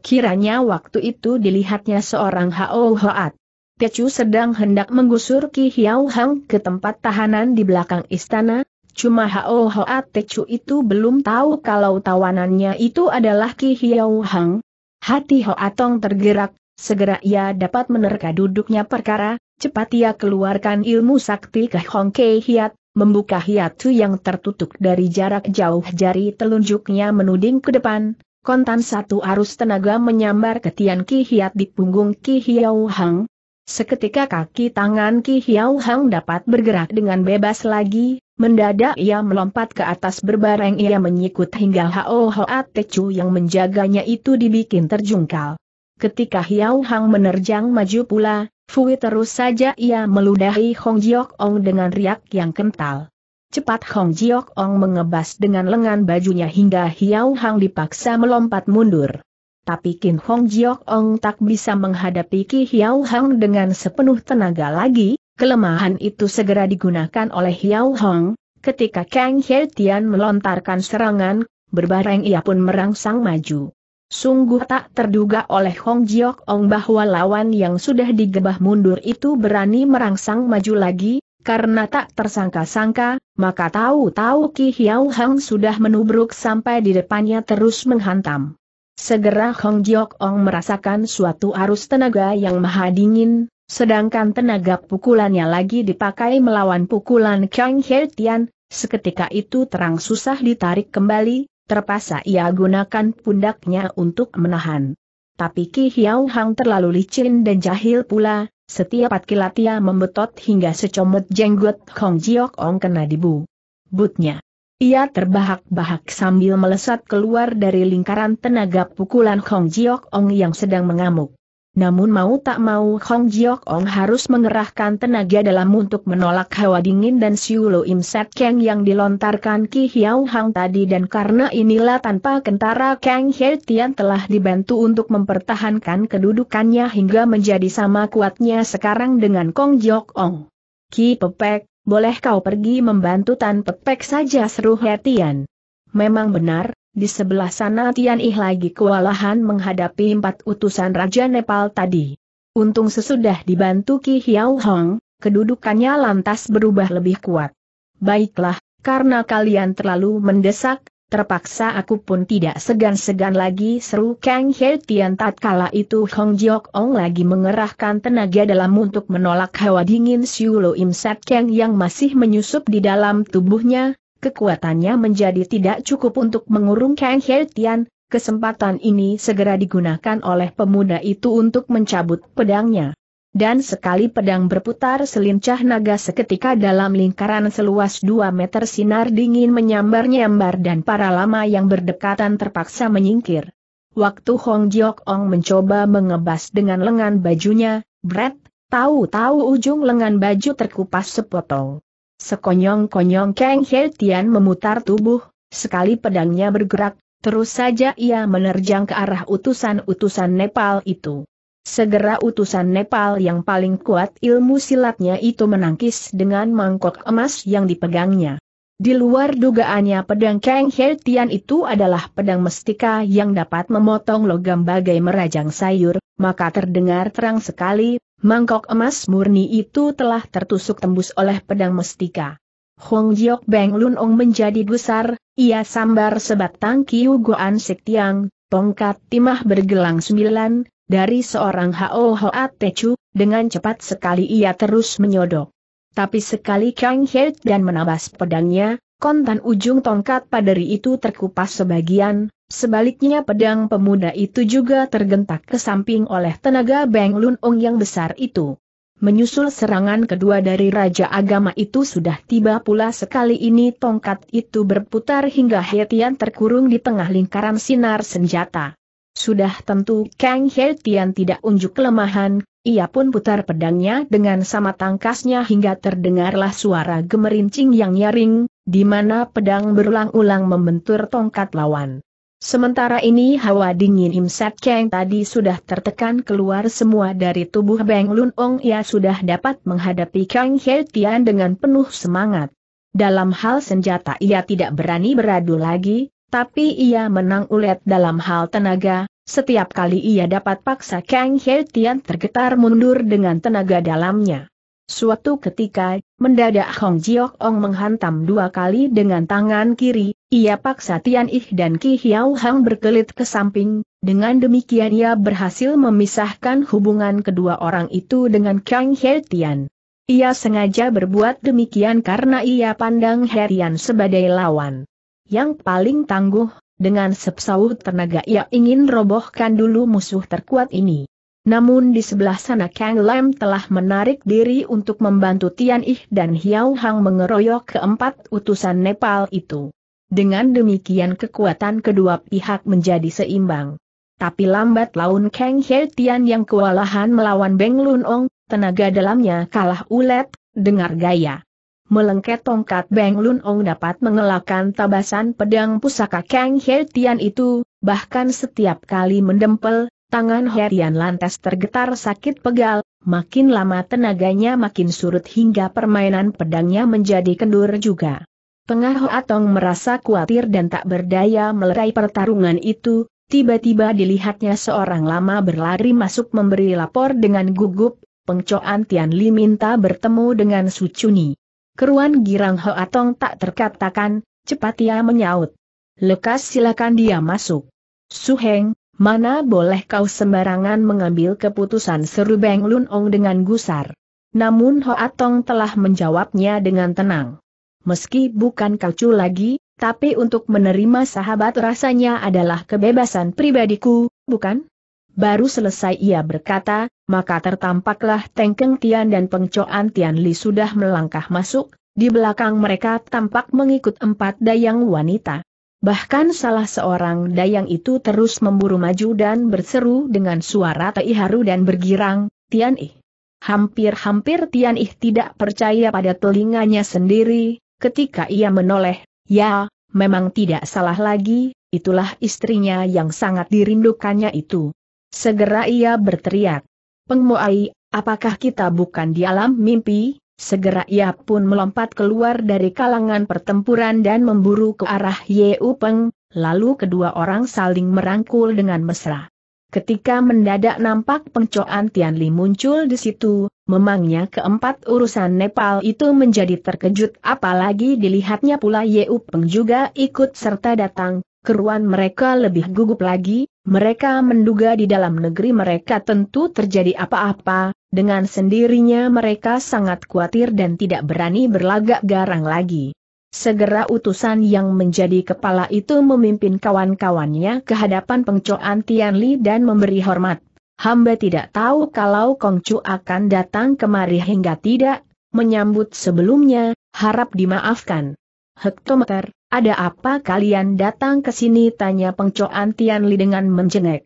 Kiranya waktu itu dilihatnya seorang Hao Hoat. Tecu sedang hendak menggusur Ki Hiau Hang ke tempat tahanan di belakang istana, Cuma Hao Hoat Tecu itu belum tahu kalau tawanannya itu adalah Ki Hiau Hang. Hati Hoatong tergerak, segera ia dapat menerka duduknya perkara, cepat ia keluarkan ilmu sakti ke Hong Kei Hiat, membuka hiatu yang tertutup dari jarak jauh jari telunjuknya menuding ke depan, kontan satu arus tenaga menyambar ke Tian Ki Hiat di punggung Ki Hiau Hang. Seketika kaki tangan Ki Hiau Hang dapat bergerak dengan bebas lagi, Mendadak ia melompat ke atas berbareng ia menyikut hingga Hao Hoa Techu yang menjaganya itu dibikin terjungkal. Ketika Hiao Hang menerjang maju pula, Fui terus saja ia meludahi Hong Jiok Ong dengan riak yang kental. Cepat Hong Jiok Ong mengebas dengan lengan bajunya hingga Hiao Hang dipaksa melompat mundur. Tapi Kin Hong Jiok Ong tak bisa menghadapi Ki Hiao Hang dengan sepenuh tenaga lagi, kelemahan itu segera digunakan oleh Hiao Hong, ketika Kang Hei Tian melontarkan serangan, berbareng ia pun merangsang maju. Sungguh tak terduga oleh Hong Jiok Ong bahwa lawan yang sudah digebah mundur itu berani merangsang maju lagi, karena tak tersangka-sangka, maka tahu-tahu Ki Hiao Hang sudah menubruk sampai di depannya terus menghantam. Segera Hong Jiok Ong merasakan suatu arus tenaga yang maha dingin, sedangkan tenaga pukulannya lagi dipakai melawan pukulan Kang He Tian, seketika itu terang susah ditarik kembali, Terpaksa ia gunakan pundaknya untuk menahan. Tapi Ki Hiau Hang terlalu licin dan jahil pula, setiap kilat ia membetot hingga secomot jenggot Hong Jiok Ong kena dibu. Butnya. Ia terbahak-bahak sambil melesat keluar dari lingkaran tenaga pukulan Hong Jiok Ong yang sedang mengamuk. Namun mau tak mau Hong Jiok Ong harus mengerahkan tenaga dalam untuk menolak hawa dingin dan siulo Lo Im Kang yang dilontarkan Ki Hiao Hang tadi dan karena inilah tanpa kentara Kang He Tian telah dibantu untuk mempertahankan kedudukannya hingga menjadi sama kuatnya sekarang dengan Kong Jiok Ong. Ki Pepek, boleh kau pergi membantu Tan Pepek saja seru He Tian. Memang benar, di sebelah sana Tian Ih lagi kewalahan menghadapi empat utusan Raja Nepal tadi. Untung sesudah dibantu Ki Hiau Hong, kedudukannya lantas berubah lebih kuat. Baiklah, karena kalian terlalu mendesak, terpaksa aku pun tidak segan-segan lagi seru Kang He Tian tatkala itu Hong Jiok Ong lagi mengerahkan tenaga dalam untuk menolak hawa dingin Siulo Im Sat Kang yang masih menyusup di dalam tubuhnya, kekuatannya menjadi tidak cukup untuk mengurung Kang He Tian, kesempatan ini segera digunakan oleh pemuda itu untuk mencabut pedangnya. Dan sekali pedang berputar selincah naga seketika dalam lingkaran seluas 2 meter sinar dingin menyambar-nyambar dan para lama yang berdekatan terpaksa menyingkir. Waktu Hong Jiok Ong mencoba mengebas dengan lengan bajunya, Brett, tahu-tahu ujung lengan baju terkupas sepotong. Sekonyong-konyong Kang Heltian memutar tubuh, sekali pedangnya bergerak, terus saja ia menerjang ke arah utusan-utusan Nepal itu. Segera utusan Nepal yang paling kuat ilmu silatnya itu menangkis dengan mangkok emas yang dipegangnya. Di luar dugaannya pedang Kang Heltian itu adalah pedang mestika yang dapat memotong logam bagai merajang sayur, maka terdengar terang sekali, Mangkok emas murni itu telah tertusuk tembus oleh pedang mestika. Hong Jiok Beng Lun Ong menjadi besar. ia sambar sebatang kiu goan sektiang, tongkat timah bergelang sembilan, dari seorang Hao Hoa Techu, dengan cepat sekali ia terus menyodok. Tapi sekali Kang Hei dan menabas pedangnya, kontan ujung tongkat paderi itu terkupas sebagian, Sebaliknya pedang pemuda itu juga tergentak ke samping oleh tenaga Beng Lun Ong yang besar itu. Menyusul serangan kedua dari Raja Agama itu sudah tiba pula sekali ini tongkat itu berputar hingga Hetian terkurung di tengah lingkaran sinar senjata. Sudah tentu Kang Hetian tidak unjuk kelemahan, ia pun putar pedangnya dengan sama tangkasnya hingga terdengarlah suara gemerincing yang nyaring, di mana pedang berulang-ulang membentur tongkat lawan. Sementara ini hawa dingin Himsat yang tadi sudah tertekan keluar semua dari tubuh Beng Lun Ong ia sudah dapat menghadapi Kang He Tian dengan penuh semangat. Dalam hal senjata ia tidak berani beradu lagi, tapi ia menang ulet dalam hal tenaga, setiap kali ia dapat paksa Kang He Tian tergetar mundur dengan tenaga dalamnya. Suatu ketika, mendadak Hong Jiok Ong menghantam dua kali dengan tangan kiri, ia paksa Tian Ih dan Ki Hiao Hang berkelit ke samping, dengan demikian ia berhasil memisahkan hubungan kedua orang itu dengan Kang He Tian. Ia sengaja berbuat demikian karena ia pandang Tian sebagai lawan. Yang paling tangguh, dengan sepsawut tenaga ia ingin robohkan dulu musuh terkuat ini. Namun di sebelah sana Kang Lam telah menarik diri untuk membantu Tian Ih dan Hiao Hang mengeroyok keempat utusan Nepal itu. Dengan demikian kekuatan kedua pihak menjadi seimbang. Tapi lambat laun Kang He Tian yang kewalahan melawan Beng Lun Ong, tenaga dalamnya kalah ulet, dengar gaya. Melengket tongkat Beng Lun Ong dapat mengelakkan tabasan pedang pusaka Kang He Tian itu, bahkan setiap kali mendempel, Tangan Herian lantas tergetar sakit pegal, makin lama tenaganya makin surut hingga permainan pedangnya menjadi kendur juga. Ho Atong merasa khawatir dan tak berdaya melerai pertarungan itu, tiba-tiba dilihatnya seorang lama berlari masuk memberi lapor dengan gugup, pengcoan Tian Li minta bertemu dengan Su Chuni. Keruan girang Atong tak terkatakan, cepat ia menyaut. Lekas silakan dia masuk. Su Heng. Mana boleh kau sembarangan mengambil keputusan seru Beng Lun Ong dengan gusar. Namun Ho Tong telah menjawabnya dengan tenang. Meski bukan kau kacu lagi, tapi untuk menerima sahabat rasanya adalah kebebasan pribadiku, bukan? Baru selesai ia berkata, maka tertampaklah Tengkeng Tian dan Pengcoan Tian Li sudah melangkah masuk, di belakang mereka tampak mengikut empat dayang wanita. Bahkan salah seorang dayang itu terus memburu maju dan berseru dengan suara tai haru dan bergirang, Tian Ih. Hampir-hampir Tian Ih tidak percaya pada telinganya sendiri, ketika ia menoleh, ya, memang tidak salah lagi, itulah istrinya yang sangat dirindukannya itu. Segera ia berteriak, Pengmuai, apakah kita bukan di alam mimpi? Segera ia pun melompat keluar dari kalangan pertempuran dan memburu ke arah Ye Peng, lalu kedua orang saling merangkul dengan mesra. Ketika mendadak nampak pengcoan Li muncul di situ, memangnya keempat urusan Nepal itu menjadi terkejut apalagi dilihatnya pula Ye Peng juga ikut serta datang, keruan mereka lebih gugup lagi, mereka menduga di dalam negeri mereka tentu terjadi apa-apa, dengan sendirinya mereka sangat khawatir dan tidak berani berlagak garang lagi. Segera utusan yang menjadi kepala itu memimpin kawan-kawannya ke hadapan pengcoan Tianli dan memberi hormat. Hamba tidak tahu kalau Kongcu akan datang kemari hingga tidak, menyambut sebelumnya, harap dimaafkan. Hektometer, ada apa kalian datang ke sini? Tanya pengcoan Tianli dengan menjenguk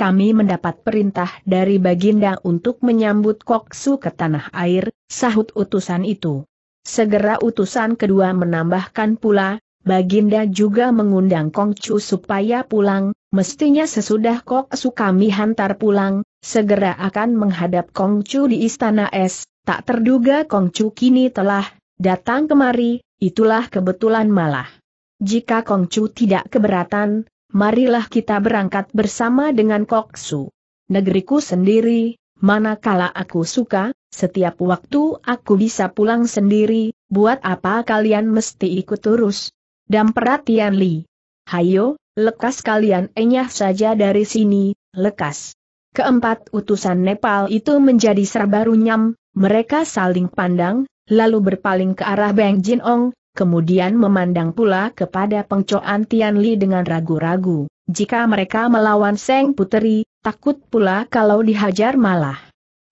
kami mendapat perintah dari Baginda untuk menyambut Koksu ke tanah air, sahut utusan itu. Segera utusan kedua menambahkan pula, Baginda juga mengundang Kongcu supaya pulang, mestinya sesudah Koksu kami hantar pulang, segera akan menghadap Kongcu di istana es, tak terduga Kongcu kini telah datang kemari, itulah kebetulan malah. Jika Kongcu tidak keberatan, marilah kita berangkat bersama dengan Koksu. Negeriku sendiri, manakala aku suka, setiap waktu aku bisa pulang sendiri, buat apa kalian mesti ikut terus? Dan perhatian Li. Hayo, lekas kalian enyah saja dari sini, lekas. Keempat utusan Nepal itu menjadi serba runyam, mereka saling pandang, lalu berpaling ke arah Beng Jin Ong, kemudian memandang pula kepada pengcoan Tianli dengan ragu-ragu, jika mereka melawan Seng Puteri, takut pula kalau dihajar malah.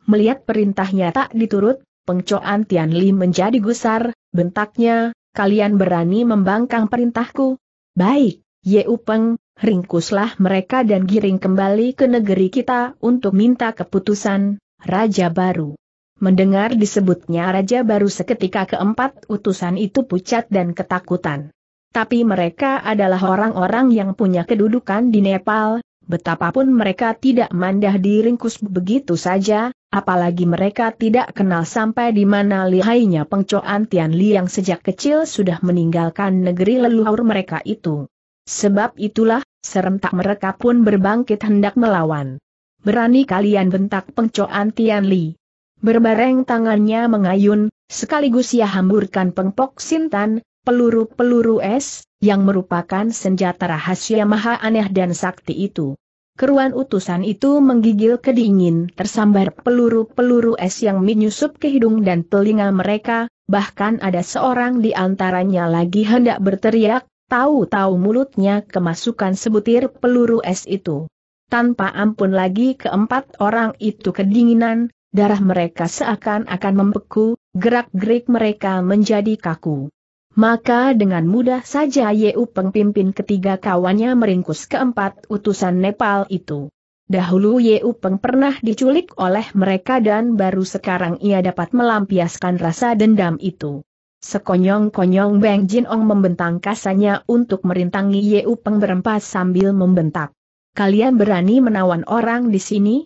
Melihat perintahnya tak diturut, pengcoan Tianli menjadi gusar, bentaknya, kalian berani membangkang perintahku? Baik, Ye Upeng, ringkuslah mereka dan giring kembali ke negeri kita untuk minta keputusan, Raja Baru. Mendengar disebutnya raja baru seketika keempat utusan itu pucat dan ketakutan. Tapi mereka adalah orang-orang yang punya kedudukan di Nepal, betapapun mereka tidak mandah diringkus begitu saja, apalagi mereka tidak kenal sampai di mana lihainya pengcoan Tian Li yang sejak kecil sudah meninggalkan negeri leluhur mereka itu. Sebab itulah, serentak mereka pun berbangkit hendak melawan. Berani kalian bentak pengcoan Tian Li. Berbareng tangannya mengayun, sekaligus ia hamburkan pengpok sintan, peluru-peluru es, yang merupakan senjata rahasia maha aneh dan sakti itu. Keruan utusan itu menggigil kedingin tersambar peluru-peluru es yang menyusup ke hidung dan telinga mereka, bahkan ada seorang di antaranya lagi hendak berteriak, tahu-tahu mulutnya kemasukan sebutir peluru es itu. Tanpa ampun lagi keempat orang itu kedinginan, Darah mereka seakan-akan membeku, gerak-gerik mereka menjadi kaku. Maka dengan mudah saja Yeu pengpimpin ketiga kawannya meringkus keempat utusan Nepal itu. Dahulu Yeu Peng pernah diculik oleh mereka dan baru sekarang ia dapat melampiaskan rasa dendam itu. Sekonyong-konyong Beng Jin Ong membentang kasanya untuk merintangi Yeu Peng berempat sambil membentak. Kalian berani menawan orang di sini?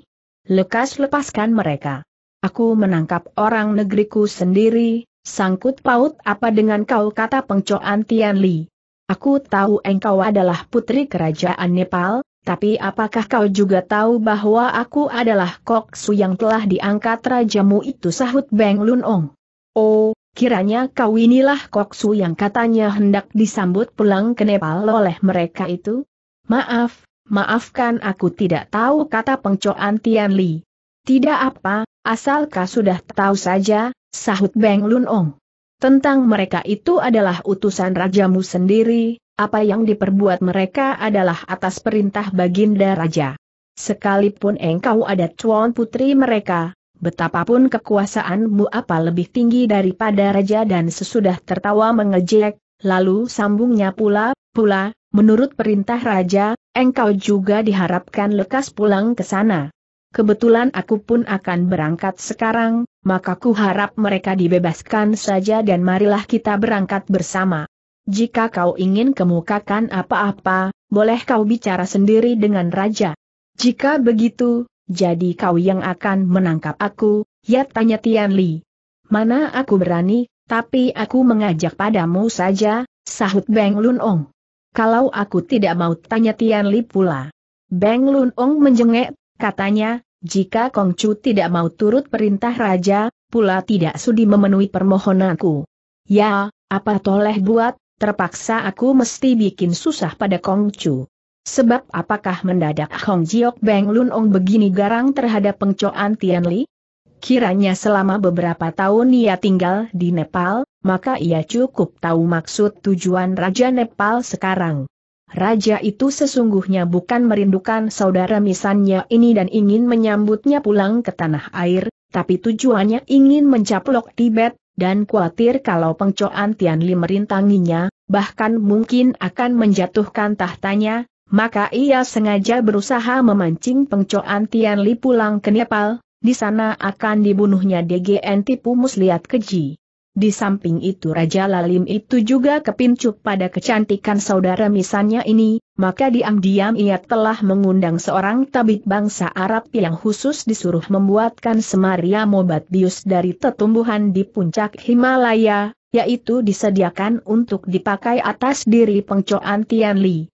Lekas lepaskan mereka. Aku menangkap orang negeriku sendiri, sangkut paut apa dengan kau kata pengcoan Tian Li. Aku tahu engkau adalah putri kerajaan Nepal, tapi apakah kau juga tahu bahwa aku adalah koksu yang telah diangkat rajamu itu sahut Beng Lun Ong. Oh, kiranya kau inilah koksu yang katanya hendak disambut pulang ke Nepal oleh mereka itu? Maaf, Maafkan aku tidak tahu kata pengcoan Tian Li. Tidak apa, asalkah sudah tahu saja, sahut Beng Lun Ong. Tentang mereka itu adalah utusan rajamu sendiri, apa yang diperbuat mereka adalah atas perintah baginda raja. Sekalipun engkau ada tuan putri mereka, betapapun kekuasaanmu apa lebih tinggi daripada raja dan sesudah tertawa mengejek, lalu sambungnya pula, pula, Menurut perintah raja, engkau juga diharapkan lekas pulang ke sana. Kebetulan aku pun akan berangkat sekarang, maka ku harap mereka dibebaskan saja dan marilah kita berangkat bersama. Jika kau ingin kemukakan apa-apa, boleh kau bicara sendiri dengan raja. Jika begitu, jadi kau yang akan menangkap aku, ya tanya Tian Li. Mana aku berani, tapi aku mengajak padamu saja, sahut Beng Lun Ong kalau aku tidak mau tanya Tian Li pula. Beng Lun Ong menjengek, katanya, jika Kong Chu tidak mau turut perintah raja, pula tidak sudi memenuhi permohonanku. Ya, apa toleh buat, terpaksa aku mesti bikin susah pada Kong Chu. Sebab apakah mendadak Hong Jiok Beng Lun Ong begini garang terhadap pengcoan Tian Li? Kiranya selama beberapa tahun ia tinggal di Nepal, maka ia cukup tahu maksud tujuan Raja Nepal sekarang. Raja itu sesungguhnya bukan merindukan saudara misannya ini dan ingin menyambutnya pulang ke tanah air, tapi tujuannya ingin mencaplok Tibet, dan khawatir kalau pengcoan Tianli merintanginya, bahkan mungkin akan menjatuhkan tahtanya, maka ia sengaja berusaha memancing pengcoan Tianli pulang ke Nepal, di sana akan dibunuhnya DGN tipu muslihat keji. Di samping itu Raja Lalim itu juga kepincut pada kecantikan saudara misannya ini, maka diam-diam ia telah mengundang seorang tabib bangsa Arab yang khusus disuruh membuatkan semaria mobat bius dari tetumbuhan di puncak Himalaya, yaitu disediakan untuk dipakai atas diri pengcoan Li.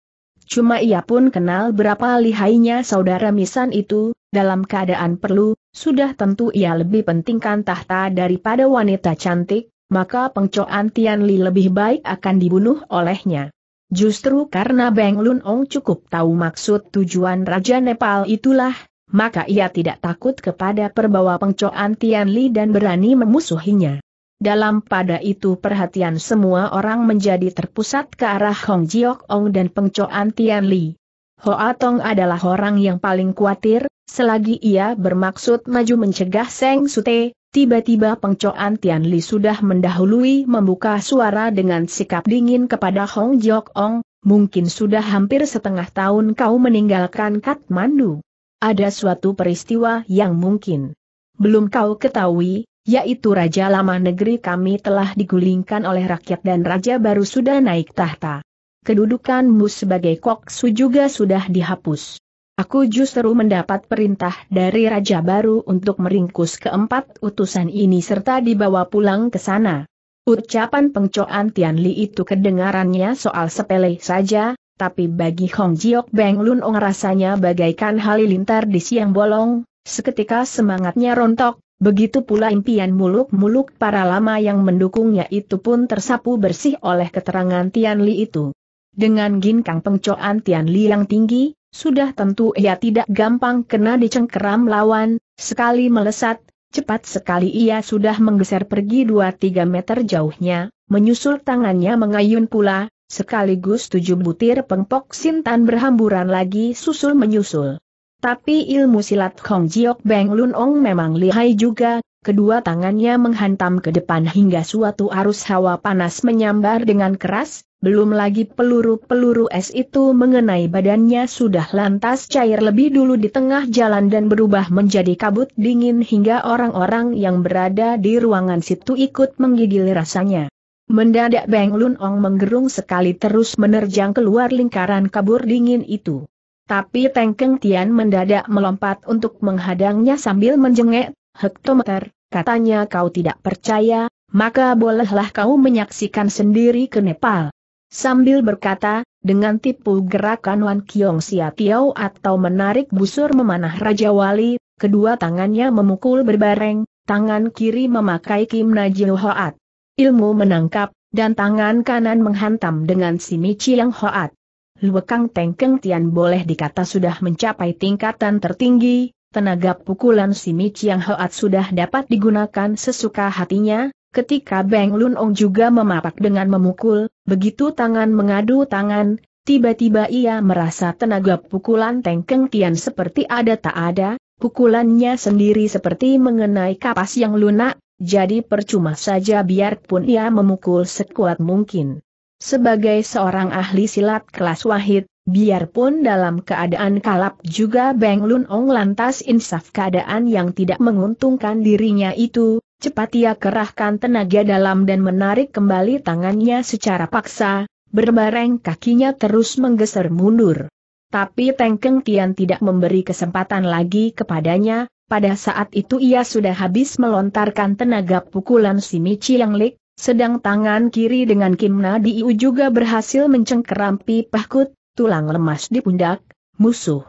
Cuma ia pun kenal berapa lihainya saudara Misan itu, dalam keadaan perlu, sudah tentu ia lebih pentingkan tahta daripada wanita cantik, maka pengcoan Tian Li lebih baik akan dibunuh olehnya. Justru karena Beng Lun Ong cukup tahu maksud tujuan Raja Nepal itulah, maka ia tidak takut kepada perbawa pengcoan Tian Li dan berani memusuhinya. Dalam pada itu perhatian semua orang menjadi terpusat ke arah Hong Jiok Ong dan pengcoan Tian Li. Hoa Tong adalah orang yang paling khawatir, selagi ia bermaksud maju mencegah Seng Sute, tiba-tiba pengcoan Tian Li sudah mendahului membuka suara dengan sikap dingin kepada Hong Jiok Ong, mungkin sudah hampir setengah tahun kau meninggalkan Katmandu. Ada suatu peristiwa yang mungkin belum kau ketahui, yaitu Raja Lama Negeri kami telah digulingkan oleh rakyat dan Raja baru sudah naik tahta. Kedudukanmu sebagai koksu juga sudah dihapus. Aku justru mendapat perintah dari Raja Baru untuk meringkus keempat utusan ini serta dibawa pulang ke sana. Ucapan pengcoan Tian Li itu kedengarannya soal sepele saja, tapi bagi Hong Jiok Beng Lun Ong rasanya bagaikan halilintar di siang bolong, seketika semangatnya rontok, Begitu pula impian muluk-muluk para lama yang mendukungnya itu pun tersapu bersih oleh keterangan Tian Li itu. Dengan ginkang pengcoan Tian Li yang tinggi, sudah tentu ia tidak gampang kena dicengkeram lawan, sekali melesat, cepat sekali ia sudah menggeser pergi 2-3 meter jauhnya, menyusul tangannya mengayun pula, sekaligus tujuh butir pengpok sintan berhamburan lagi susul-menyusul. Tapi ilmu silat Kong Jiok Beng Lun Ong memang lihai juga, kedua tangannya menghantam ke depan hingga suatu arus hawa panas menyambar dengan keras, belum lagi peluru-peluru es itu mengenai badannya sudah lantas cair lebih dulu di tengah jalan dan berubah menjadi kabut dingin hingga orang-orang yang berada di ruangan situ ikut menggigil rasanya. Mendadak Beng Lun Ong menggerung sekali terus menerjang keluar lingkaran kabur dingin itu. Tapi Tengkeng Tian mendadak melompat untuk menghadangnya sambil menjengek, hektometer, katanya kau tidak percaya, maka bolehlah kau menyaksikan sendiri ke Nepal. Sambil berkata, dengan tipu gerakan Wan Kiong Sia Tiao atau menarik busur memanah Raja Wali, kedua tangannya memukul berbareng, tangan kiri memakai Kim Najil Hoat. Ilmu menangkap, dan tangan kanan menghantam dengan Simici yang Hoat. Luekang Tengkeng Tian boleh dikata sudah mencapai tingkatan tertinggi, tenaga pukulan si Mi Chiang Hoat sudah dapat digunakan sesuka hatinya, ketika Beng Lun Ong juga memapak dengan memukul, begitu tangan mengadu tangan, tiba-tiba ia merasa tenaga pukulan Tengkeng Tian seperti ada tak ada, pukulannya sendiri seperti mengenai kapas yang lunak, jadi percuma saja biarpun ia memukul sekuat mungkin. Sebagai seorang ahli silat kelas wahid, biarpun dalam keadaan kalap juga Beng Lun Ong lantas insaf keadaan yang tidak menguntungkan dirinya itu, cepat ia kerahkan tenaga dalam dan menarik kembali tangannya secara paksa, berbareng kakinya terus menggeser mundur. Tapi Tengkeng Tian tidak memberi kesempatan lagi kepadanya, pada saat itu ia sudah habis melontarkan tenaga pukulan si Michi Yang Lik, sedang tangan kiri dengan Kim Nadiu juga berhasil mencengkeram kut tulang lemas di pundak, musuh.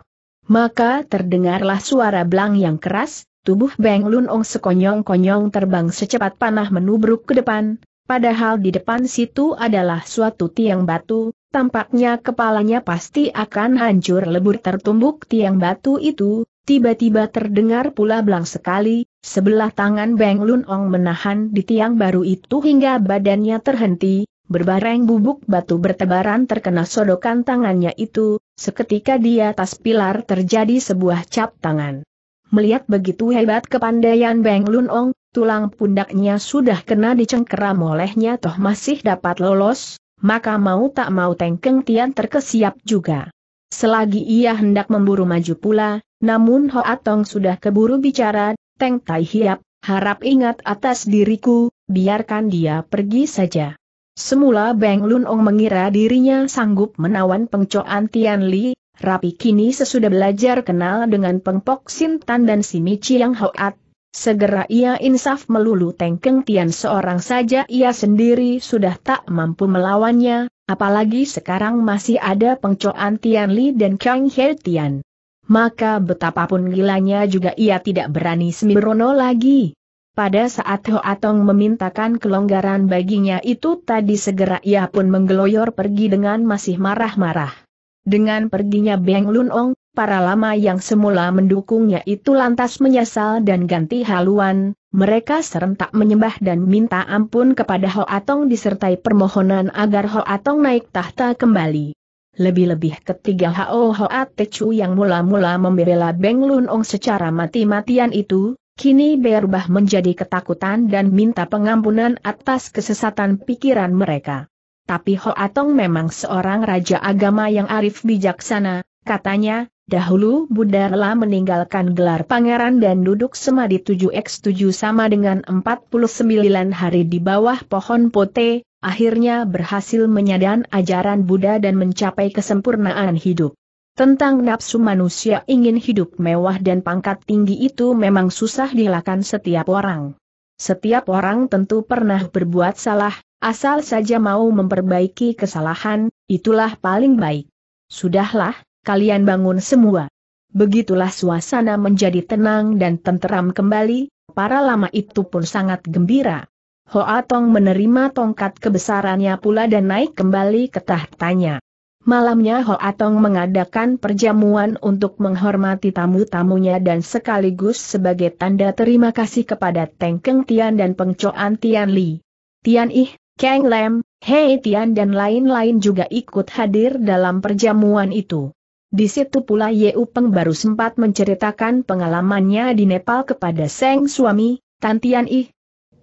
Maka terdengarlah suara belang yang keras, tubuh Beng Lun Ong sekonyong-konyong terbang secepat panah menubruk ke depan, padahal di depan situ adalah suatu tiang batu, tampaknya kepalanya pasti akan hancur lebur tertumbuk tiang batu itu, tiba-tiba terdengar pula belang sekali, Sebelah tangan Beng Lun Ong menahan di tiang baru itu hingga badannya terhenti, berbareng bubuk batu bertebaran terkena sodokan tangannya itu, seketika di atas pilar terjadi sebuah cap tangan. Melihat begitu hebat kepandaian Beng Lun Ong, tulang pundaknya sudah kena dicengkeram olehnya toh masih dapat lolos, maka mau tak mau Tengkeng Tian terkesiap juga. Selagi ia hendak memburu maju pula, namun Hoa Tong sudah keburu bicara Teng Tai Hiap, harap ingat atas diriku, biarkan dia pergi saja. Semula Beng Lun Ong mengira dirinya sanggup menawan pengcoan Tian Li, Rapi kini sesudah belajar kenal dengan pengpok Sintan dan si Michi yang hoat, segera ia insaf melulu Tengkeng Tian seorang saja ia sendiri sudah tak mampu melawannya, apalagi sekarang masih ada pengcoan Tian Li dan Kang He Tian maka betapapun gilanya juga ia tidak berani sembrono lagi. Pada saat Hoatong memintakan kelonggaran baginya itu tadi segera ia pun menggeloyor pergi dengan masih marah-marah. Dengan perginya Beng Lun Ong, para lama yang semula mendukungnya itu lantas menyesal dan ganti haluan, mereka serentak menyembah dan minta ampun kepada Hoatong disertai permohonan agar Hoatong naik tahta kembali. Lebih-lebih ketiga Hao Hoa Techu yang mula-mula membela Beng Lun Ong secara mati-matian itu, kini berubah menjadi ketakutan dan minta pengampunan atas kesesatan pikiran mereka. Tapi Hoa Tong memang seorang raja agama yang arif bijaksana, katanya, dahulu Buddha rela meninggalkan gelar pangeran dan duduk semadi 7x7 sama dengan 49 hari di bawah pohon pote, akhirnya berhasil menyadan ajaran Buddha dan mencapai kesempurnaan hidup. Tentang nafsu manusia ingin hidup mewah dan pangkat tinggi itu memang susah dilakukan setiap orang. Setiap orang tentu pernah berbuat salah, asal saja mau memperbaiki kesalahan, itulah paling baik. Sudahlah, kalian bangun semua. Begitulah suasana menjadi tenang dan tenteram kembali, para lama itu pun sangat gembira. Hoa Tong menerima tongkat kebesarannya pula dan naik kembali ke tahtanya. Malamnya Hoa Tong mengadakan perjamuan untuk menghormati tamu-tamunya dan sekaligus sebagai tanda terima kasih kepada Tengkeng Tian dan Pengcoan Tian Li. Tian Ih, Kang Lem, Hei Tian dan lain-lain juga ikut hadir dalam perjamuan itu. Di situ pula Ye Peng baru sempat menceritakan pengalamannya di Nepal kepada Seng suami, Tantian Ih,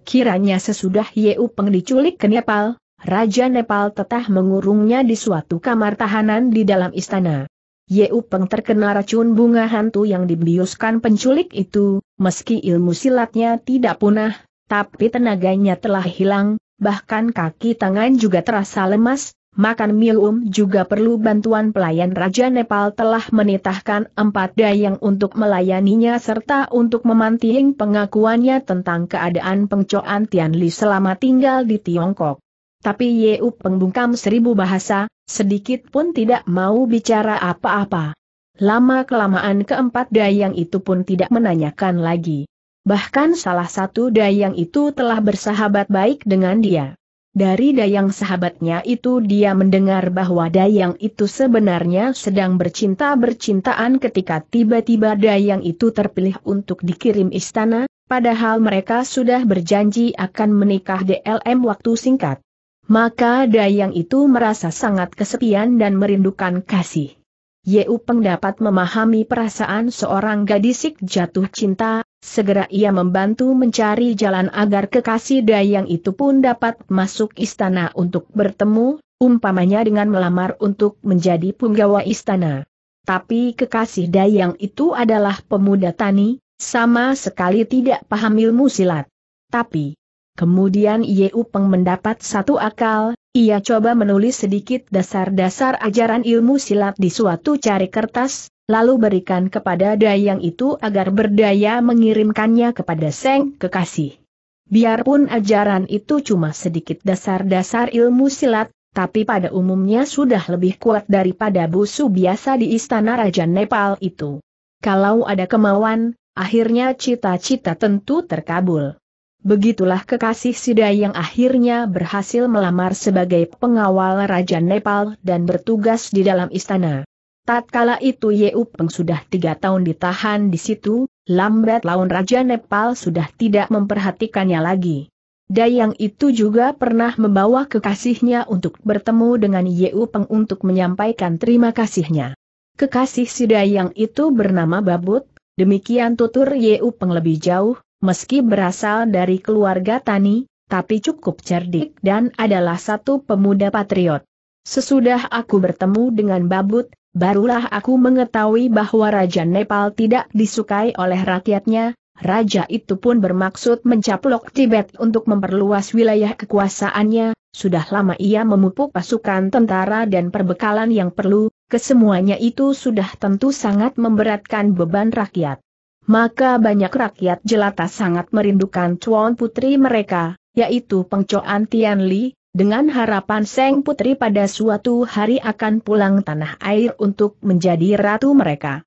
Kiranya sesudah Yeu Peng diculik ke Nepal, Raja Nepal tetah mengurungnya di suatu kamar tahanan di dalam istana. Yeu Peng terkena racun bunga hantu yang dibiuskan penculik itu, meski ilmu silatnya tidak punah, tapi tenaganya telah hilang, bahkan kaki tangan juga terasa lemas, Makan Milum juga perlu bantuan pelayan Raja Nepal telah menitahkan empat dayang untuk melayaninya serta untuk memanting pengakuannya tentang keadaan pengcoan Li selama tinggal di Tiongkok. Tapi Yeup pengbungkam seribu bahasa, sedikit pun tidak mau bicara apa-apa. Lama-kelamaan keempat dayang itu pun tidak menanyakan lagi. Bahkan salah satu dayang itu telah bersahabat baik dengan dia. Dari dayang sahabatnya itu dia mendengar bahwa dayang itu sebenarnya sedang bercinta-bercintaan ketika tiba-tiba dayang itu terpilih untuk dikirim istana, padahal mereka sudah berjanji akan menikah DLM waktu singkat. Maka dayang itu merasa sangat kesepian dan merindukan kasih. Yeu pendapat memahami perasaan seorang gadisik jatuh cinta, Segera ia membantu mencari jalan agar kekasih Dayang itu pun dapat masuk istana untuk bertemu, umpamanya dengan melamar untuk menjadi punggawa istana. Tapi kekasih Dayang itu adalah pemuda tani, sama sekali tidak paham ilmu silat. Tapi, kemudian Ye Upeng mendapat satu akal, ia coba menulis sedikit dasar-dasar ajaran ilmu silat di suatu cari kertas, lalu berikan kepada dayang itu agar berdaya mengirimkannya kepada Seng Kekasih. Biarpun ajaran itu cuma sedikit dasar-dasar ilmu silat, tapi pada umumnya sudah lebih kuat daripada busu biasa di istana Raja Nepal itu. Kalau ada kemauan, akhirnya cita-cita tentu terkabul. Begitulah kekasih Sida yang akhirnya berhasil melamar sebagai pengawal Raja Nepal dan bertugas di dalam istana. Tatkala itu Yeu Peng sudah tiga tahun ditahan di situ, lambat laun Raja Nepal sudah tidak memperhatikannya lagi. Dayang itu juga pernah membawa kekasihnya untuk bertemu dengan Yeu Peng untuk menyampaikan terima kasihnya. Kekasih si Dayang itu bernama Babut, demikian tutur Yeu Peng lebih jauh, meski berasal dari keluarga tani, tapi cukup cerdik dan adalah satu pemuda patriot. Sesudah aku bertemu dengan Babut, barulah aku mengetahui bahwa Raja Nepal tidak disukai oleh rakyatnya, Raja itu pun bermaksud mencaplok Tibet untuk memperluas wilayah kekuasaannya, sudah lama ia memupuk pasukan tentara dan perbekalan yang perlu, kesemuanya itu sudah tentu sangat memberatkan beban rakyat. Maka banyak rakyat jelata sangat merindukan cuan putri mereka, yaitu Pengcoan Tian Li, dengan harapan Seng Putri pada suatu hari akan pulang tanah air untuk menjadi ratu mereka.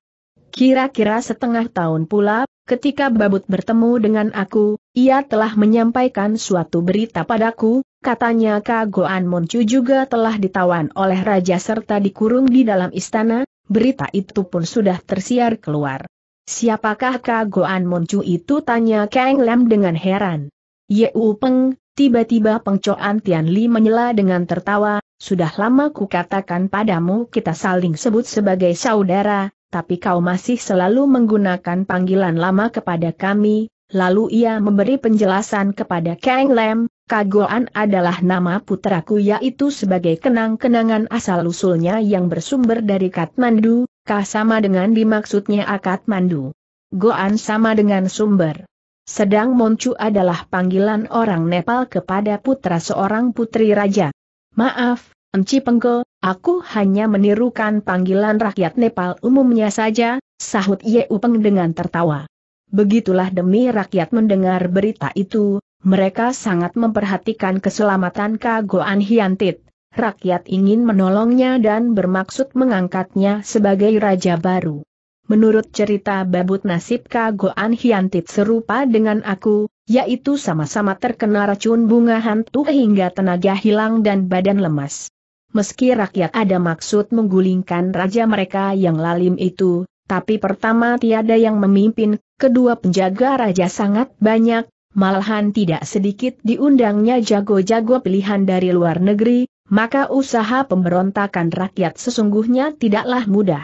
Kira-kira setengah tahun pula, ketika Babut bertemu dengan aku, ia telah menyampaikan suatu berita padaku, katanya Kagoan Moncu juga telah ditawan oleh raja serta dikurung di dalam istana, berita itu pun sudah tersiar keluar. Siapakah Kagoan Moncu itu tanya Kang Lam dengan heran. Yeu Peng, Tiba-tiba pengcoan Tian Li menyela dengan tertawa, sudah lama ku katakan padamu kita saling sebut sebagai saudara, tapi kau masih selalu menggunakan panggilan lama kepada kami, lalu ia memberi penjelasan kepada Kang Lam, Kagoan adalah nama putraku yaitu sebagai kenang-kenangan asal-usulnya yang bersumber dari Katmandu, Ka sama dengan dimaksudnya Akatmandu. Goan sama dengan sumber. Sedang Moncu adalah panggilan orang Nepal kepada putra seorang putri raja. Maaf, Enci Penggo, aku hanya menirukan panggilan rakyat Nepal umumnya saja, sahut Ye Upeng dengan tertawa. Begitulah demi rakyat mendengar berita itu, mereka sangat memperhatikan keselamatan Kagoan Hiantit. Rakyat ingin menolongnya dan bermaksud mengangkatnya sebagai raja baru. Menurut cerita babut nasib Kagoan Hiantit serupa dengan aku, yaitu sama-sama terkena racun bunga hantu hingga tenaga hilang dan badan lemas. Meski rakyat ada maksud menggulingkan raja mereka yang lalim itu, tapi pertama tiada yang memimpin, kedua penjaga raja sangat banyak, malahan tidak sedikit diundangnya jago-jago pilihan dari luar negeri, maka usaha pemberontakan rakyat sesungguhnya tidaklah mudah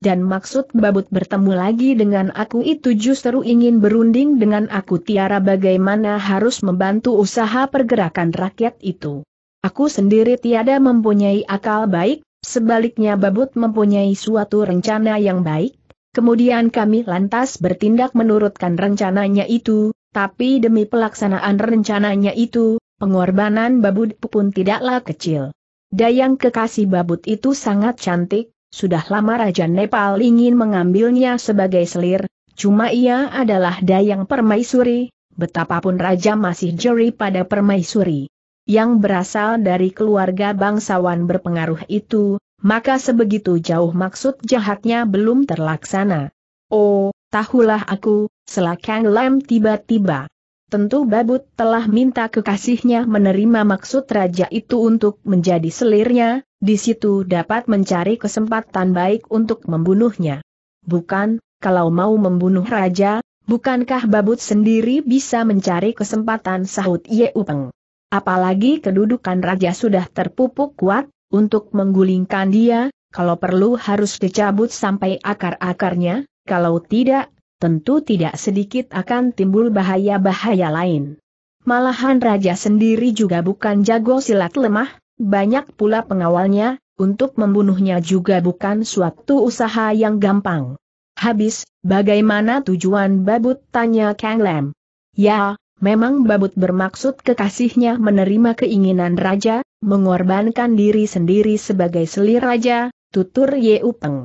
dan maksud babut bertemu lagi dengan aku itu justru ingin berunding dengan aku Tiara bagaimana harus membantu usaha pergerakan rakyat itu. Aku sendiri tiada mempunyai akal baik, sebaliknya babut mempunyai suatu rencana yang baik, kemudian kami lantas bertindak menurutkan rencananya itu, tapi demi pelaksanaan rencananya itu, pengorbanan babut pun tidaklah kecil. Dayang kekasih babut itu sangat cantik, sudah lama Raja Nepal ingin mengambilnya sebagai selir, cuma ia adalah dayang permaisuri, betapapun Raja masih jeri pada permaisuri. Yang berasal dari keluarga bangsawan berpengaruh itu, maka sebegitu jauh maksud jahatnya belum terlaksana. Oh, tahulah aku, selakang lem tiba-tiba. Tentu Babut telah minta kekasihnya menerima maksud raja itu untuk menjadi selirnya, di situ dapat mencari kesempatan baik untuk membunuhnya. Bukan, kalau mau membunuh raja, bukankah babut sendiri bisa mencari kesempatan sahut Ye Upeng? Apalagi kedudukan raja sudah terpupuk kuat, untuk menggulingkan dia, kalau perlu harus dicabut sampai akar-akarnya, kalau tidak, tentu tidak sedikit akan timbul bahaya-bahaya lain. Malahan raja sendiri juga bukan jago silat lemah, banyak pula pengawalnya, untuk membunuhnya juga bukan suatu usaha yang gampang. Habis, bagaimana tujuan babut tanya Kang Lam? Ya, memang babut bermaksud kekasihnya menerima keinginan raja, mengorbankan diri sendiri sebagai selir raja, tutur Yeupeng. Upeng.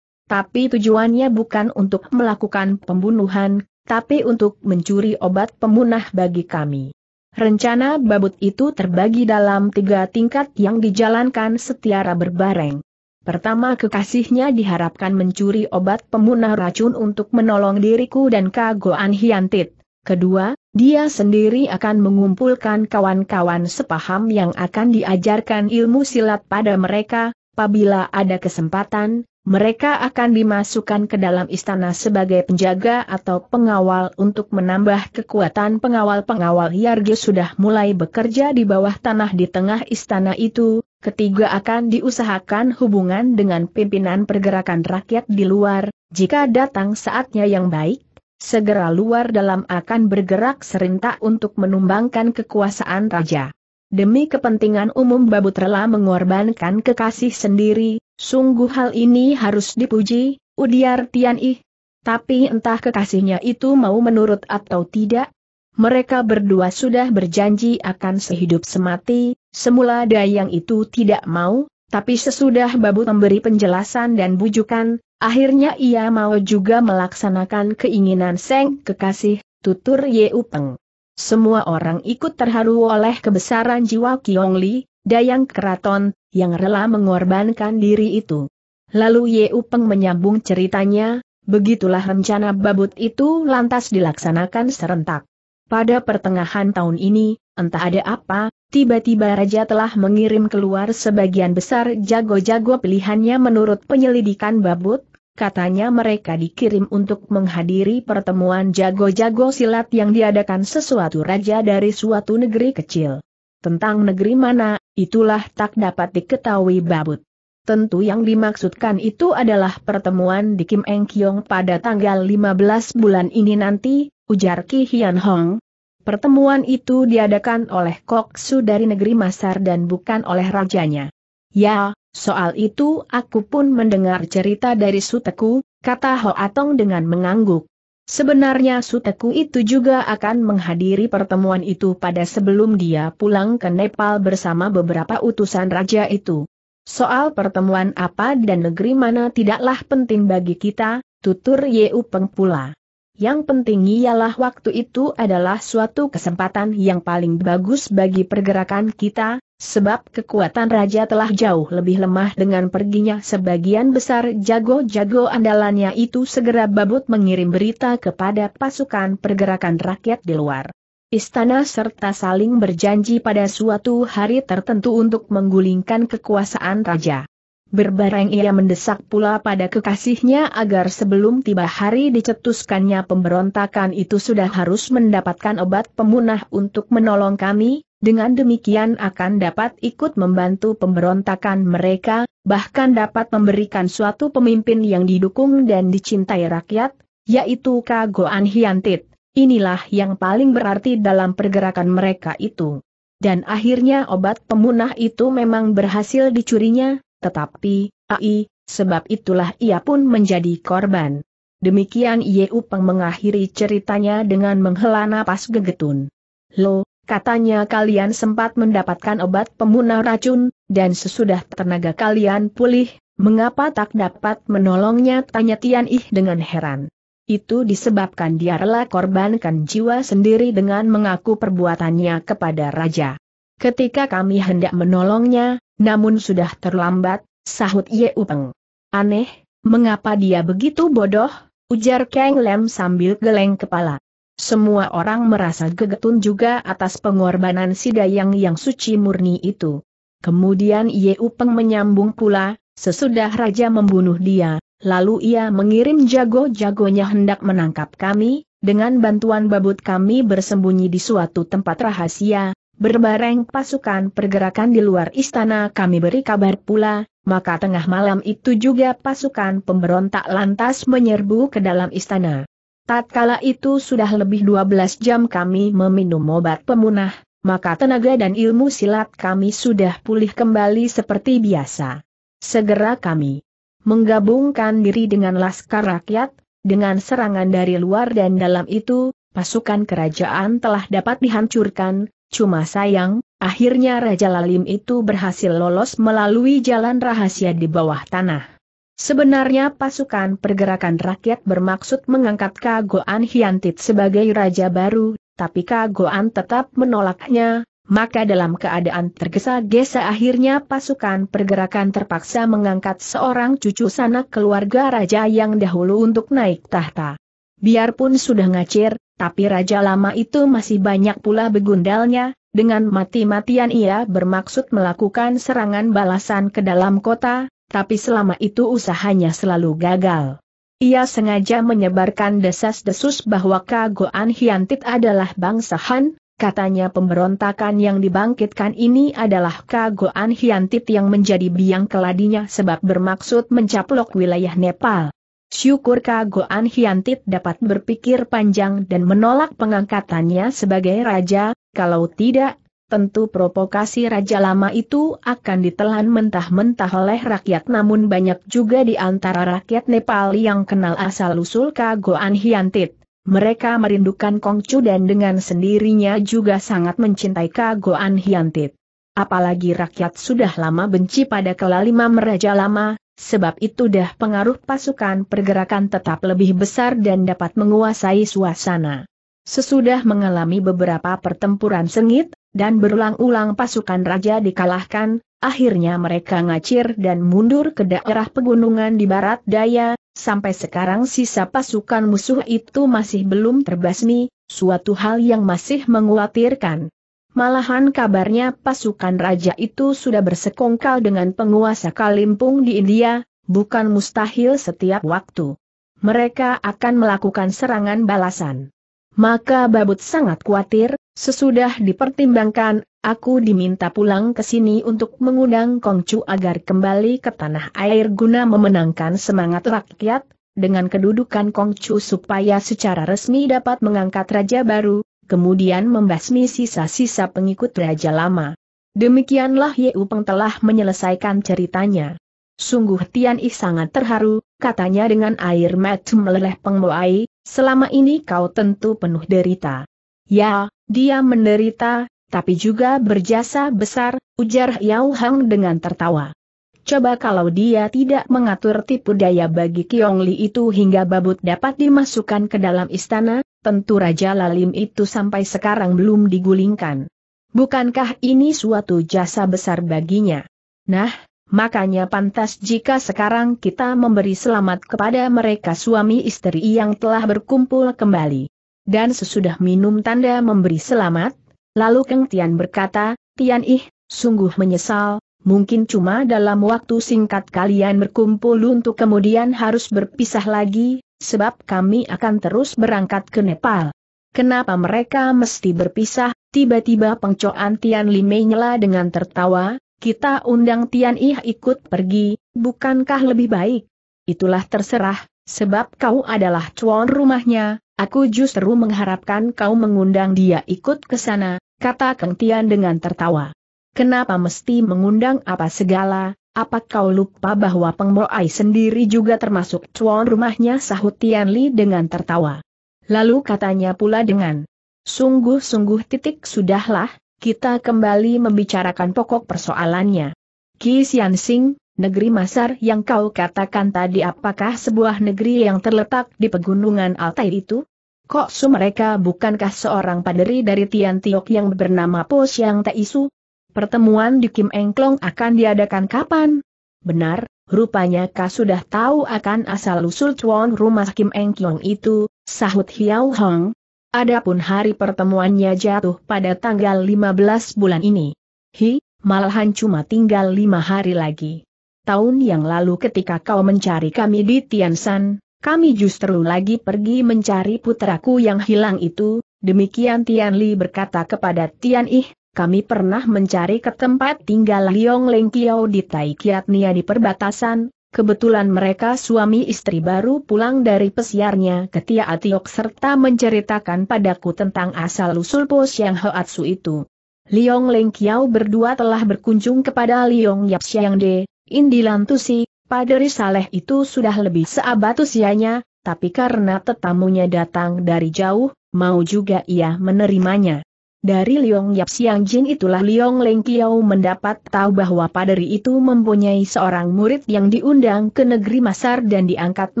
Tapi tujuannya bukan untuk melakukan pembunuhan, tapi untuk mencuri obat pemunah bagi kami. Rencana babut itu terbagi dalam tiga tingkat yang dijalankan setiara berbareng. Pertama kekasihnya diharapkan mencuri obat pemunah racun untuk menolong diriku dan Kagoan Hiantit. Kedua, dia sendiri akan mengumpulkan kawan-kawan sepaham yang akan diajarkan ilmu silat pada mereka, apabila ada kesempatan, mereka akan dimasukkan ke dalam istana sebagai penjaga atau pengawal untuk menambah kekuatan pengawal-pengawal Yargi sudah mulai bekerja di bawah tanah di tengah istana itu, ketiga akan diusahakan hubungan dengan pimpinan pergerakan rakyat di luar, jika datang saatnya yang baik, segera luar dalam akan bergerak serentak untuk menumbangkan kekuasaan raja. Demi kepentingan umum Babu rela mengorbankan kekasih sendiri, sungguh hal ini harus dipuji, udiar Tian Ih. Tapi entah kekasihnya itu mau menurut atau tidak, mereka berdua sudah berjanji akan sehidup semati, semula Dayang itu tidak mau, tapi sesudah Babu memberi penjelasan dan bujukan, akhirnya ia mau juga melaksanakan keinginan Seng kekasih, tutur Yeupeng. Upeng. Semua orang ikut terharu oleh kebesaran jiwa Kiong Li, Dayang Keraton, yang rela mengorbankan diri itu. Lalu Ye Upeng menyambung ceritanya, begitulah rencana babut itu lantas dilaksanakan serentak. Pada pertengahan tahun ini, entah ada apa, tiba-tiba Raja telah mengirim keluar sebagian besar jago-jago pilihannya menurut penyelidikan babut, katanya mereka dikirim untuk menghadiri pertemuan jago-jago silat yang diadakan sesuatu raja dari suatu negeri kecil. Tentang negeri mana, itulah tak dapat diketahui babut. Tentu yang dimaksudkan itu adalah pertemuan di Kim Eng Kyong pada tanggal 15 bulan ini nanti, ujar Ki Hian Hong. Pertemuan itu diadakan oleh Koksu dari negeri Masar dan bukan oleh rajanya. Ya, soal itu aku pun mendengar cerita dari Suteku, kata Atong dengan mengangguk. Sebenarnya Suteku itu juga akan menghadiri pertemuan itu pada sebelum dia pulang ke Nepal bersama beberapa utusan raja itu. Soal pertemuan apa dan negeri mana tidaklah penting bagi kita, tutur Yeu Peng pula. Yang penting ialah waktu itu adalah suatu kesempatan yang paling bagus bagi pergerakan kita, sebab kekuatan raja telah jauh lebih lemah dengan perginya sebagian besar jago-jago andalannya itu segera babut mengirim berita kepada pasukan pergerakan rakyat di luar istana serta saling berjanji pada suatu hari tertentu untuk menggulingkan kekuasaan raja. Berbareng ia mendesak pula pada kekasihnya agar sebelum tiba hari dicetuskannya pemberontakan itu sudah harus mendapatkan obat pemunah untuk menolong kami, dengan demikian akan dapat ikut membantu pemberontakan mereka, bahkan dapat memberikan suatu pemimpin yang didukung dan dicintai rakyat, yaitu Kagoan Hiantit. Inilah yang paling berarti dalam pergerakan mereka itu. Dan akhirnya obat pemunah itu memang berhasil dicurinya, tetapi, ai, sebab itulah ia pun menjadi korban. Demikian Ye Upeng mengakhiri ceritanya dengan menghela napas gegetun. Lo, katanya kalian sempat mendapatkan obat pemunah racun, dan sesudah tenaga kalian pulih, mengapa tak dapat menolongnya tanya Tian Ih dengan heran. Itu disebabkan dia rela korbankan jiwa sendiri dengan mengaku perbuatannya kepada raja. Ketika kami hendak menolongnya, namun sudah terlambat, sahut Ye Upeng. Aneh, mengapa dia begitu bodoh? Ujar Kang Lem sambil geleng kepala. Semua orang merasa gegetun juga atas pengorbanan si Dayang yang suci murni itu. Kemudian Ye Upeng menyambung pula, sesudah Raja membunuh dia, lalu ia mengirim jago-jagonya hendak menangkap kami, dengan bantuan babut kami bersembunyi di suatu tempat rahasia, berbareng pasukan pergerakan di luar istana kami beri kabar pula, maka tengah malam itu juga pasukan pemberontak lantas menyerbu ke dalam istana. Tatkala itu sudah lebih 12 jam kami meminum obat pemunah, maka tenaga dan ilmu silat kami sudah pulih kembali seperti biasa. Segera kami menggabungkan diri dengan laskar rakyat, dengan serangan dari luar dan dalam itu, pasukan kerajaan telah dapat dihancurkan, Cuma sayang, akhirnya Raja Lalim itu berhasil lolos melalui jalan rahasia di bawah tanah. Sebenarnya pasukan pergerakan rakyat bermaksud mengangkat Kagoan Hiantit sebagai raja baru, tapi Kagoan tetap menolaknya, maka dalam keadaan tergesa-gesa akhirnya pasukan pergerakan terpaksa mengangkat seorang cucu sanak keluarga raja yang dahulu untuk naik tahta. Biarpun sudah ngacir, tapi Raja Lama itu masih banyak pula begundalnya, dengan mati-matian ia bermaksud melakukan serangan balasan ke dalam kota, tapi selama itu usahanya selalu gagal. Ia sengaja menyebarkan desas-desus bahwa Kagoan Hiantit adalah bangsa Han, katanya pemberontakan yang dibangkitkan ini adalah Kagoan Hiantit yang menjadi biang keladinya sebab bermaksud mencaplok wilayah Nepal. Syukur Kagoan Hiantit dapat berpikir panjang dan menolak pengangkatannya sebagai raja, kalau tidak, tentu provokasi raja lama itu akan ditelan mentah-mentah oleh rakyat namun banyak juga di antara rakyat Nepal yang kenal asal-usul Kagoan Hiantit. Mereka merindukan Kongcu dan dengan sendirinya juga sangat mencintai Kagoan Hiantit. Apalagi rakyat sudah lama benci pada kelalima meraja lama, sebab itu dah pengaruh pasukan pergerakan tetap lebih besar dan dapat menguasai suasana. Sesudah mengalami beberapa pertempuran sengit, dan berulang-ulang pasukan raja dikalahkan, akhirnya mereka ngacir dan mundur ke daerah pegunungan di barat daya, sampai sekarang sisa pasukan musuh itu masih belum terbasmi, suatu hal yang masih menguatirkan. Malahan kabarnya pasukan raja itu sudah bersekongkal dengan penguasa Kalimpung di India, bukan mustahil setiap waktu. Mereka akan melakukan serangan balasan. Maka babut sangat khawatir, sesudah dipertimbangkan, aku diminta pulang ke sini untuk mengundang Kongcu agar kembali ke tanah air guna memenangkan semangat rakyat, dengan kedudukan Kongcu supaya secara resmi dapat mengangkat raja baru, kemudian membasmi sisa-sisa pengikut Raja Lama. Demikianlah Ye Upeng telah menyelesaikan ceritanya. Sungguh Tian Ih sangat terharu, katanya dengan air mata meleleh pengmoai, selama ini kau tentu penuh derita. Ya, dia menderita, tapi juga berjasa besar, ujar Yao Hang dengan tertawa. Coba kalau dia tidak mengatur tipu daya bagi Kiong Li itu hingga babut dapat dimasukkan ke dalam istana, tentu Raja Lalim itu sampai sekarang belum digulingkan. Bukankah ini suatu jasa besar baginya? Nah, makanya pantas jika sekarang kita memberi selamat kepada mereka suami istri yang telah berkumpul kembali. Dan sesudah minum tanda memberi selamat, lalu Keng Tian berkata, Tian Ih, sungguh menyesal, mungkin cuma dalam waktu singkat kalian berkumpul untuk kemudian harus berpisah lagi, sebab kami akan terus berangkat ke Nepal. Kenapa mereka mesti berpisah? Tiba-tiba pengcoan Tian Lime nyela dengan tertawa, kita undang Tian Ih ikut pergi, bukankah lebih baik? Itulah terserah, sebab kau adalah cuan rumahnya, aku justru mengharapkan kau mengundang dia ikut ke sana, kata Kang Tian dengan tertawa. Kenapa mesti mengundang apa segala, apa kau lupa bahwa Peng Moai sendiri juga termasuk tuan rumahnya sahut Tian Li dengan tertawa. Lalu katanya pula dengan, sungguh-sungguh titik sudahlah, kita kembali membicarakan pokok persoalannya. Qi Xian Sing, negeri Masar yang kau katakan tadi apakah sebuah negeri yang terletak di pegunungan Altai itu? Kok su mereka bukankah seorang paderi dari Tian Tiok yang bernama Po Xiang Taisu? Pertemuan di Kim Engklong akan diadakan kapan? Benar, rupanya kau sudah tahu akan asal-usul tuan rumah Kim Engklong itu, sahut Hiao Hong. Adapun hari pertemuannya jatuh pada tanggal 15 bulan ini. Hi, malahan cuma tinggal lima hari lagi. Tahun yang lalu ketika kau mencari kami di Tiansan, kami justru lagi pergi mencari putraku yang hilang itu, demikian Tian Li berkata kepada Tian Ih, kami pernah mencari ke tempat tinggal Liong Leng Kiao di Tai Kiat Nia di perbatasan, kebetulan mereka suami istri baru pulang dari pesiarnya ke Tia Atiok serta menceritakan padaku tentang asal-usul pos yang Hoatsu itu. Liong Leng Kiao berdua telah berkunjung kepada Liong Yap Siang De, Indilan Tusi, Paderi Saleh itu sudah lebih seabad usianya, tapi karena tetamunya datang dari jauh, mau juga ia menerimanya. Dari Liong Yap Siang Jin itulah Liong Leng Kiao mendapat tahu bahwa paderi itu mempunyai seorang murid yang diundang ke negeri Masar dan diangkat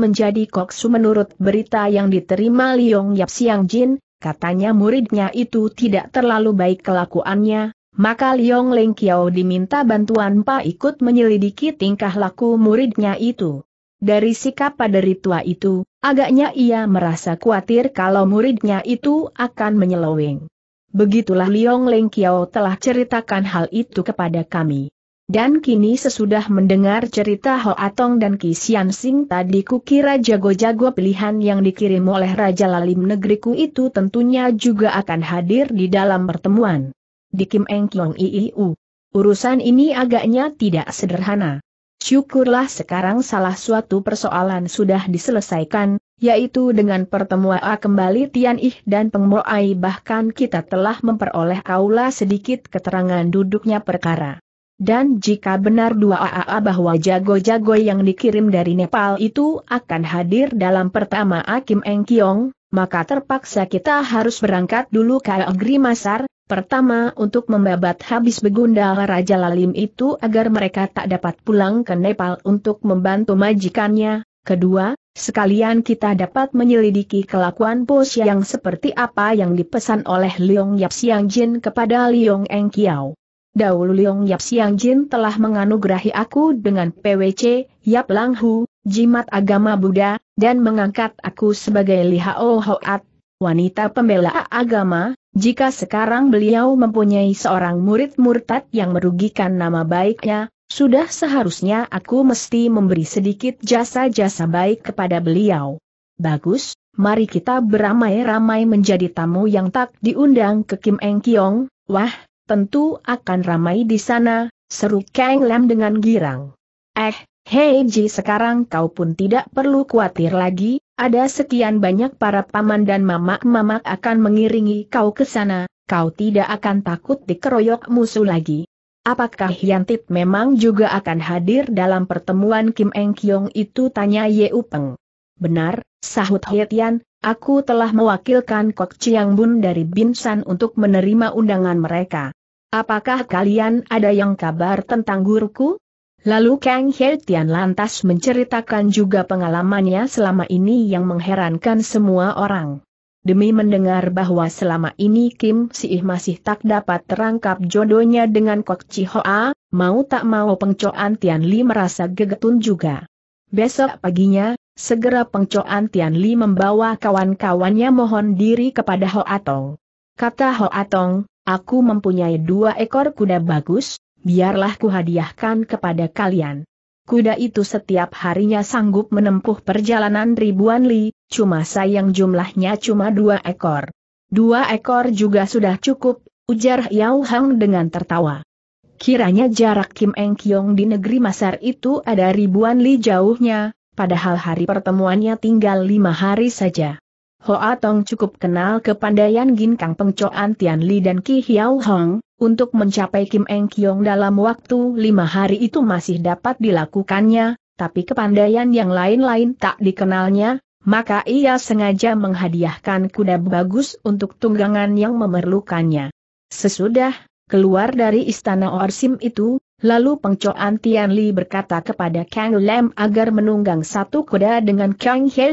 menjadi koksu menurut berita yang diterima Liong Yap Siang Jin, katanya muridnya itu tidak terlalu baik kelakuannya, maka Liong Leng Kiao diminta bantuan Pak ikut menyelidiki tingkah laku muridnya itu. Dari sikap paderi tua itu, agaknya ia merasa khawatir kalau muridnya itu akan menyeloweng. Begitulah Liong Leng Kiao telah ceritakan hal itu kepada kami. Dan kini sesudah mendengar cerita Ho Atong dan Ki Sian Sing tadi kukira jago-jago pilihan yang dikirim oleh Raja Lalim negeriku itu tentunya juga akan hadir di dalam pertemuan. Di Kim Eng Kiong Iiu. Urusan ini agaknya tidak sederhana. Syukurlah sekarang salah suatu persoalan sudah diselesaikan, yaitu dengan pertemuan A kembali Tian Ih dan Peng Mo Ai bahkan kita telah memperoleh kaula sedikit keterangan duduknya perkara. Dan jika benar dua AA bahwa jago-jago yang dikirim dari Nepal itu akan hadir dalam pertama Kim Eng Kiong, maka terpaksa kita harus berangkat dulu ke Agrimasar, pertama untuk membabat habis begundal Raja Lalim itu agar mereka tak dapat pulang ke Nepal untuk membantu majikannya, kedua, sekalian kita dapat menyelidiki kelakuan bos yang seperti apa yang dipesan oleh Liong Yap Siang Jin kepada Liong Eng Kiao. Dahulu Liong Yap Siang Jin telah menganugerahi aku dengan PWC, Yap Lang Hu, jimat agama Buddha, dan mengangkat aku sebagai Lihao oh Hoat, wanita pembela agama, jika sekarang beliau mempunyai seorang murid murtad yang merugikan nama baiknya, sudah seharusnya aku mesti memberi sedikit jasa-jasa baik kepada beliau. Bagus, mari kita beramai-ramai menjadi tamu yang tak diundang ke Kim Eng Kiong, wah, tentu akan ramai di sana, seru Kang Lam dengan girang. Eh, hei Ji sekarang kau pun tidak perlu khawatir lagi, ada sekian banyak para paman dan mamak-mamak akan mengiringi kau ke sana, kau tidak akan takut dikeroyok musuh lagi. Apakah Hiantit memang juga akan hadir dalam pertemuan Kim Eng Kyong itu tanya Ye Upeng. Benar, sahut Hietian, aku telah mewakilkan Kok Chiang Bun dari Binsan untuk menerima undangan mereka. Apakah kalian ada yang kabar tentang guruku? Lalu Kang He lantas menceritakan juga pengalamannya selama ini yang mengherankan semua orang demi mendengar bahwa selama ini Kim Siih masih tak dapat terangkap jodohnya dengan Kok Chi Hoa, mau tak mau pengcoan Tian Li merasa gegetun juga. Besok paginya, segera pengcoan Tian Li membawa kawan-kawannya mohon diri kepada Ho Atong. Kata Ho Atong, aku mempunyai dua ekor kuda bagus, biarlah ku hadiahkan kepada kalian. Kuda itu setiap harinya sanggup menempuh perjalanan ribuan li, cuma sayang jumlahnya cuma dua ekor. Dua ekor juga sudah cukup, ujar Yao Hang dengan tertawa. Kiranya jarak Kim Eng Kiong di negeri Masar itu ada ribuan li jauhnya, padahal hari pertemuannya tinggal lima hari saja. Hoa Tong cukup kenal kepandaian gin kang Pengcoan Tian Li dan Ki Hiao Hong, untuk mencapai Kim Eng Kiong dalam waktu lima hari itu masih dapat dilakukannya, tapi kepandaian yang lain-lain tak dikenalnya, maka ia sengaja menghadiahkan kuda bagus untuk tunggangan yang memerlukannya. Sesudah keluar dari istana Orsim itu, lalu pengcoan Tian Li berkata kepada Kang Lam agar menunggang satu kuda dengan Kang He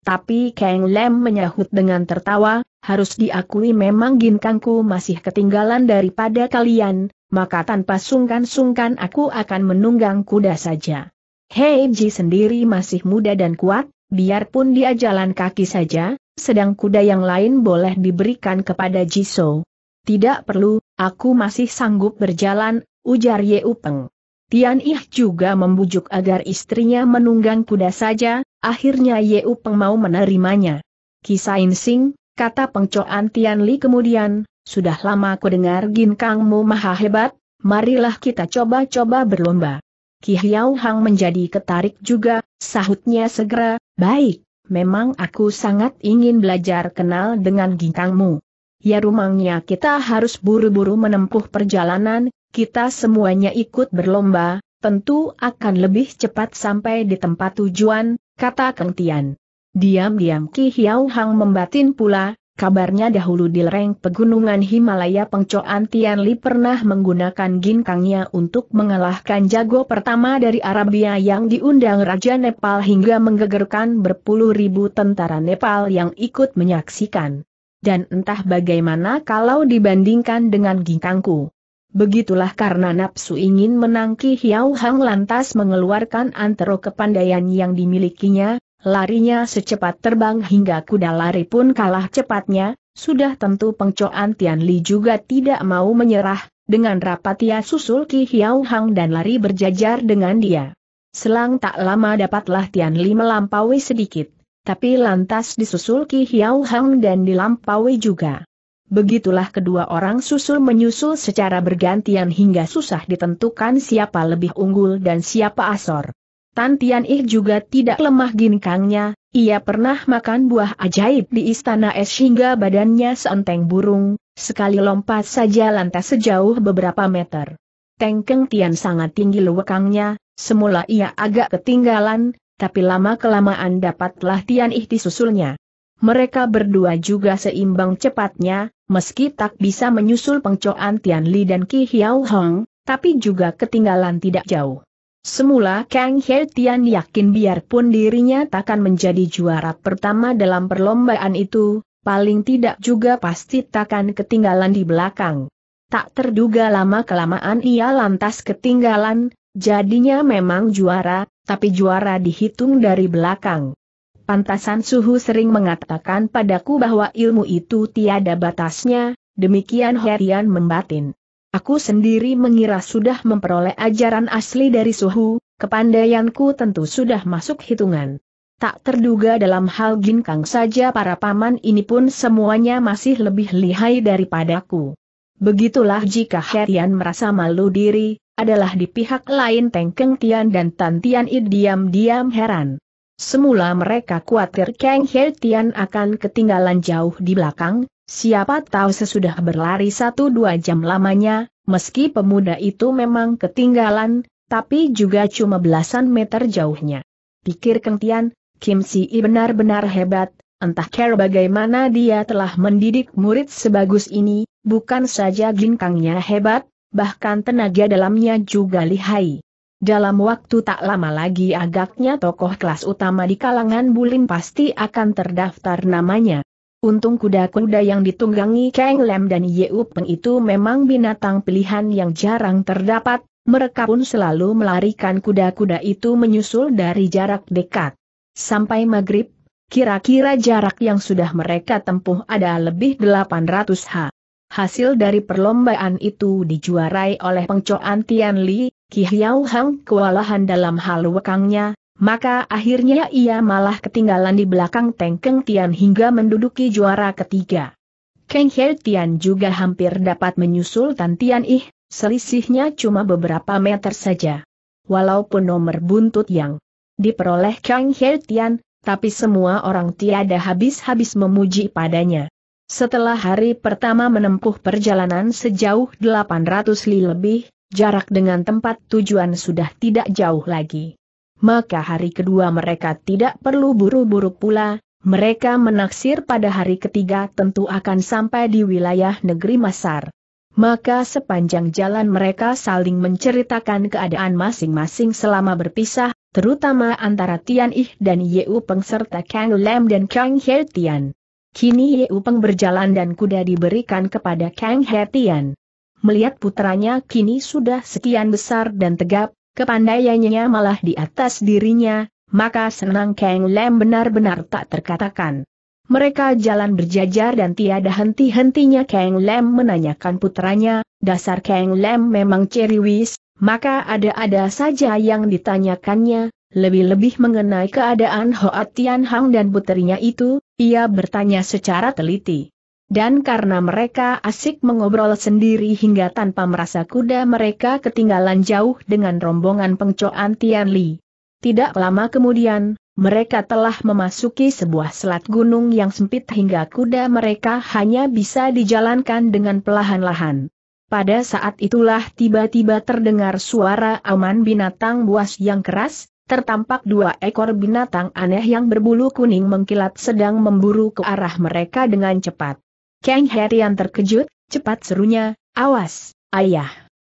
Tapi Kang Lam menyahut dengan tertawa, harus diakui memang ginkangku masih ketinggalan daripada kalian, maka tanpa sungkan-sungkan aku akan menunggang kuda saja. Hei Ji sendiri masih muda dan kuat, biarpun dia jalan kaki saja, sedang kuda yang lain boleh diberikan kepada Jiso. Tidak perlu, aku masih sanggup berjalan, ujar Ye Upeng. Tian Ih juga membujuk agar istrinya menunggang kuda saja, akhirnya Ye Upeng mau menerimanya. Kisain Sing, kata pengcoan Tian Li kemudian, sudah lama ku dengar gin ginkangmu maha hebat, marilah kita coba-coba berlomba. Ki Hiau Hang menjadi ketarik juga, sahutnya segera, baik, memang aku sangat ingin belajar kenal dengan ginkangmu. Ya rumangnya kita harus buru-buru menempuh perjalanan, kita semuanya ikut berlomba, tentu akan lebih cepat sampai di tempat tujuan, kata Keng Tian. Diam-diam Ki Hiau Hang membatin pula, Kabarnya dahulu di lereng pegunungan Himalaya Pengcoan Tian Li pernah menggunakan ginkangnya untuk mengalahkan jago pertama dari Arabia yang diundang Raja Nepal hingga menggegerkan berpuluh ribu tentara Nepal yang ikut menyaksikan. Dan entah bagaimana kalau dibandingkan dengan ginkangku. Begitulah karena nafsu ingin menangki Hiau Hang lantas mengeluarkan antero kepandaian yang dimilikinya, Larinya secepat terbang hingga kuda lari pun kalah cepatnya, sudah tentu pengcoan Tian Li juga tidak mau menyerah, dengan rapat ia susul Ki Hiao Hang dan lari berjajar dengan dia. Selang tak lama dapatlah Tian Li melampaui sedikit, tapi lantas disusul Ki Hiao Hang dan dilampaui juga. Begitulah kedua orang susul menyusul secara bergantian hingga susah ditentukan siapa lebih unggul dan siapa asor. Tan Tian Ih juga tidak lemah ginkangnya, ia pernah makan buah ajaib di istana es hingga badannya seenteng burung, sekali lompat saja lantas sejauh beberapa meter. Tengkeng Tian sangat tinggi lewekangnya, semula ia agak ketinggalan, tapi lama-kelamaan dapatlah Tian Ih disusulnya. Mereka berdua juga seimbang cepatnya, meski tak bisa menyusul pengcoan Tian Li dan Ki Hiao Hong, tapi juga ketinggalan tidak jauh. Semula Kang He Tian yakin biarpun dirinya takkan menjadi juara pertama dalam perlombaan itu, paling tidak juga pasti takkan ketinggalan di belakang. Tak terduga lama-kelamaan ia lantas ketinggalan, jadinya memang juara, tapi juara dihitung dari belakang. Pantasan Suhu sering mengatakan padaku bahwa ilmu itu tiada batasnya, demikian Herian membatin. Aku sendiri mengira sudah memperoleh ajaran asli dari suhu, kepandaianku tentu sudah masuk hitungan. Tak terduga dalam hal ginkang saja para paman ini pun semuanya masih lebih lihai daripadaku. Begitulah jika Herian merasa malu diri, adalah di pihak lain Tengkeng Tian dan Tan Tian diam-diam heran. Semula mereka khawatir Kang Hertian akan ketinggalan jauh di belakang, Siapa tahu sesudah berlari satu dua jam lamanya, meski pemuda itu memang ketinggalan, tapi juga cuma belasan meter jauhnya. Pikir Kentian, Kim Si benar-benar hebat, entah care bagaimana dia telah mendidik murid sebagus ini, bukan saja ginkangnya hebat, bahkan tenaga dalamnya juga lihai. Dalam waktu tak lama lagi agaknya tokoh kelas utama di kalangan Bulin pasti akan terdaftar namanya. Untung kuda-kuda yang ditunggangi Kang Lem dan Ye Peng itu memang binatang pilihan yang jarang terdapat, mereka pun selalu melarikan kuda-kuda itu menyusul dari jarak dekat. Sampai maghrib, kira-kira jarak yang sudah mereka tempuh ada lebih 800 ha. Hasil dari perlombaan itu dijuarai oleh pengcoan Tian Li, Ki Hiao Hang kewalahan dalam hal wekangnya, maka akhirnya ia malah ketinggalan di belakang Teng Keng Tian hingga menduduki juara ketiga. Keng He Tian juga hampir dapat menyusul Tan Tian Ih, selisihnya cuma beberapa meter saja. Walaupun nomor buntut yang diperoleh Kang He Tian, tapi semua orang tiada habis-habis memuji padanya. Setelah hari pertama menempuh perjalanan sejauh 800 li lebih, jarak dengan tempat tujuan sudah tidak jauh lagi maka hari kedua mereka tidak perlu buru-buru pula, mereka menaksir pada hari ketiga tentu akan sampai di wilayah negeri Masar. Maka sepanjang jalan mereka saling menceritakan keadaan masing-masing selama berpisah, terutama antara Tian Ih dan Yeu Peng serta Kang Lam dan Kang He Tian. Kini Yeu Peng berjalan dan kuda diberikan kepada Kang He Tian. Melihat putranya kini sudah sekian besar dan tegap, kepandaiannya malah di atas dirinya, maka senang Kang Lem benar-benar tak terkatakan. Mereka jalan berjajar dan tiada henti-hentinya Kang Lem menanyakan putranya, dasar Kang Lem memang ceriwis, maka ada-ada saja yang ditanyakannya, lebih-lebih mengenai keadaan Hoa Tian Hang dan putrinya itu, ia bertanya secara teliti. Dan karena mereka asik mengobrol sendiri hingga tanpa merasa kuda mereka ketinggalan jauh dengan rombongan pengcoan Tian Li. Tidak lama kemudian, mereka telah memasuki sebuah selat gunung yang sempit hingga kuda mereka hanya bisa dijalankan dengan pelahan lahan Pada saat itulah tiba-tiba terdengar suara aman binatang buas yang keras, tertampak dua ekor binatang aneh yang berbulu kuning mengkilat sedang memburu ke arah mereka dengan cepat. Kang Herian terkejut, cepat serunya, awas, ayah.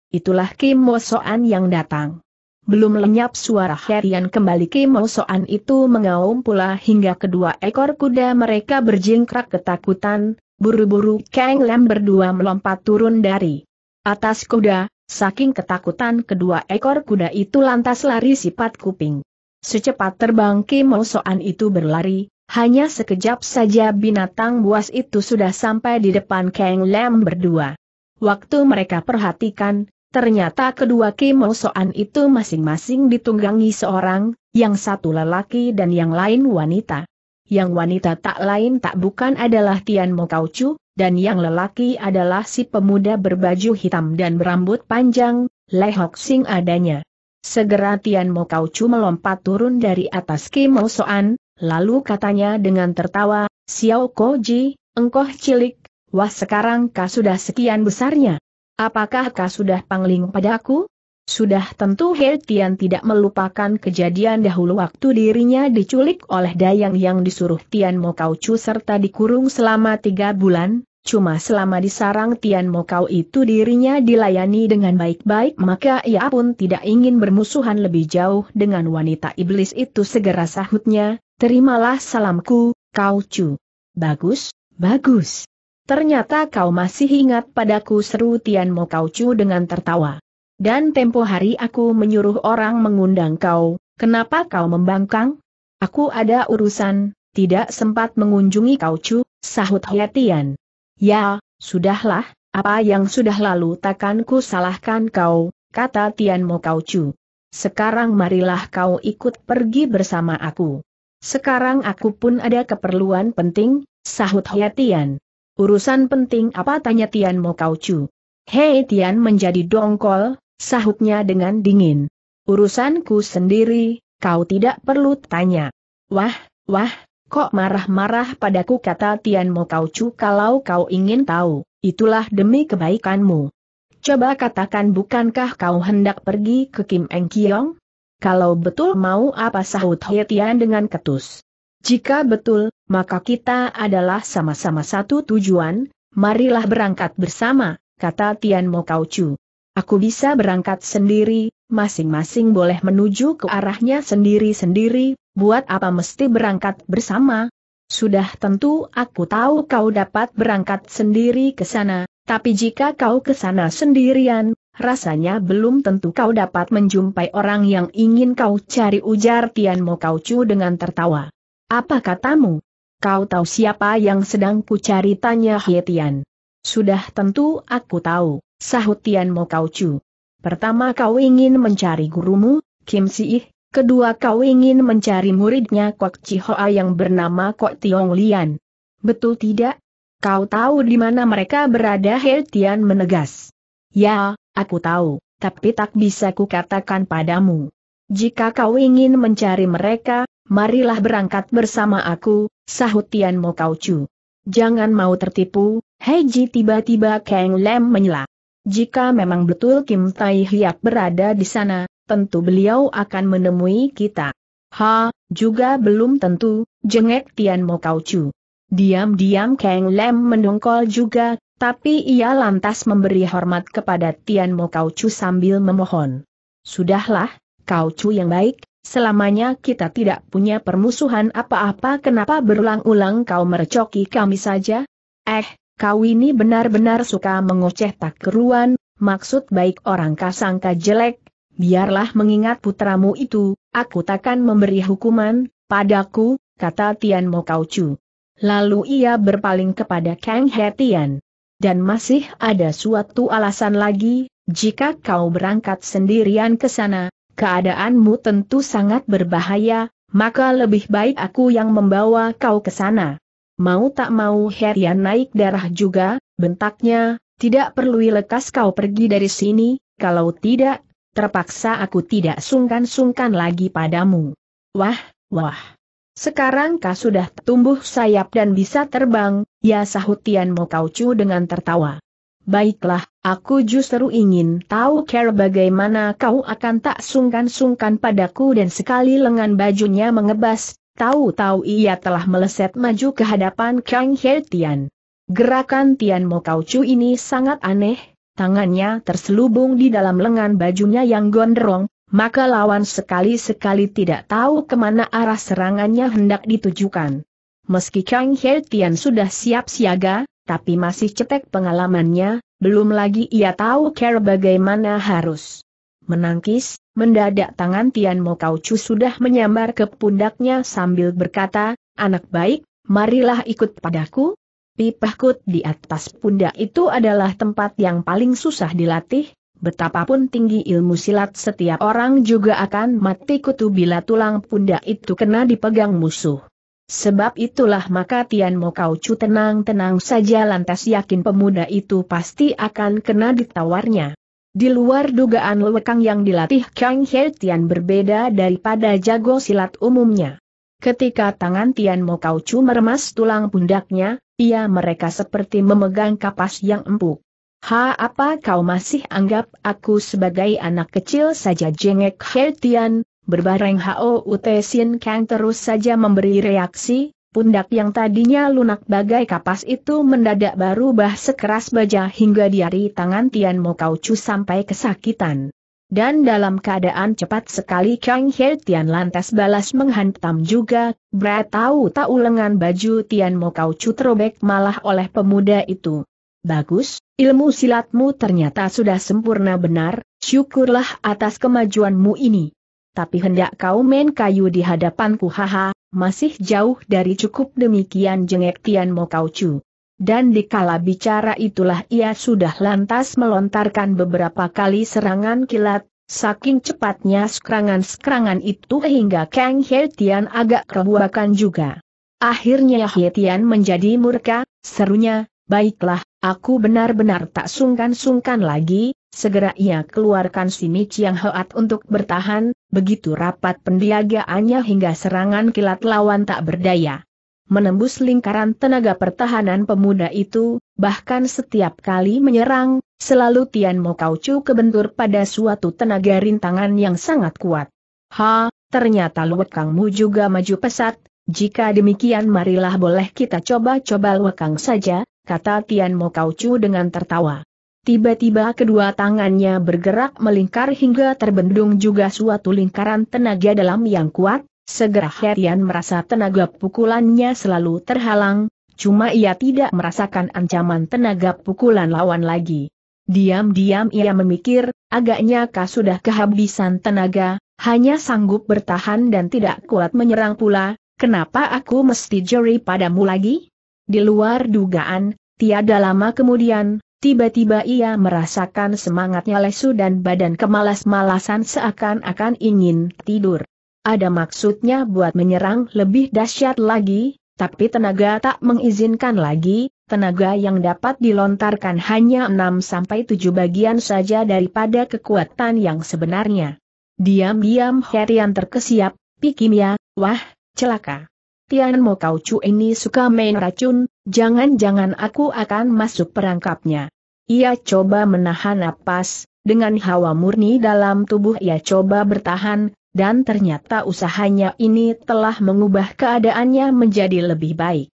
Itulah Kim Mo Soan yang datang. Belum lenyap suara Herian kembali Kim Mo Soan itu mengaum pula hingga kedua ekor kuda mereka berjingkrak ketakutan, buru-buru Kang Lam berdua melompat turun dari atas kuda, Saking ketakutan kedua ekor kuda itu lantas lari sifat kuping. Secepat terbang Kim Mo Soan itu berlari, hanya sekejap saja binatang buas itu sudah sampai di depan Kang Lam berdua. Waktu mereka perhatikan, ternyata kedua kemosoan itu masing-masing ditunggangi seorang, yang satu lelaki dan yang lain wanita. Yang wanita tak lain tak bukan adalah Tian Mo Chu, dan yang lelaki adalah si pemuda berbaju hitam dan berambut panjang, Lei Hok Sing adanya. Segera Tian Mo Chu melompat turun dari atas kemosoan, Lalu katanya dengan tertawa, Xiao Koji, engkau cilik, wah sekarang kau sudah sekian besarnya. Apakah kau sudah pangling padaku? Sudah tentu He Tian tidak melupakan kejadian dahulu waktu dirinya diculik oleh Dayang yang disuruh Tian Chu serta dikurung selama tiga bulan, cuma selama disarang Tian Mokau itu dirinya dilayani dengan baik-baik maka ia pun tidak ingin bermusuhan lebih jauh dengan wanita iblis itu segera sahutnya, Terimalah salamku, kau cu. Bagus, bagus. Ternyata kau masih ingat padaku seru Tian Mo Kau Chu dengan tertawa. Dan tempo hari aku menyuruh orang mengundang kau, kenapa kau membangkang? Aku ada urusan, tidak sempat mengunjungi kau Chu, sahut Hia Tian. Ya, sudahlah, apa yang sudah lalu takkan ku salahkan kau, kata Tian Mo Kau Chu. Sekarang marilah kau ikut pergi bersama aku. Sekarang aku pun ada keperluan penting, sahut Hoya Tian. Urusan penting apa tanya Tian Mo Kau Chu. Hei Tian menjadi dongkol, sahutnya dengan dingin. Urusanku sendiri, kau tidak perlu tanya. Wah, wah, kok marah-marah padaku kata Tian Mo Kau Chu kalau kau ingin tahu, itulah demi kebaikanmu. Coba katakan bukankah kau hendak pergi ke Kim Eng Kiong? Kalau betul mau apa sahut Hetian dengan ketus. Jika betul, maka kita adalah sama-sama satu tujuan, marilah berangkat bersama, kata Tian Mo Kaucu. Aku bisa berangkat sendiri, masing-masing boleh menuju ke arahnya sendiri-sendiri, buat apa mesti berangkat bersama? Sudah tentu aku tahu kau dapat berangkat sendiri ke sana, tapi jika kau ke sana sendirian, Rasanya belum tentu kau dapat menjumpai orang yang ingin kau cari ujar Tian Mo Kau Chu dengan tertawa. Apa katamu? Kau tahu siapa yang sedang ku cari tanya Hie Tian. Sudah tentu aku tahu, sahut Tian Mo Kau Chu. Pertama kau ingin mencari gurumu, Kim Si Ih, kedua kau ingin mencari muridnya Kok Chi Hoa yang bernama Kok Tiong Lian. Betul tidak? Kau tahu di mana mereka berada He Tian menegas. Ya, aku tahu, tapi tak bisa kukatakan padamu. Jika kau ingin mencari mereka, marilah berangkat bersama aku, sahut Tian Mo Chu. Jangan mau tertipu, Heiji tiba-tiba Kang Lem menyela. Jika memang betul Kim Tai Hiap berada di sana, tentu beliau akan menemui kita. Ha, juga belum tentu, jengek Tian Mo Chu. Diam-diam Kang Lem mendongkol juga, tapi ia lantas memberi hormat kepada Tian Mo Kau Chu sambil memohon. Sudahlah, Kau Chu yang baik, selamanya kita tidak punya permusuhan apa-apa kenapa berulang-ulang kau merecoki kami saja? Eh, kau ini benar-benar suka mengoceh tak keruan, maksud baik orang kasangka jelek, biarlah mengingat putramu itu, aku takkan memberi hukuman, padaku, kata Tian Mo Kau Chu. Lalu ia berpaling kepada Kang He Tian dan masih ada suatu alasan lagi, jika kau berangkat sendirian ke sana, keadaanmu tentu sangat berbahaya, maka lebih baik aku yang membawa kau ke sana. Mau tak mau Herian naik darah juga, bentaknya, tidak perlu lekas kau pergi dari sini, kalau tidak, terpaksa aku tidak sungkan-sungkan lagi padamu. Wah, wah. Sekarang kau sudah tumbuh sayap dan bisa terbang, ya sahut Tian Mo Chu dengan tertawa. Baiklah, aku justru ingin tahu cara bagaimana kau akan tak sungkan-sungkan padaku dan sekali lengan bajunya mengebas, tahu-tahu ia telah meleset maju ke hadapan Kang He Tian. Gerakan Tian Mo Chu ini sangat aneh, tangannya terselubung di dalam lengan bajunya yang gondrong, maka lawan sekali-sekali tidak tahu kemana arah serangannya hendak ditujukan. Meski Kang He Tian sudah siap siaga, tapi masih cetek pengalamannya, belum lagi ia tahu cara bagaimana harus menangkis, mendadak tangan Tian Mo Kau Chu sudah menyambar ke pundaknya sambil berkata, anak baik, marilah ikut padaku. Pipahkut di atas pundak itu adalah tempat yang paling susah dilatih, betapapun tinggi ilmu silat setiap orang juga akan mati kutu bila tulang pundak itu kena dipegang musuh. Sebab itulah maka Tian Mo Chu tenang-tenang saja lantas yakin pemuda itu pasti akan kena ditawarnya. Di luar dugaan lewekang yang dilatih Kang He Tian berbeda daripada jago silat umumnya. Ketika tangan Tian Mo Chu meremas tulang pundaknya, ia mereka seperti memegang kapas yang empuk. Ha apa kau masih anggap aku sebagai anak kecil saja jengek Hertian? berbareng Hao Utesin Kang terus saja memberi reaksi, pundak yang tadinya lunak bagai kapas itu mendadak baru bah sekeras baja hingga diari tangan Tian Mo Chu sampai kesakitan. Dan dalam keadaan cepat sekali Kang Hertian lantas balas menghantam juga, berat tahu tahu lengan baju Tian Mo Chu terobek malah oleh pemuda itu. Bagus, Ilmu silatmu ternyata sudah sempurna benar, syukurlah atas kemajuanmu ini. Tapi hendak kau main kayu di hadapanku haha, masih jauh dari cukup demikian jengek Tian Mo Kau Chu. Dan dikala bicara itulah ia sudah lantas melontarkan beberapa kali serangan kilat, saking cepatnya serangan-serangan itu hingga Kang He Tian agak kerbuakan juga. Akhirnya He Tian menjadi murka, serunya, baiklah, Aku benar-benar tak sungkan-sungkan lagi, segera ia keluarkan Simi Chiang Hoat untuk bertahan, begitu rapat pendiagaannya hingga serangan kilat lawan tak berdaya. Menembus lingkaran tenaga pertahanan pemuda itu, bahkan setiap kali menyerang, selalu Tian Mo Kaucu kebentur pada suatu tenaga rintangan yang sangat kuat. Ha, ternyata Luwekangmu juga maju pesat, jika demikian marilah boleh kita coba-coba Luwekang saja, kata Tian Mo Chu dengan tertawa. Tiba-tiba kedua tangannya bergerak melingkar hingga terbendung juga suatu lingkaran tenaga dalam yang kuat, segera Herian merasa tenaga pukulannya selalu terhalang, cuma ia tidak merasakan ancaman tenaga pukulan lawan lagi. Diam-diam ia memikir, agaknya kah sudah kehabisan tenaga, hanya sanggup bertahan dan tidak kuat menyerang pula, kenapa aku mesti jeri padamu lagi? Di luar dugaan, tiada lama kemudian, tiba-tiba ia merasakan semangatnya lesu dan badan kemalas-malasan seakan-akan ingin tidur. Ada maksudnya buat menyerang lebih dahsyat lagi, tapi tenaga tak mengizinkan lagi, tenaga yang dapat dilontarkan hanya 6-7 bagian saja daripada kekuatan yang sebenarnya. Diam-diam Herian terkesiap, pikirnya, wah, celaka. Tian Mo Kau Chu ini suka main racun, jangan-jangan aku akan masuk perangkapnya. Ia coba menahan napas, dengan hawa murni dalam tubuh ia coba bertahan, dan ternyata usahanya ini telah mengubah keadaannya menjadi lebih baik.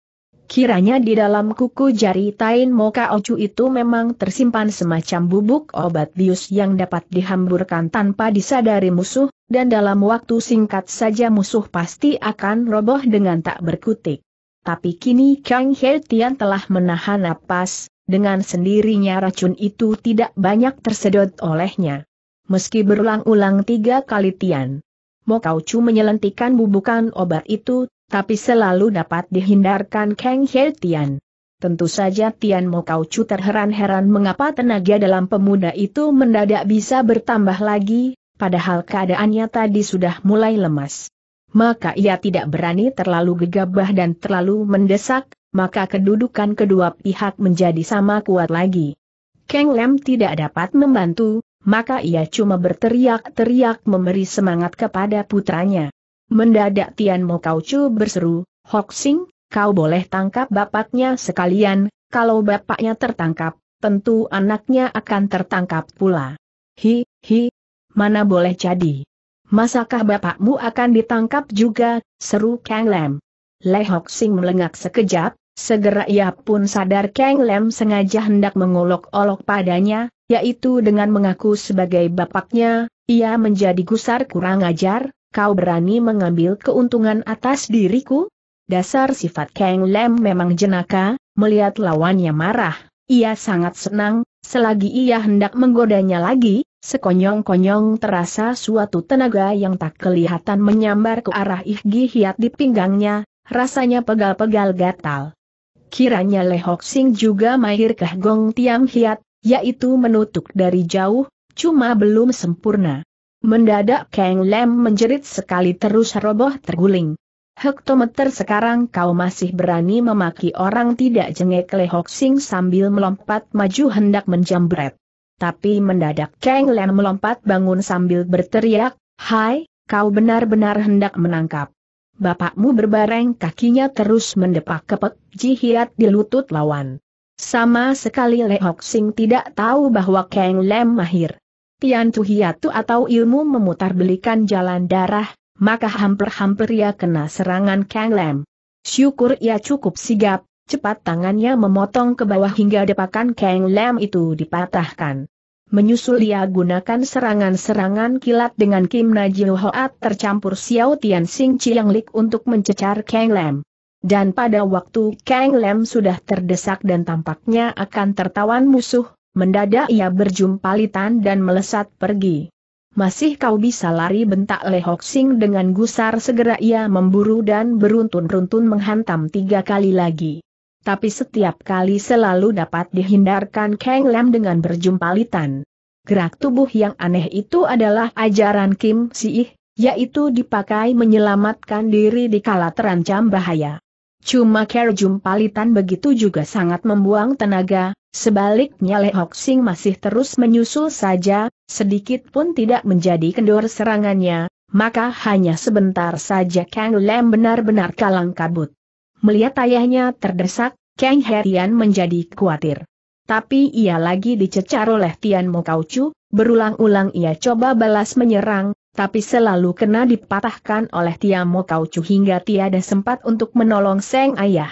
Kiranya di dalam kuku jari Tain Moka Ocu itu memang tersimpan semacam bubuk obat bius yang dapat dihamburkan tanpa disadari musuh, dan dalam waktu singkat saja musuh pasti akan roboh dengan tak berkutik. Tapi kini Kang He Tian telah menahan napas, dengan sendirinya racun itu tidak banyak tersedot olehnya. Meski berulang-ulang tiga kali Tian Mo Chu menyelentikan bubukan obat itu, tapi selalu dapat dihindarkan Kang He Tian. Tentu saja Tian Mo Chu terheran-heran mengapa tenaga dalam pemuda itu mendadak bisa bertambah lagi, padahal keadaannya tadi sudah mulai lemas. Maka ia tidak berani terlalu gegabah dan terlalu mendesak, maka kedudukan kedua pihak menjadi sama kuat lagi. Kang Lem tidak dapat membantu, maka ia cuma berteriak-teriak memberi semangat kepada putranya. Mendadak Tian Mo Kau Chu berseru, Hok kau boleh tangkap bapaknya sekalian, kalau bapaknya tertangkap, tentu anaknya akan tertangkap pula. Hi, hi, mana boleh jadi. Masakah bapakmu akan ditangkap juga, seru Kang Lem. Le Hok Sing melengak sekejap, segera ia pun sadar Kang Lem sengaja hendak mengolok-olok padanya, yaitu dengan mengaku sebagai bapaknya, ia menjadi gusar kurang ajar, kau berani mengambil keuntungan atas diriku? Dasar sifat Kang Lem memang jenaka, melihat lawannya marah, ia sangat senang, selagi ia hendak menggodanya lagi, Sekonyong-konyong terasa suatu tenaga yang tak kelihatan menyambar ke arah Ihgi Hiat di pinggangnya, rasanya pegal-pegal gatal. Kiranya Lehok Sing juga mahir ke Gong Tiam Hiat, yaitu menutup dari jauh, cuma belum sempurna. Mendadak Kang Lem menjerit sekali terus roboh terguling. Hektometer sekarang kau masih berani memaki orang tidak jengek Lehok Sing sambil melompat maju hendak menjambret tapi mendadak Kang Lem melompat bangun sambil berteriak, Hai, kau benar-benar hendak menangkap. Bapakmu berbareng kakinya terus mendepak kepek jihiat di lutut lawan. Sama sekali Le Hok Sing tidak tahu bahwa Kang Lem mahir. Tian Tu Hiatu atau ilmu memutarbelikan jalan darah, maka hampir-hampir ia kena serangan Kang Lem. Syukur ia cukup sigap, Cepat tangannya memotong ke bawah hingga depakan Kang Lam itu dipatahkan. Menyusul dia gunakan serangan-serangan kilat dengan Kim Najil Hoat tercampur Xiao Tian Sing Chiang Lik untuk mencecar Kang Lam. Dan pada waktu Kang Lam sudah terdesak dan tampaknya akan tertawan musuh, mendadak ia berjumpalitan dan melesat pergi. Masih kau bisa lari bentak Lehok Sing dengan gusar segera ia memburu dan beruntun-runtun menghantam tiga kali lagi. Tapi setiap kali selalu dapat dihindarkan Kang Lam dengan berjumpalitan. Gerak tubuh yang aneh itu adalah ajaran Kim si Siih, yaitu dipakai menyelamatkan diri di kala terancam bahaya. Cuma Ker Jumpalitan begitu juga sangat membuang tenaga, sebaliknya Le Hock Sing masih terus menyusul saja, sedikit pun tidak menjadi kendor serangannya, maka hanya sebentar saja Kang Lam benar-benar kalang kabut. Melihat ayahnya terdesak, Kang Herian menjadi khawatir. Tapi ia lagi dicecar oleh Tian Mo Chu, berulang-ulang ia coba balas menyerang, tapi selalu kena dipatahkan oleh Tian Mo Chu hingga tiada sempat untuk menolong Seng Ayah.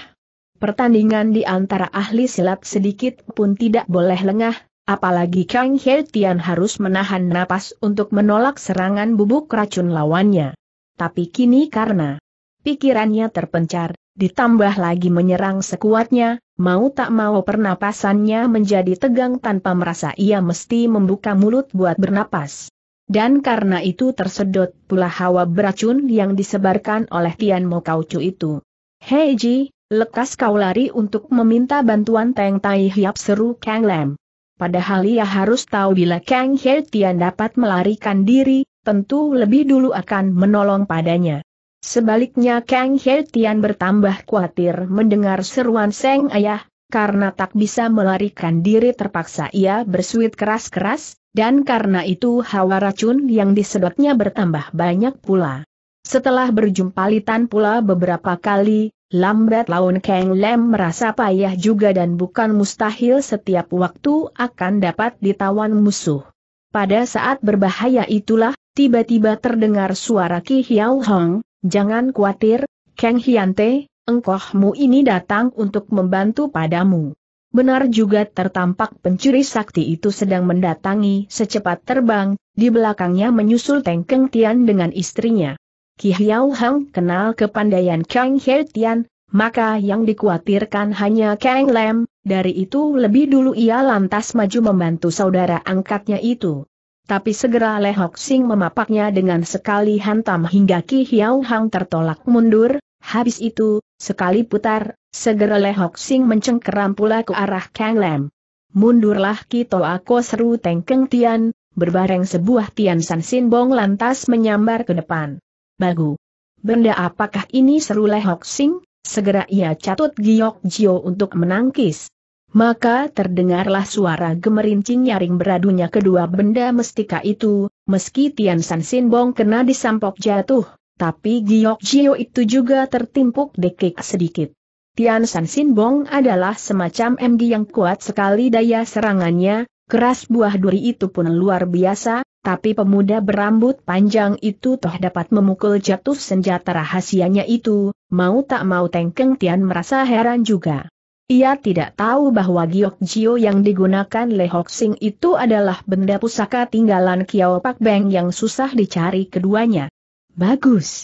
Pertandingan di antara ahli silat sedikit pun tidak boleh lengah, apalagi Kang Tian harus menahan napas untuk menolak serangan bubuk racun lawannya. Tapi kini karena pikirannya terpencar, ditambah lagi menyerang sekuatnya, mau tak mau pernapasannya menjadi tegang tanpa merasa ia mesti membuka mulut buat bernapas. Dan karena itu tersedot pula hawa beracun yang disebarkan oleh Tian Mo Kaucu itu. Hei Ji, lekas kau lari untuk meminta bantuan Teng Tai Hiap seru Kang Lam. Padahal ia harus tahu bila Kang He Tian dapat melarikan diri, tentu lebih dulu akan menolong padanya. Sebaliknya Kang He Tian bertambah khawatir mendengar seruan Seng Ayah, karena tak bisa melarikan diri terpaksa ia bersuit keras-keras, dan karena itu hawa racun yang disedotnya bertambah banyak pula. Setelah berjumpa Litan pula beberapa kali, lambat laun Kang Lem merasa payah juga dan bukan mustahil setiap waktu akan dapat ditawan musuh. Pada saat berbahaya itulah, tiba-tiba terdengar suara Ki Hiao Hong, Jangan khawatir, Kang Hyante, engkohmu ini datang untuk membantu padamu. Benar juga tertampak pencuri sakti itu sedang mendatangi secepat terbang, di belakangnya menyusul Keng Tian dengan istrinya. Ki Hiao Hang kenal kepandaian Kang He Tian, maka yang dikhawatirkan hanya Kang Lem, dari itu lebih dulu ia lantas maju membantu saudara angkatnya itu. Tapi segera Le Hok Sing memapaknya dengan sekali hantam hingga Ki Hiau Hang tertolak mundur, habis itu, sekali putar, segera Le Hok Sing mencengkeram pula ke arah Kang Lam. Mundurlah Ki Ako seru Tengkeng Tian, berbareng sebuah Tian San Sin Bong lantas menyambar ke depan. Bagu. Benda apakah ini seru Le Hok Sing? Segera ia catut Giok Jio untuk menangkis. Maka terdengarlah suara gemerincing nyaring beradunya kedua benda mestika itu, meski Tian San Sin Bong kena disampok jatuh, tapi Giok Jio itu juga tertimpuk dekik sedikit. Tian San Sin Bong adalah semacam MG yang kuat sekali daya serangannya, keras buah duri itu pun luar biasa, tapi pemuda berambut panjang itu toh dapat memukul jatuh senjata rahasianya itu, mau tak mau Tengkeng Tian merasa heran juga. Ia tidak tahu bahwa giok jio yang digunakan Le Hoxing itu adalah benda pusaka tinggalan Kiao Pak Beng yang susah dicari keduanya. Bagus.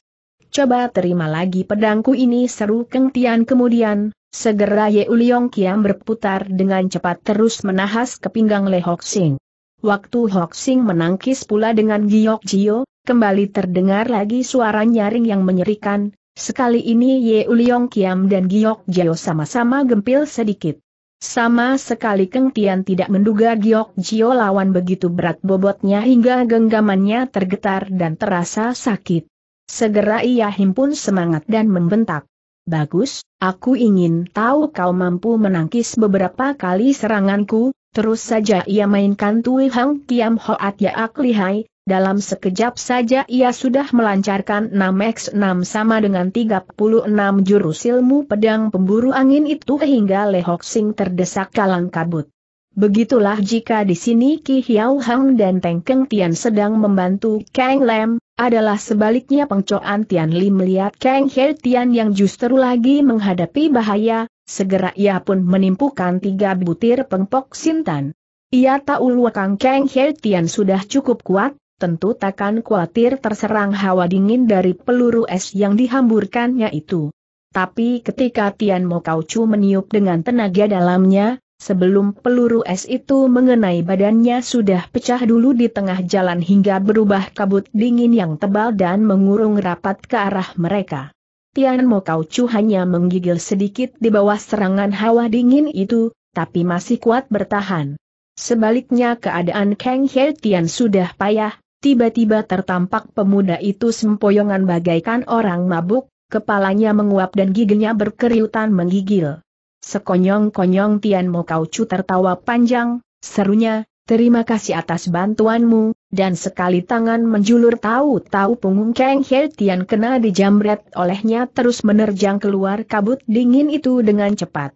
Coba terima lagi pedangku ini seru Keng Tian kemudian, segera Ye Uliong Kiam berputar dengan cepat terus menahas ke pinggang Le Hoxing. Waktu Hoxing menangkis pula dengan giok jio, kembali terdengar lagi suara nyaring yang menyerikan, Sekali ini Ye Uliong Kiam dan Giok Jio sama-sama gempil sedikit. Sama sekali Keng Tian tidak menduga Giok Jio lawan begitu berat bobotnya hingga genggamannya tergetar dan terasa sakit. Segera ia himpun semangat dan membentak. Bagus, aku ingin tahu kau mampu menangkis beberapa kali seranganku, terus saja ia mainkan Tui Hang Kiam Hoat Ya Yaak Lihai, dalam sekejap saja ia sudah melancarkan 6x6 sama dengan 36 jurus ilmu pedang pemburu angin itu hingga Lehok Sing terdesak kalang kabut. Begitulah jika di sini Ki Hiau Hang dan Teng Keng Tian sedang membantu Kang Lam, adalah sebaliknya pengcoan Tian Li melihat Kang He Tian yang justru lagi menghadapi bahaya, segera ia pun menimpukan tiga butir pengpok sintan. Ia tahu Luakang Kang He Tian sudah cukup kuat, tentu takkan khawatir terserang hawa dingin dari peluru es yang dihamburkannya itu. Tapi ketika Tian Mo Kau Chu meniup dengan tenaga dalamnya, sebelum peluru es itu mengenai badannya sudah pecah dulu di tengah jalan hingga berubah kabut dingin yang tebal dan mengurung rapat ke arah mereka. Tian Mo Kau Chu hanya menggigil sedikit di bawah serangan hawa dingin itu, tapi masih kuat bertahan. Sebaliknya keadaan Kang Hei Tian sudah payah, Tiba-tiba tertampak pemuda itu sempoyongan bagaikan orang mabuk, kepalanya menguap dan giginya berkeriutan menggigil. Sekonyong-konyong Tian Mo Kaucu tertawa panjang, serunya, terima kasih atas bantuanmu, dan sekali tangan menjulur tahu-tahu punggung Kang He Tian kena dijamret olehnya terus menerjang keluar kabut dingin itu dengan cepat.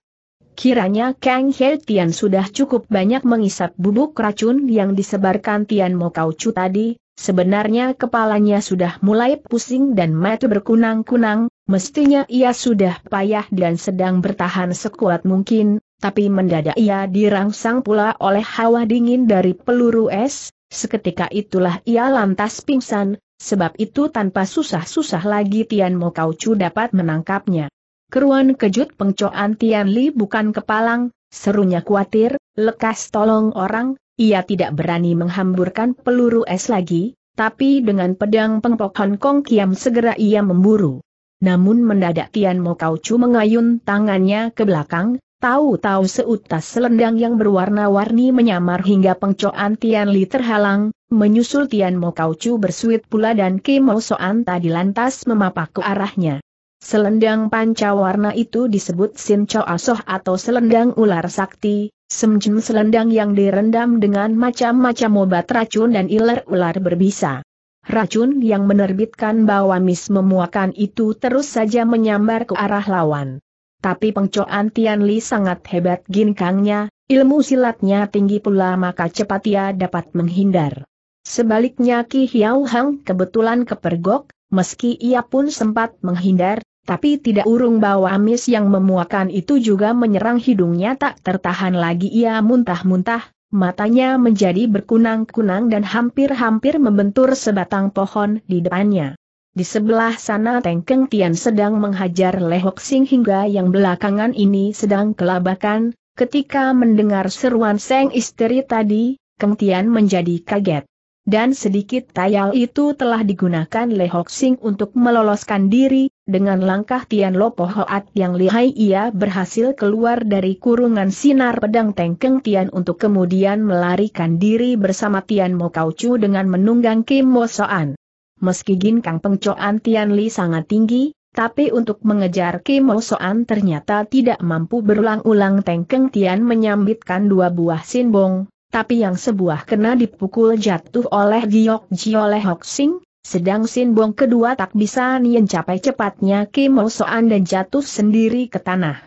Kiranya Kang He Tian sudah cukup banyak mengisap bubuk racun yang disebarkan Tian Mo Kau Chu tadi, sebenarnya kepalanya sudah mulai pusing dan mata berkunang-kunang, mestinya ia sudah payah dan sedang bertahan sekuat mungkin, tapi mendadak ia dirangsang pula oleh hawa dingin dari peluru es, seketika itulah ia lantas pingsan, sebab itu tanpa susah-susah lagi Tian Mo Kau Chu dapat menangkapnya. Keruan kejut pengcoan Tian Li bukan kepalang, serunya khawatir, lekas tolong orang, ia tidak berani menghamburkan peluru es lagi, tapi dengan pedang pengpok Hong Kong Kiam segera ia memburu. Namun mendadak Tian Mo Kau Chu mengayun tangannya ke belakang, tahu-tahu seutas selendang yang berwarna-warni menyamar hingga pengcoan Tian Li terhalang, menyusul Tian Mo Kau Chu bersuit pula dan Mo Soan tadi lantas memapak ke arahnya. Selendang panca warna itu disebut sin Sinco Asoh atau selendang ular sakti, semjim selendang yang direndam dengan macam-macam obat racun dan iler ular berbisa. Racun yang menerbitkan bawamis memuakan itu terus saja menyambar ke arah lawan. Tapi pengcoan Tian Li sangat hebat ginkangnya, ilmu silatnya tinggi pula maka cepat ia dapat menghindar. Sebaliknya Ki Hiao Hang kebetulan kepergok, meski ia pun sempat menghindar, tapi tidak urung bawa amis yang memuakan itu juga menyerang hidungnya tak tertahan lagi ia muntah-muntah, matanya menjadi berkunang-kunang dan hampir-hampir membentur sebatang pohon di depannya. Di sebelah sana Tengkeng Tian sedang menghajar Lehok Sing hingga yang belakangan ini sedang kelabakan, ketika mendengar seruan Seng istri tadi, Keng Tian menjadi kaget dan sedikit tayal itu telah digunakan Le Hok untuk meloloskan diri, dengan langkah Tian Lopo Hoat yang lihai ia berhasil keluar dari kurungan sinar pedang Tengkeng Tian untuk kemudian melarikan diri bersama Tian Mo Kau dengan menunggang Kim Mo Soan. Meski ginkang pengcoan Tian Li sangat tinggi, tapi untuk mengejar Kim Mo Soan ternyata tidak mampu berulang-ulang Tengkeng Tian menyambitkan dua buah sinbong, tapi yang sebuah kena dipukul jatuh oleh Giok oleh Hok Sing, sedang Sin Bong kedua tak bisa nian capai cepatnya Kim Soan dan jatuh sendiri ke tanah.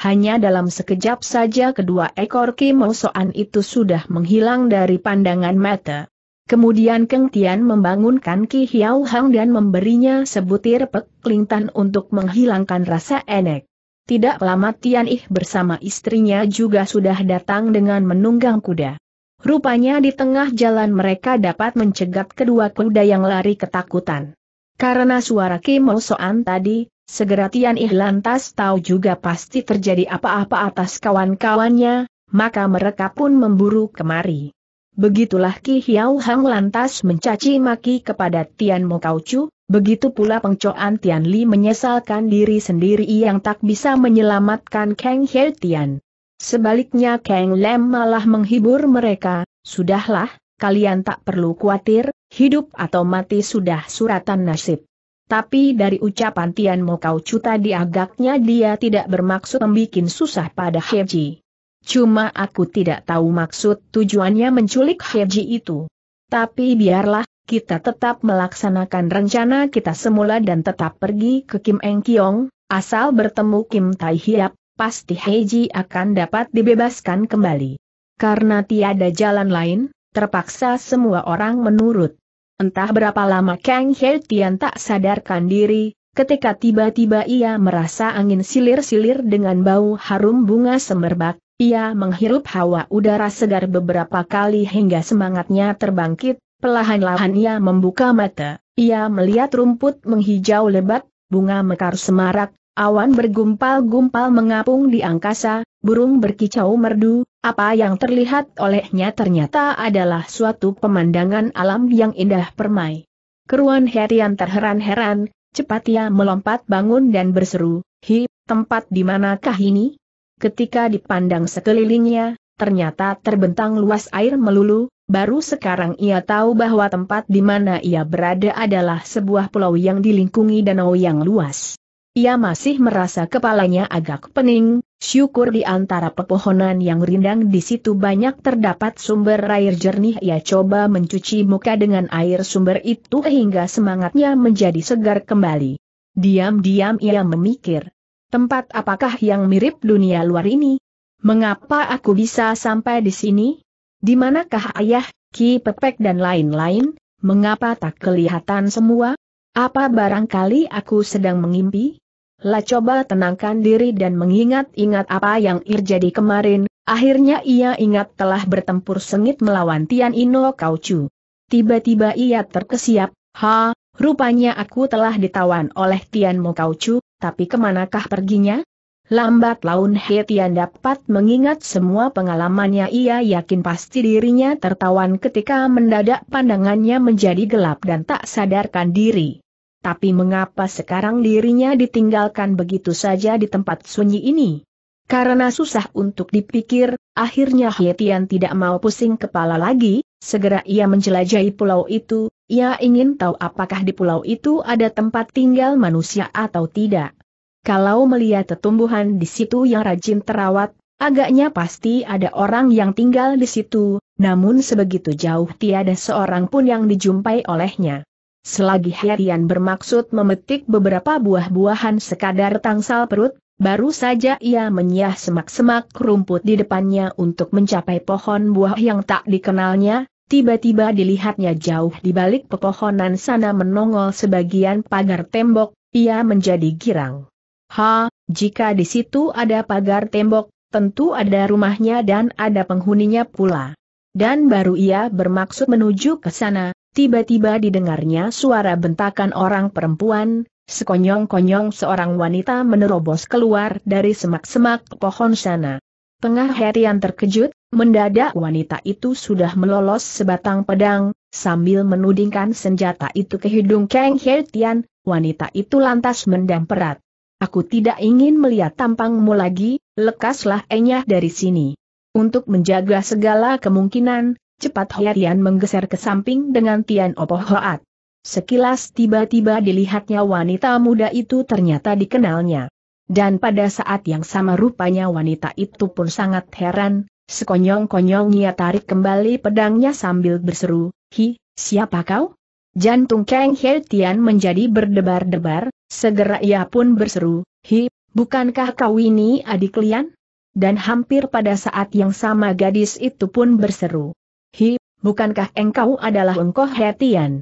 Hanya dalam sekejap saja kedua ekor Kim Soan itu sudah menghilang dari pandangan mata. Kemudian Keng Tian membangunkan Ki Hiau Hang dan memberinya sebutir peklintan untuk menghilangkan rasa enek. Tidak lama Tian Ih bersama istrinya juga sudah datang dengan menunggang kuda. Rupanya di tengah jalan mereka dapat mencegat kedua kuda yang lari ketakutan. Karena suara Kimo Soan tadi, segera Tian Ih lantas tahu juga pasti terjadi apa-apa atas kawan-kawannya, maka mereka pun memburu kemari. Begitulah Ki Hiau Hang lantas mencaci maki kepada Tian Mo Kaucu, begitu pula pengcoan Tian Li menyesalkan diri sendiri yang tak bisa menyelamatkan Kang He Tian. Sebaliknya Kang Lem malah menghibur mereka, sudahlah, kalian tak perlu khawatir, hidup atau mati sudah suratan nasib. Tapi dari ucapan Tian Mo Chu tadi diagaknya dia tidak bermaksud membuat susah pada Heji. Cuma aku tidak tahu maksud tujuannya menculik Heji itu. Tapi biarlah, kita tetap melaksanakan rencana kita semula dan tetap pergi ke Kim Eng Kiong, asal bertemu Kim Tai Hiap, pasti Heiji akan dapat dibebaskan kembali. Karena tiada jalan lain, terpaksa semua orang menurut. Entah berapa lama Kang Hei Tian tak sadarkan diri, ketika tiba-tiba ia merasa angin silir-silir dengan bau harum bunga semerbak, ia menghirup hawa udara segar beberapa kali hingga semangatnya terbangkit, Pelahan-lahan ia membuka mata, ia melihat rumput menghijau lebat, bunga mekar semarak, Awan bergumpal-gumpal mengapung di angkasa, burung berkicau merdu, apa yang terlihat olehnya ternyata adalah suatu pemandangan alam yang indah permai. Keruan Herian terheran-heran, cepat ia melompat bangun dan berseru, Hi, tempat di manakah ini? Ketika dipandang sekelilingnya, ternyata terbentang luas air melulu, baru sekarang ia tahu bahwa tempat di mana ia berada adalah sebuah pulau yang dilingkungi danau yang luas. Ia masih merasa kepalanya agak pening, syukur di antara pepohonan yang rindang di situ banyak terdapat sumber air jernih. Ia coba mencuci muka dengan air sumber itu hingga semangatnya menjadi segar kembali. Diam-diam ia memikir, tempat apakah yang mirip dunia luar ini? Mengapa aku bisa sampai di sini? Di manakah ayah, Ki Pepek dan lain-lain? Mengapa tak kelihatan semua? Apa barangkali aku sedang mengimpi? La coba tenangkan diri dan mengingat-ingat apa yang terjadi kemarin, akhirnya ia ingat telah bertempur sengit melawan Tian Ino Chu. Tiba-tiba ia terkesiap, ha, rupanya aku telah ditawan oleh Tian Mo Chu. tapi kemanakah perginya? Lambat laun He Tian dapat mengingat semua pengalamannya ia yakin pasti dirinya tertawan ketika mendadak pandangannya menjadi gelap dan tak sadarkan diri. Tapi mengapa sekarang dirinya ditinggalkan begitu saja di tempat sunyi ini? Karena susah untuk dipikir, akhirnya Hietian tidak mau pusing kepala lagi, segera ia menjelajahi pulau itu, ia ingin tahu apakah di pulau itu ada tempat tinggal manusia atau tidak. Kalau melihat tumbuhan di situ yang rajin terawat, agaknya pasti ada orang yang tinggal di situ, namun sebegitu jauh tiada seorang pun yang dijumpai olehnya. Selagi Herian bermaksud memetik beberapa buah-buahan sekadar tangsal perut, baru saja ia menyah semak-semak rumput di depannya untuk mencapai pohon buah yang tak dikenalnya, tiba-tiba dilihatnya jauh di balik pepohonan sana menongol sebagian pagar tembok, ia menjadi girang. Ha, jika di situ ada pagar tembok, tentu ada rumahnya dan ada penghuninya pula. Dan baru ia bermaksud menuju ke sana, Tiba-tiba didengarnya suara bentakan orang perempuan, sekonyong-konyong seorang wanita menerobos keluar dari semak-semak pohon sana. Tengah Herian terkejut, mendadak wanita itu sudah melolos sebatang pedang, sambil menudingkan senjata itu ke hidung Kang Herian, wanita itu lantas mendam perat. Aku tidak ingin melihat tampangmu lagi, lekaslah enyah dari sini. Untuk menjaga segala kemungkinan, Cepat Herian menggeser ke samping dengan Tian Opo Hoat. Sekilas tiba-tiba dilihatnya wanita muda itu ternyata dikenalnya. Dan pada saat yang sama rupanya wanita itu pun sangat heran, sekonyong konyong ia tarik kembali pedangnya sambil berseru, Hi, siapa kau? Jantung Kang He Tian menjadi berdebar-debar, segera ia pun berseru, Hi, bukankah kau ini adik Lian? Dan hampir pada saat yang sama gadis itu pun berseru, Hi, bukankah engkau adalah engkoh Hetian?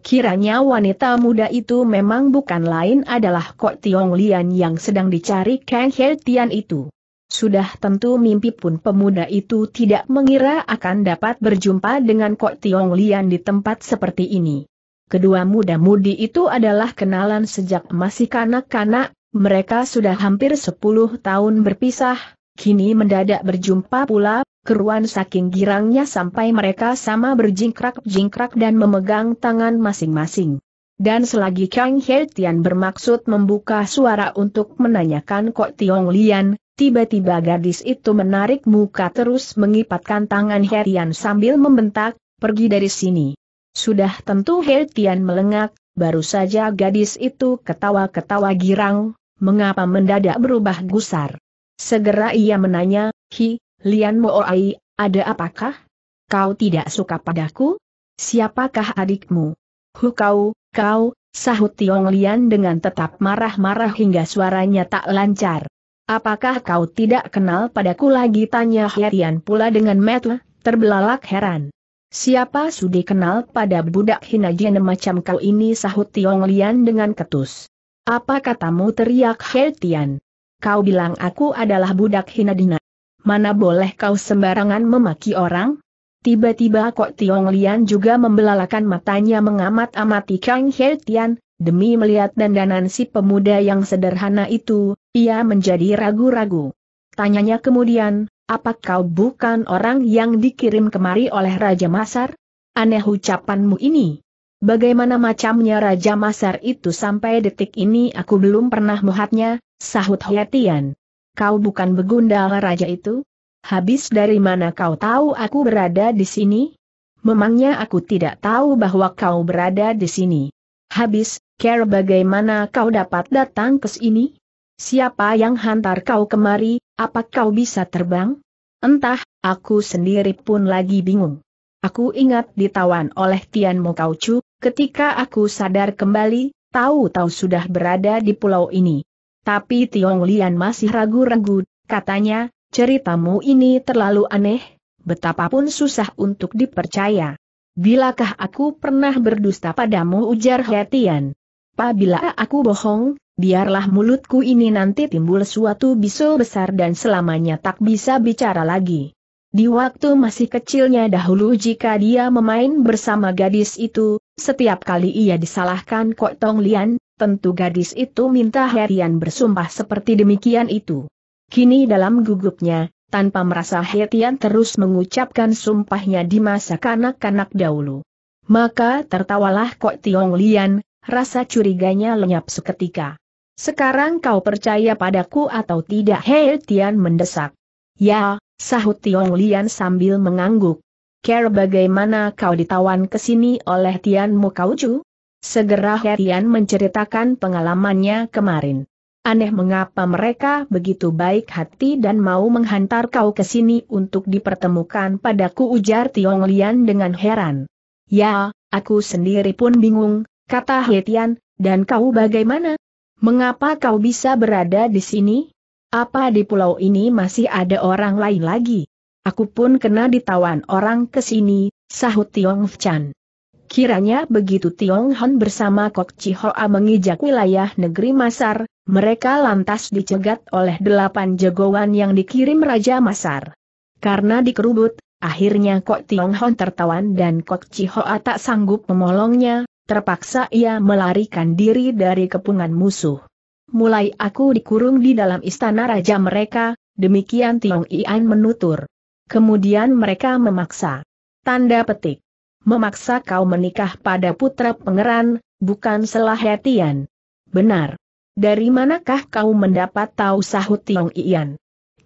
Kiranya wanita muda itu memang bukan lain adalah Kok Tiong Lian yang sedang dicari Kang Hetian itu. Sudah tentu mimpi pun pemuda itu tidak mengira akan dapat berjumpa dengan Kok Tiong Lian di tempat seperti ini. Kedua muda-mudi itu adalah kenalan sejak masih kanak-kanak, mereka sudah hampir 10 tahun berpisah, kini mendadak berjumpa pula, keruan saking girangnya sampai mereka sama berjingkrak-jingkrak dan memegang tangan masing-masing. Dan selagi Kang He Tian bermaksud membuka suara untuk menanyakan Kok Tiong Lian, tiba-tiba gadis itu menarik muka terus mengipatkan tangan He Tian sambil membentak, pergi dari sini. Sudah tentu He Tian melengak, baru saja gadis itu ketawa-ketawa girang, mengapa mendadak berubah gusar. Segera ia menanya, Hi, Lian Moai, ada apakah? Kau tidak suka padaku? Siapakah adikmu? Hu kau, kau, sahut Tiong Lian dengan tetap marah-marah hingga suaranya tak lancar. Apakah kau tidak kenal padaku lagi? Tanya Herian pula dengan metu, terbelalak heran. Siapa sudi kenal pada budak hina jene macam kau ini sahut Tiong Lian dengan ketus. Apa katamu teriak He Kau bilang aku adalah budak hina dina mana boleh kau sembarangan memaki orang? Tiba-tiba Kok Tiong Lian juga membelalakan matanya mengamat-amati Kang He Tian, demi melihat dandanan si pemuda yang sederhana itu, ia menjadi ragu-ragu. Tanyanya kemudian, apa kau bukan orang yang dikirim kemari oleh Raja Masar? Aneh ucapanmu ini. Bagaimana macamnya Raja Masar itu sampai detik ini aku belum pernah melihatnya, sahut Hetian. Kau bukan begundal raja itu? Habis dari mana kau tahu aku berada di sini? Memangnya aku tidak tahu bahwa kau berada di sini. Habis, care bagaimana kau dapat datang ke sini? Siapa yang hantar kau kemari, apa kau bisa terbang? Entah, aku sendiri pun lagi bingung. Aku ingat ditawan oleh Tian Mokaucu, ketika aku sadar kembali, tahu-tahu sudah berada di pulau ini. Tapi Tiong Lian masih ragu-ragu, katanya, ceritamu ini terlalu aneh, betapapun susah untuk dipercaya. Bilakah aku pernah berdusta padamu ujar Hetian? Pabila aku bohong, biarlah mulutku ini nanti timbul suatu bisul besar dan selamanya tak bisa bicara lagi. Di waktu masih kecilnya dahulu jika dia memain bersama gadis itu, setiap kali ia disalahkan Kok Tong Lian, tentu gadis itu minta Herian bersumpah seperti demikian itu. Kini dalam gugupnya, tanpa merasa Hetian terus mengucapkan sumpahnya di masa kanak-kanak dahulu. Maka tertawalah Kok Tiong Lian, rasa curiganya lenyap seketika. Sekarang kau percaya padaku atau tidak Hei Tian mendesak. Ya, sahut Tiong Lian sambil mengangguk. Care bagaimana kau ditawan ke sini oleh Tian Mukauju? Segera Herian menceritakan pengalamannya kemarin. Aneh mengapa mereka begitu baik hati dan mau menghantar kau ke sini untuk dipertemukan padaku ujar Tiong Lian dengan heran. Ya, aku sendiri pun bingung, kata Hetian, dan kau bagaimana? Mengapa kau bisa berada di sini? Apa di pulau ini masih ada orang lain lagi? Aku pun kena ditawan orang ke sini, sahut Tiong Chan. Kiranya begitu Tiong Hon bersama Kok Chihoa mengijak wilayah negeri Masar, mereka lantas dicegat oleh delapan jagoan yang dikirim Raja Masar. Karena dikerubut, akhirnya Kok Tiong Hon tertawan dan Kok Chihoa tak sanggup memolongnya, terpaksa ia melarikan diri dari kepungan musuh. Mulai aku dikurung di dalam istana raja mereka, demikian Tiong Ian menutur. Kemudian mereka memaksa. Tanda petik memaksa kau menikah pada putra pangeran, bukan Selahetian. Benar. Dari manakah kau mendapat tahu sahut Tiong Ian?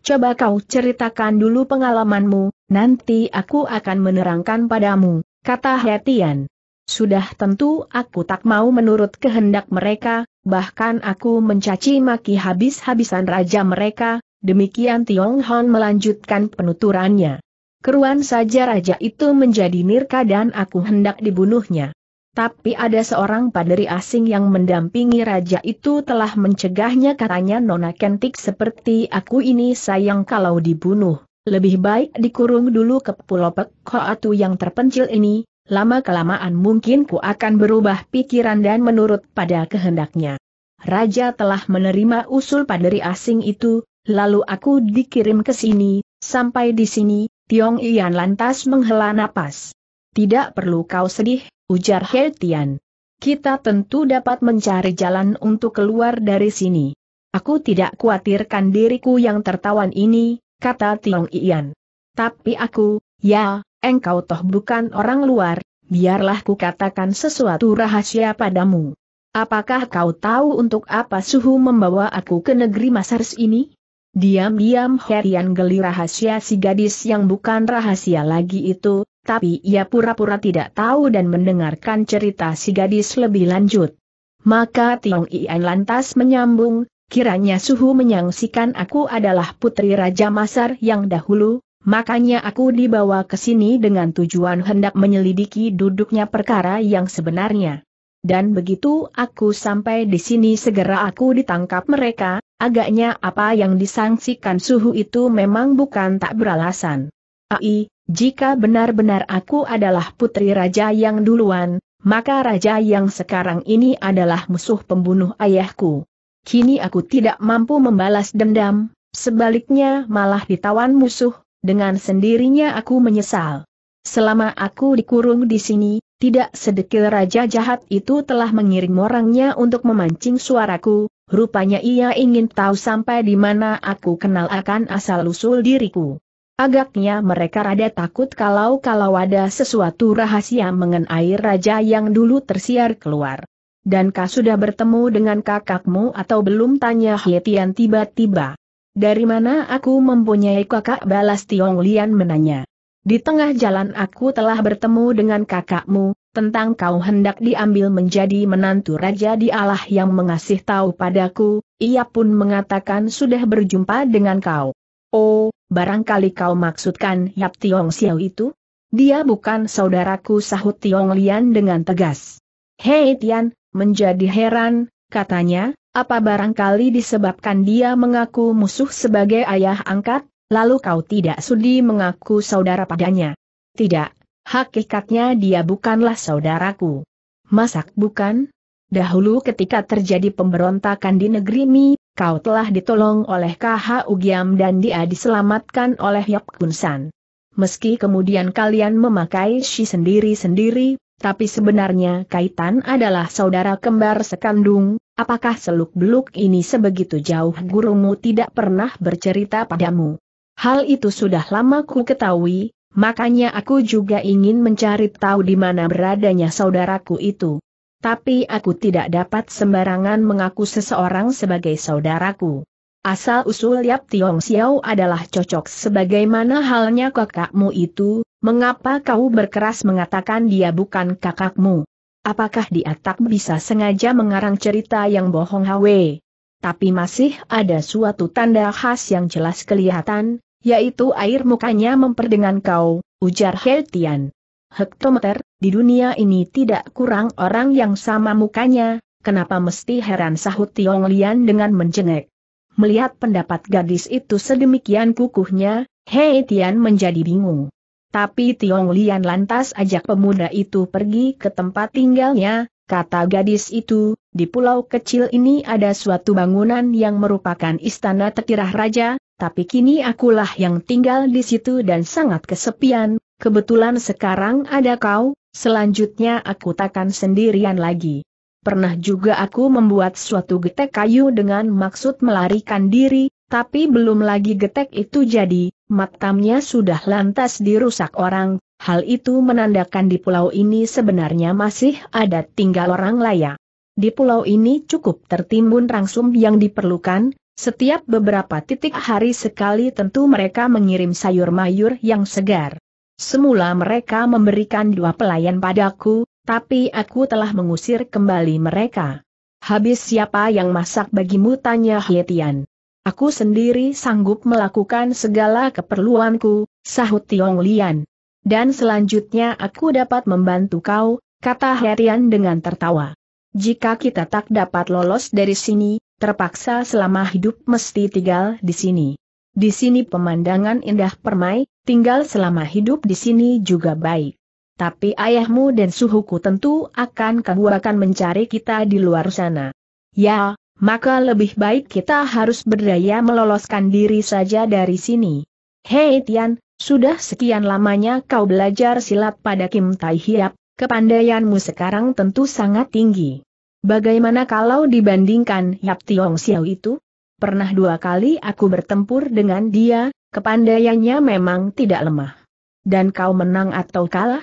Coba kau ceritakan dulu pengalamanmu, nanti aku akan menerangkan padamu, kata Hetian. Sudah tentu aku tak mau menurut kehendak mereka, bahkan aku mencaci maki habis-habisan raja mereka, demikian Tiong Hon melanjutkan penuturannya. Keruan saja raja itu menjadi nirka dan aku hendak dibunuhnya. Tapi ada seorang paderi asing yang mendampingi raja itu telah mencegahnya katanya Nona Kentik seperti aku ini sayang kalau dibunuh. Lebih baik dikurung dulu ke pulau Pek atau yang terpencil ini, lama-kelamaan mungkin ku akan berubah pikiran dan menurut pada kehendaknya. Raja telah menerima usul paderi asing itu, lalu aku dikirim ke sini, sampai di sini, Tiong Ian lantas menghela napas. Tidak perlu kau sedih, ujar He Tian. Kita tentu dapat mencari jalan untuk keluar dari sini. Aku tidak khawatirkan diriku yang tertawan ini, kata Tiong Ian. Tapi aku, ya, engkau toh bukan orang luar, biarlah ku katakan sesuatu rahasia padamu. Apakah kau tahu untuk apa suhu membawa aku ke negeri Masars ini? Diam-diam Herian geli rahasia si gadis yang bukan rahasia lagi itu, tapi ia pura-pura tidak tahu dan mendengarkan cerita si gadis lebih lanjut. Maka Tiong Ian lantas menyambung, kiranya suhu menyangsikan aku adalah putri Raja Masar yang dahulu, makanya aku dibawa ke sini dengan tujuan hendak menyelidiki duduknya perkara yang sebenarnya dan begitu aku sampai di sini segera aku ditangkap mereka, agaknya apa yang disangsikan suhu itu memang bukan tak beralasan. Ai, jika benar-benar aku adalah putri raja yang duluan, maka raja yang sekarang ini adalah musuh pembunuh ayahku. Kini aku tidak mampu membalas dendam, sebaliknya malah ditawan musuh, dengan sendirinya aku menyesal. Selama aku dikurung di sini, tidak sedikit raja jahat itu telah mengirim orangnya untuk memancing suaraku, rupanya ia ingin tahu sampai di mana aku kenal akan asal-usul diriku. Agaknya mereka rada takut kalau-kalau ada sesuatu rahasia mengenai raja yang dulu tersiar keluar. Dan kau sudah bertemu dengan kakakmu atau belum tanya Hietian tiba-tiba. Dari mana aku mempunyai kakak balas Tiong Lian menanya. Di tengah jalan aku telah bertemu dengan kakakmu, tentang kau hendak diambil menjadi menantu Raja di Allah yang mengasih tahu padaku, ia pun mengatakan sudah berjumpa dengan kau. Oh, barangkali kau maksudkan Yap Tiong Xiao itu? Dia bukan saudaraku sahut Tiong Lian dengan tegas. Hei Tian, menjadi heran, katanya, apa barangkali disebabkan dia mengaku musuh sebagai ayah angkat? Lalu kau tidak sudi mengaku saudara padanya. Tidak, hakikatnya dia bukanlah saudaraku. Masak bukan? Dahulu ketika terjadi pemberontakan di negeri Mi, kau telah ditolong oleh KH Ugyam dan dia diselamatkan oleh Yap Kunsan. Meski kemudian kalian memakai Shi sendiri-sendiri, tapi sebenarnya kaitan adalah saudara kembar sekandung, apakah seluk-beluk ini sebegitu jauh gurumu tidak pernah bercerita padamu? Hal itu sudah lama ku ketahui, makanya aku juga ingin mencari tahu di mana beradanya saudaraku itu. Tapi aku tidak dapat sembarangan mengaku seseorang sebagai saudaraku. Asal-usul Yap Tiong Xiao adalah cocok sebagaimana halnya kakakmu itu, mengapa kau berkeras mengatakan dia bukan kakakmu? Apakah dia tak bisa sengaja mengarang cerita yang bohong Hwe? Tapi masih ada suatu tanda khas yang jelas kelihatan, yaitu air mukanya memperdengan kau, ujar He Tian. Hektometer, di dunia ini tidak kurang orang yang sama mukanya, kenapa mesti heran sahut Tiong Lian dengan menjengek. Melihat pendapat gadis itu sedemikian kukuhnya, Hei Tian menjadi bingung. Tapi Tiong Lian lantas ajak pemuda itu pergi ke tempat tinggalnya, kata gadis itu, di pulau kecil ini ada suatu bangunan yang merupakan istana tetirah raja, tapi kini akulah yang tinggal di situ dan sangat kesepian, kebetulan sekarang ada kau, selanjutnya aku takkan sendirian lagi. Pernah juga aku membuat suatu getek kayu dengan maksud melarikan diri, tapi belum lagi getek itu jadi, matamnya sudah lantas dirusak orang, hal itu menandakan di pulau ini sebenarnya masih ada tinggal orang layak di pulau ini cukup tertimbun rangsum yang diperlukan, setiap beberapa titik hari sekali tentu mereka mengirim sayur mayur yang segar. Semula mereka memberikan dua pelayan padaku, tapi aku telah mengusir kembali mereka. Habis siapa yang masak bagimu tanya Hietian. Aku sendiri sanggup melakukan segala keperluanku, sahut Tiong Lian. Dan selanjutnya aku dapat membantu kau, kata Hietian dengan tertawa. Jika kita tak dapat lolos dari sini, terpaksa selama hidup mesti tinggal di sini. Di sini pemandangan indah permai, tinggal selama hidup di sini juga baik. Tapi ayahmu dan suhuku tentu akan kau mencari kita di luar sana. Ya, maka lebih baik kita harus berdaya meloloskan diri saja dari sini. Hei Tian, sudah sekian lamanya kau belajar silat pada Kim Tai Hiap, Kepandaianmu sekarang tentu sangat tinggi. Bagaimana kalau dibandingkan Yap Tiong Xiao itu? Pernah dua kali aku bertempur dengan dia, kepandaiannya memang tidak lemah. Dan kau menang atau kalah?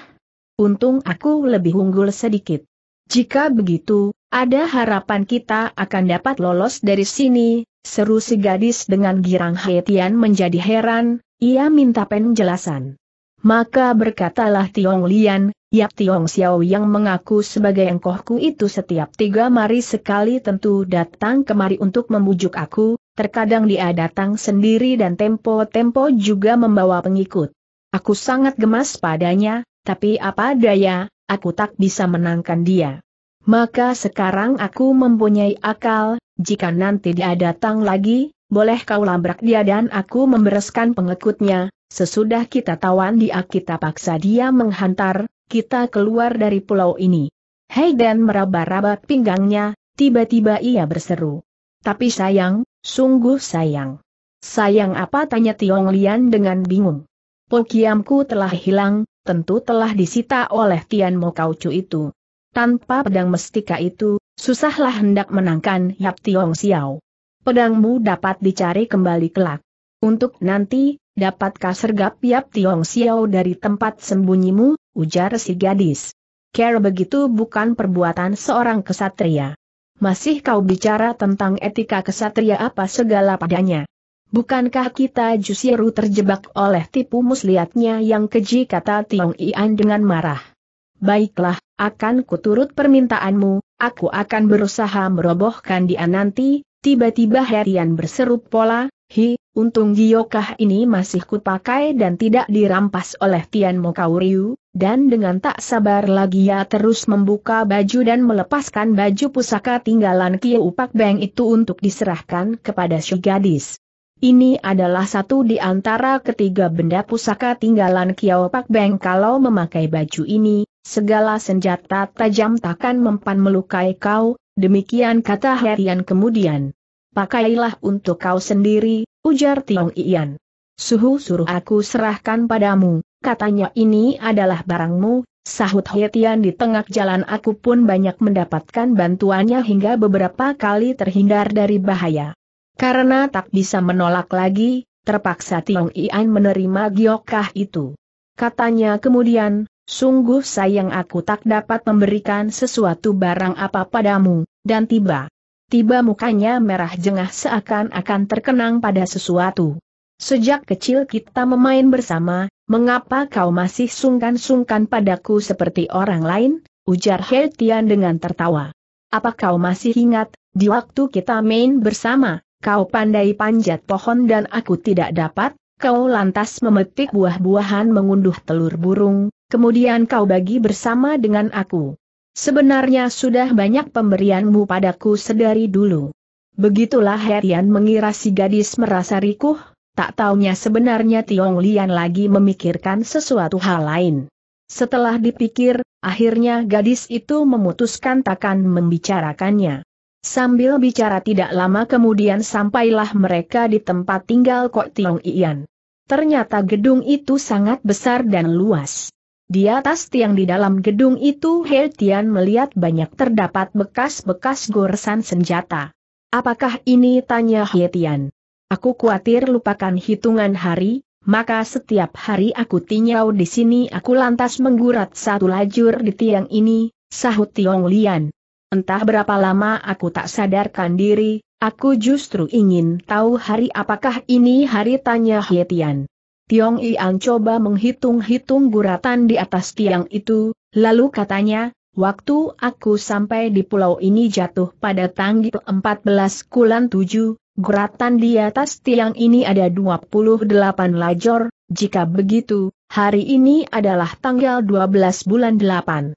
Untung aku lebih unggul sedikit. Jika begitu, ada harapan kita akan dapat lolos dari sini, seru si gadis dengan girang Haitian menjadi heran, ia minta penjelasan. Maka berkatalah Tiong Lian, Yap Tiong Xiao yang mengaku sebagai engkohku itu setiap tiga mari sekali tentu datang kemari untuk membujuk aku, terkadang dia datang sendiri dan tempo-tempo juga membawa pengikut. Aku sangat gemas padanya, tapi apa daya, aku tak bisa menangkan dia. Maka sekarang aku mempunyai akal, jika nanti dia datang lagi, boleh kau labrak dia dan aku membereskan pengikutnya, Sesudah kita tawan dia kita paksa dia menghantar, kita keluar dari pulau ini. Hayden meraba-raba pinggangnya, tiba-tiba ia berseru. Tapi sayang, sungguh sayang. Sayang apa tanya Tiong Lian dengan bingung. Pokiamku telah hilang, tentu telah disita oleh Tian Mo Kau Chu itu. Tanpa pedang mestika itu, susahlah hendak menangkan Yap Tiong Xiao. Pedangmu dapat dicari kembali kelak. Untuk nanti, dapatkah sergap Yap Tiong Xiao dari tempat sembunyimu? ujar si gadis. Care begitu bukan perbuatan seorang kesatria. Masih kau bicara tentang etika kesatria apa segala padanya. Bukankah kita justru terjebak oleh tipu muslihatnya yang keji kata Tiong Ian dengan marah. Baiklah, akan kuturut permintaanmu, aku akan berusaha merobohkan dia nanti, tiba-tiba Herian berseru pola, hi, untung giokah ini masih kupakai dan tidak dirampas oleh Tian Mokauriu, dan dengan tak sabar lagi ia terus membuka baju dan melepaskan baju pusaka tinggalan Kiu Upak Beng itu untuk diserahkan kepada si gadis. Ini adalah satu di antara ketiga benda pusaka tinggalan Kiao Pak Beng kalau memakai baju ini, segala senjata tajam takkan mempan melukai kau, demikian kata Herian kemudian. Pakailah untuk kau sendiri, ujar Tiong Ian. Suhu suruh aku serahkan padamu, katanya ini adalah barangmu, sahut Hetian di tengah jalan aku pun banyak mendapatkan bantuannya hingga beberapa kali terhindar dari bahaya. Karena tak bisa menolak lagi, terpaksa Tiong Ian menerima giokah itu. Katanya kemudian, sungguh sayang aku tak dapat memberikan sesuatu barang apa padamu, dan tiba. Tiba mukanya merah jengah seakan-akan terkenang pada sesuatu. Sejak kecil kita memain bersama, mengapa kau masih sungkan-sungkan padaku seperti orang lain? Ujar He Tian dengan tertawa. Apa kau masih ingat, di waktu kita main bersama, kau pandai panjat pohon dan aku tidak dapat? Kau lantas memetik buah-buahan mengunduh telur burung, kemudian kau bagi bersama dengan aku. Sebenarnya sudah banyak pemberianmu padaku sedari dulu. Begitulah Herian mengira si gadis merasa rikuh, Tak taunya sebenarnya Tiong Lian lagi memikirkan sesuatu hal lain. Setelah dipikir, akhirnya gadis itu memutuskan takkan membicarakannya. Sambil bicara tidak lama kemudian sampailah mereka di tempat tinggal Kok Tiong Ian. Ternyata gedung itu sangat besar dan luas. Di atas tiang di dalam gedung itu He Tian melihat banyak terdapat bekas-bekas goresan senjata. Apakah ini tanya He Tian? Aku khawatir lupakan hitungan hari, maka setiap hari aku tinjau di sini aku lantas menggurat satu lajur di tiang ini, sahut Tiong Lian. Entah berapa lama aku tak sadarkan diri, aku justru ingin tahu hari apakah ini hari tanya Hietian. Tiong Ian coba menghitung-hitung guratan di atas tiang itu, lalu katanya, Waktu aku sampai di pulau ini jatuh pada tanggal 14 kulan 7, Guratan di atas tiang ini ada 28 lajor, jika begitu, hari ini adalah tanggal 12 bulan 8.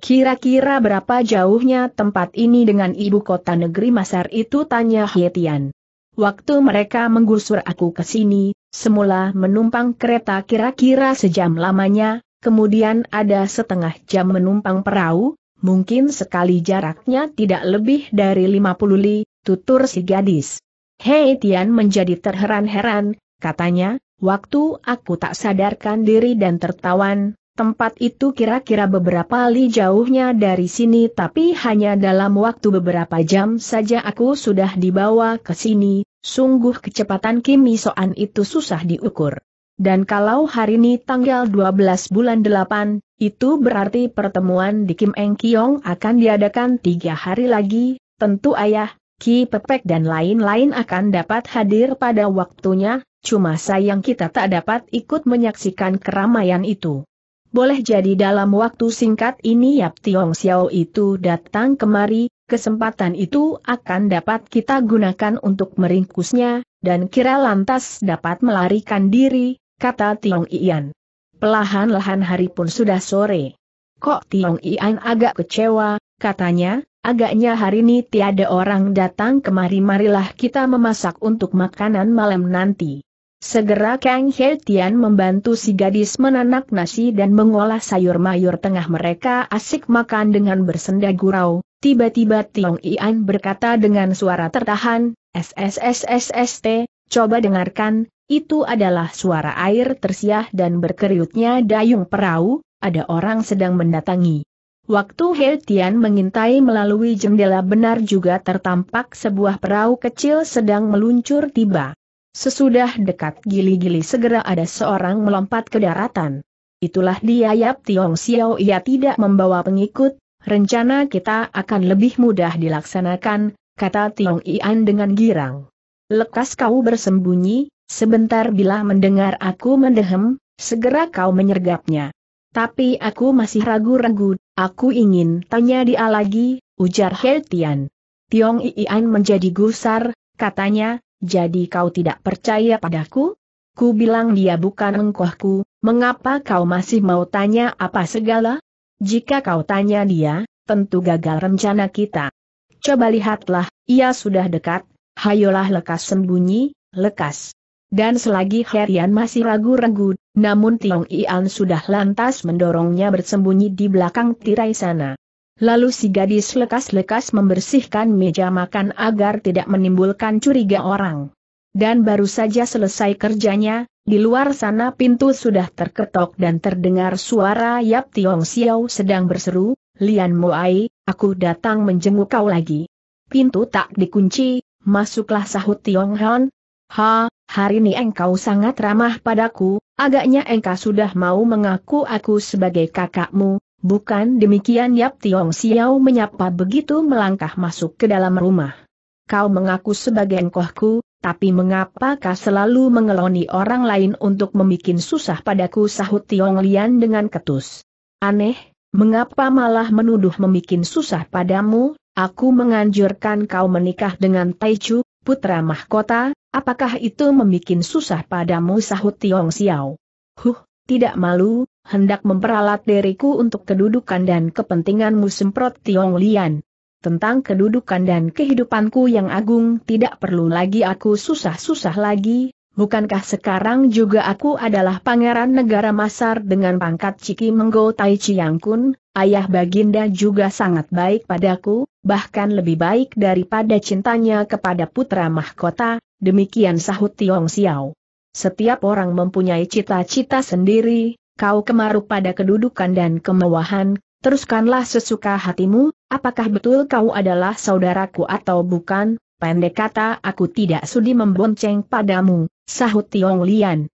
Kira-kira berapa jauhnya tempat ini dengan ibu kota negeri Masar itu tanya Hietian. Waktu mereka menggusur aku ke sini, semula menumpang kereta kira-kira sejam lamanya, kemudian ada setengah jam menumpang perahu, mungkin sekali jaraknya tidak lebih dari 50 li, tutur si gadis. Hei Tian menjadi terheran-heran, katanya, waktu aku tak sadarkan diri dan tertawan, tempat itu kira-kira beberapa li jauhnya dari sini tapi hanya dalam waktu beberapa jam saja aku sudah dibawa ke sini, sungguh kecepatan Kim Soan itu susah diukur. Dan kalau hari ini tanggal 12 bulan 8, itu berarti pertemuan di Kim Eng Kiong akan diadakan tiga hari lagi, tentu ayah, Ki Pepek dan lain-lain akan dapat hadir pada waktunya, cuma sayang kita tak dapat ikut menyaksikan keramaian itu. Boleh jadi dalam waktu singkat ini Yap Tiong Xiao itu datang kemari, kesempatan itu akan dapat kita gunakan untuk meringkusnya, dan kira lantas dapat melarikan diri, kata Tiong Ian. Pelahan-lahan hari pun sudah sore. Kok Tiong Ian agak kecewa, katanya, Agaknya hari ini tiada orang datang kemari marilah kita memasak untuk makanan malam nanti. Segera Kang He Tian membantu si gadis menanak nasi dan mengolah sayur mayur tengah mereka asik makan dengan bersenda gurau. Tiba-tiba Tiong Ian berkata dengan suara tertahan, SSSSST, coba dengarkan, itu adalah suara air tersiah dan berkeriutnya dayung perahu, ada orang sedang mendatangi. Waktu He Tian mengintai melalui jendela benar juga tertampak sebuah perahu kecil sedang meluncur tiba. Sesudah dekat gili-gili segera ada seorang melompat ke daratan. Itulah dia Yap Tiong Xiao ia tidak membawa pengikut, rencana kita akan lebih mudah dilaksanakan, kata Tiong Ian dengan girang. Lekas kau bersembunyi, sebentar bila mendengar aku mendehem, segera kau menyergapnya. Tapi aku masih ragu-ragu, aku ingin tanya dia lagi, ujar He Tian. Tiong Iian menjadi gusar, katanya, jadi kau tidak percaya padaku? Ku bilang dia bukan engkohku, mengapa kau masih mau tanya apa segala? Jika kau tanya dia, tentu gagal rencana kita. Coba lihatlah, ia sudah dekat, hayolah lekas sembunyi, lekas. Dan selagi Herian masih ragu-ragu, namun Tiong Ian sudah lantas mendorongnya bersembunyi di belakang tirai sana. Lalu si gadis lekas-lekas membersihkan meja makan agar tidak menimbulkan curiga orang. Dan baru saja selesai kerjanya, di luar sana pintu sudah terketok dan terdengar suara Yap Tiong Xiao sedang berseru, Lian Moai, aku datang menjenguk kau lagi. Pintu tak dikunci, masuklah sahut Tiong Han. Ha, hari ini engkau sangat ramah padaku, agaknya engkau sudah mau mengaku aku sebagai kakakmu, bukan demikian Yap Tiong Xiao menyapa begitu melangkah masuk ke dalam rumah. Kau mengaku sebagai engkohku, tapi mengapa kau selalu mengeloni orang lain untuk membuat susah padaku sahut Tiong Lian dengan ketus. Aneh, mengapa malah menuduh membuat susah padamu, aku menganjurkan kau menikah dengan Taichu, putra mahkota, apakah itu membuat susah padamu sahut Tiong Xiao? Huh, tidak malu, hendak memperalat diriku untuk kedudukan dan kepentinganmu semprot Tiong Lian. Tentang kedudukan dan kehidupanku yang agung tidak perlu lagi aku susah-susah lagi, bukankah sekarang juga aku adalah pangeran negara Masar dengan pangkat Ciki Menggo Tai Chiang Kun, ayah baginda juga sangat baik padaku, bahkan lebih baik daripada cintanya kepada putra mahkota, Demikian sahut Tiong Xiao. Setiap orang mempunyai cita-cita sendiri, kau kemaruk pada kedudukan dan kemewahan, teruskanlah sesuka hatimu, apakah betul kau adalah saudaraku atau bukan, pendek kata aku tidak sudi membonceng padamu, sahut Tiong Lian.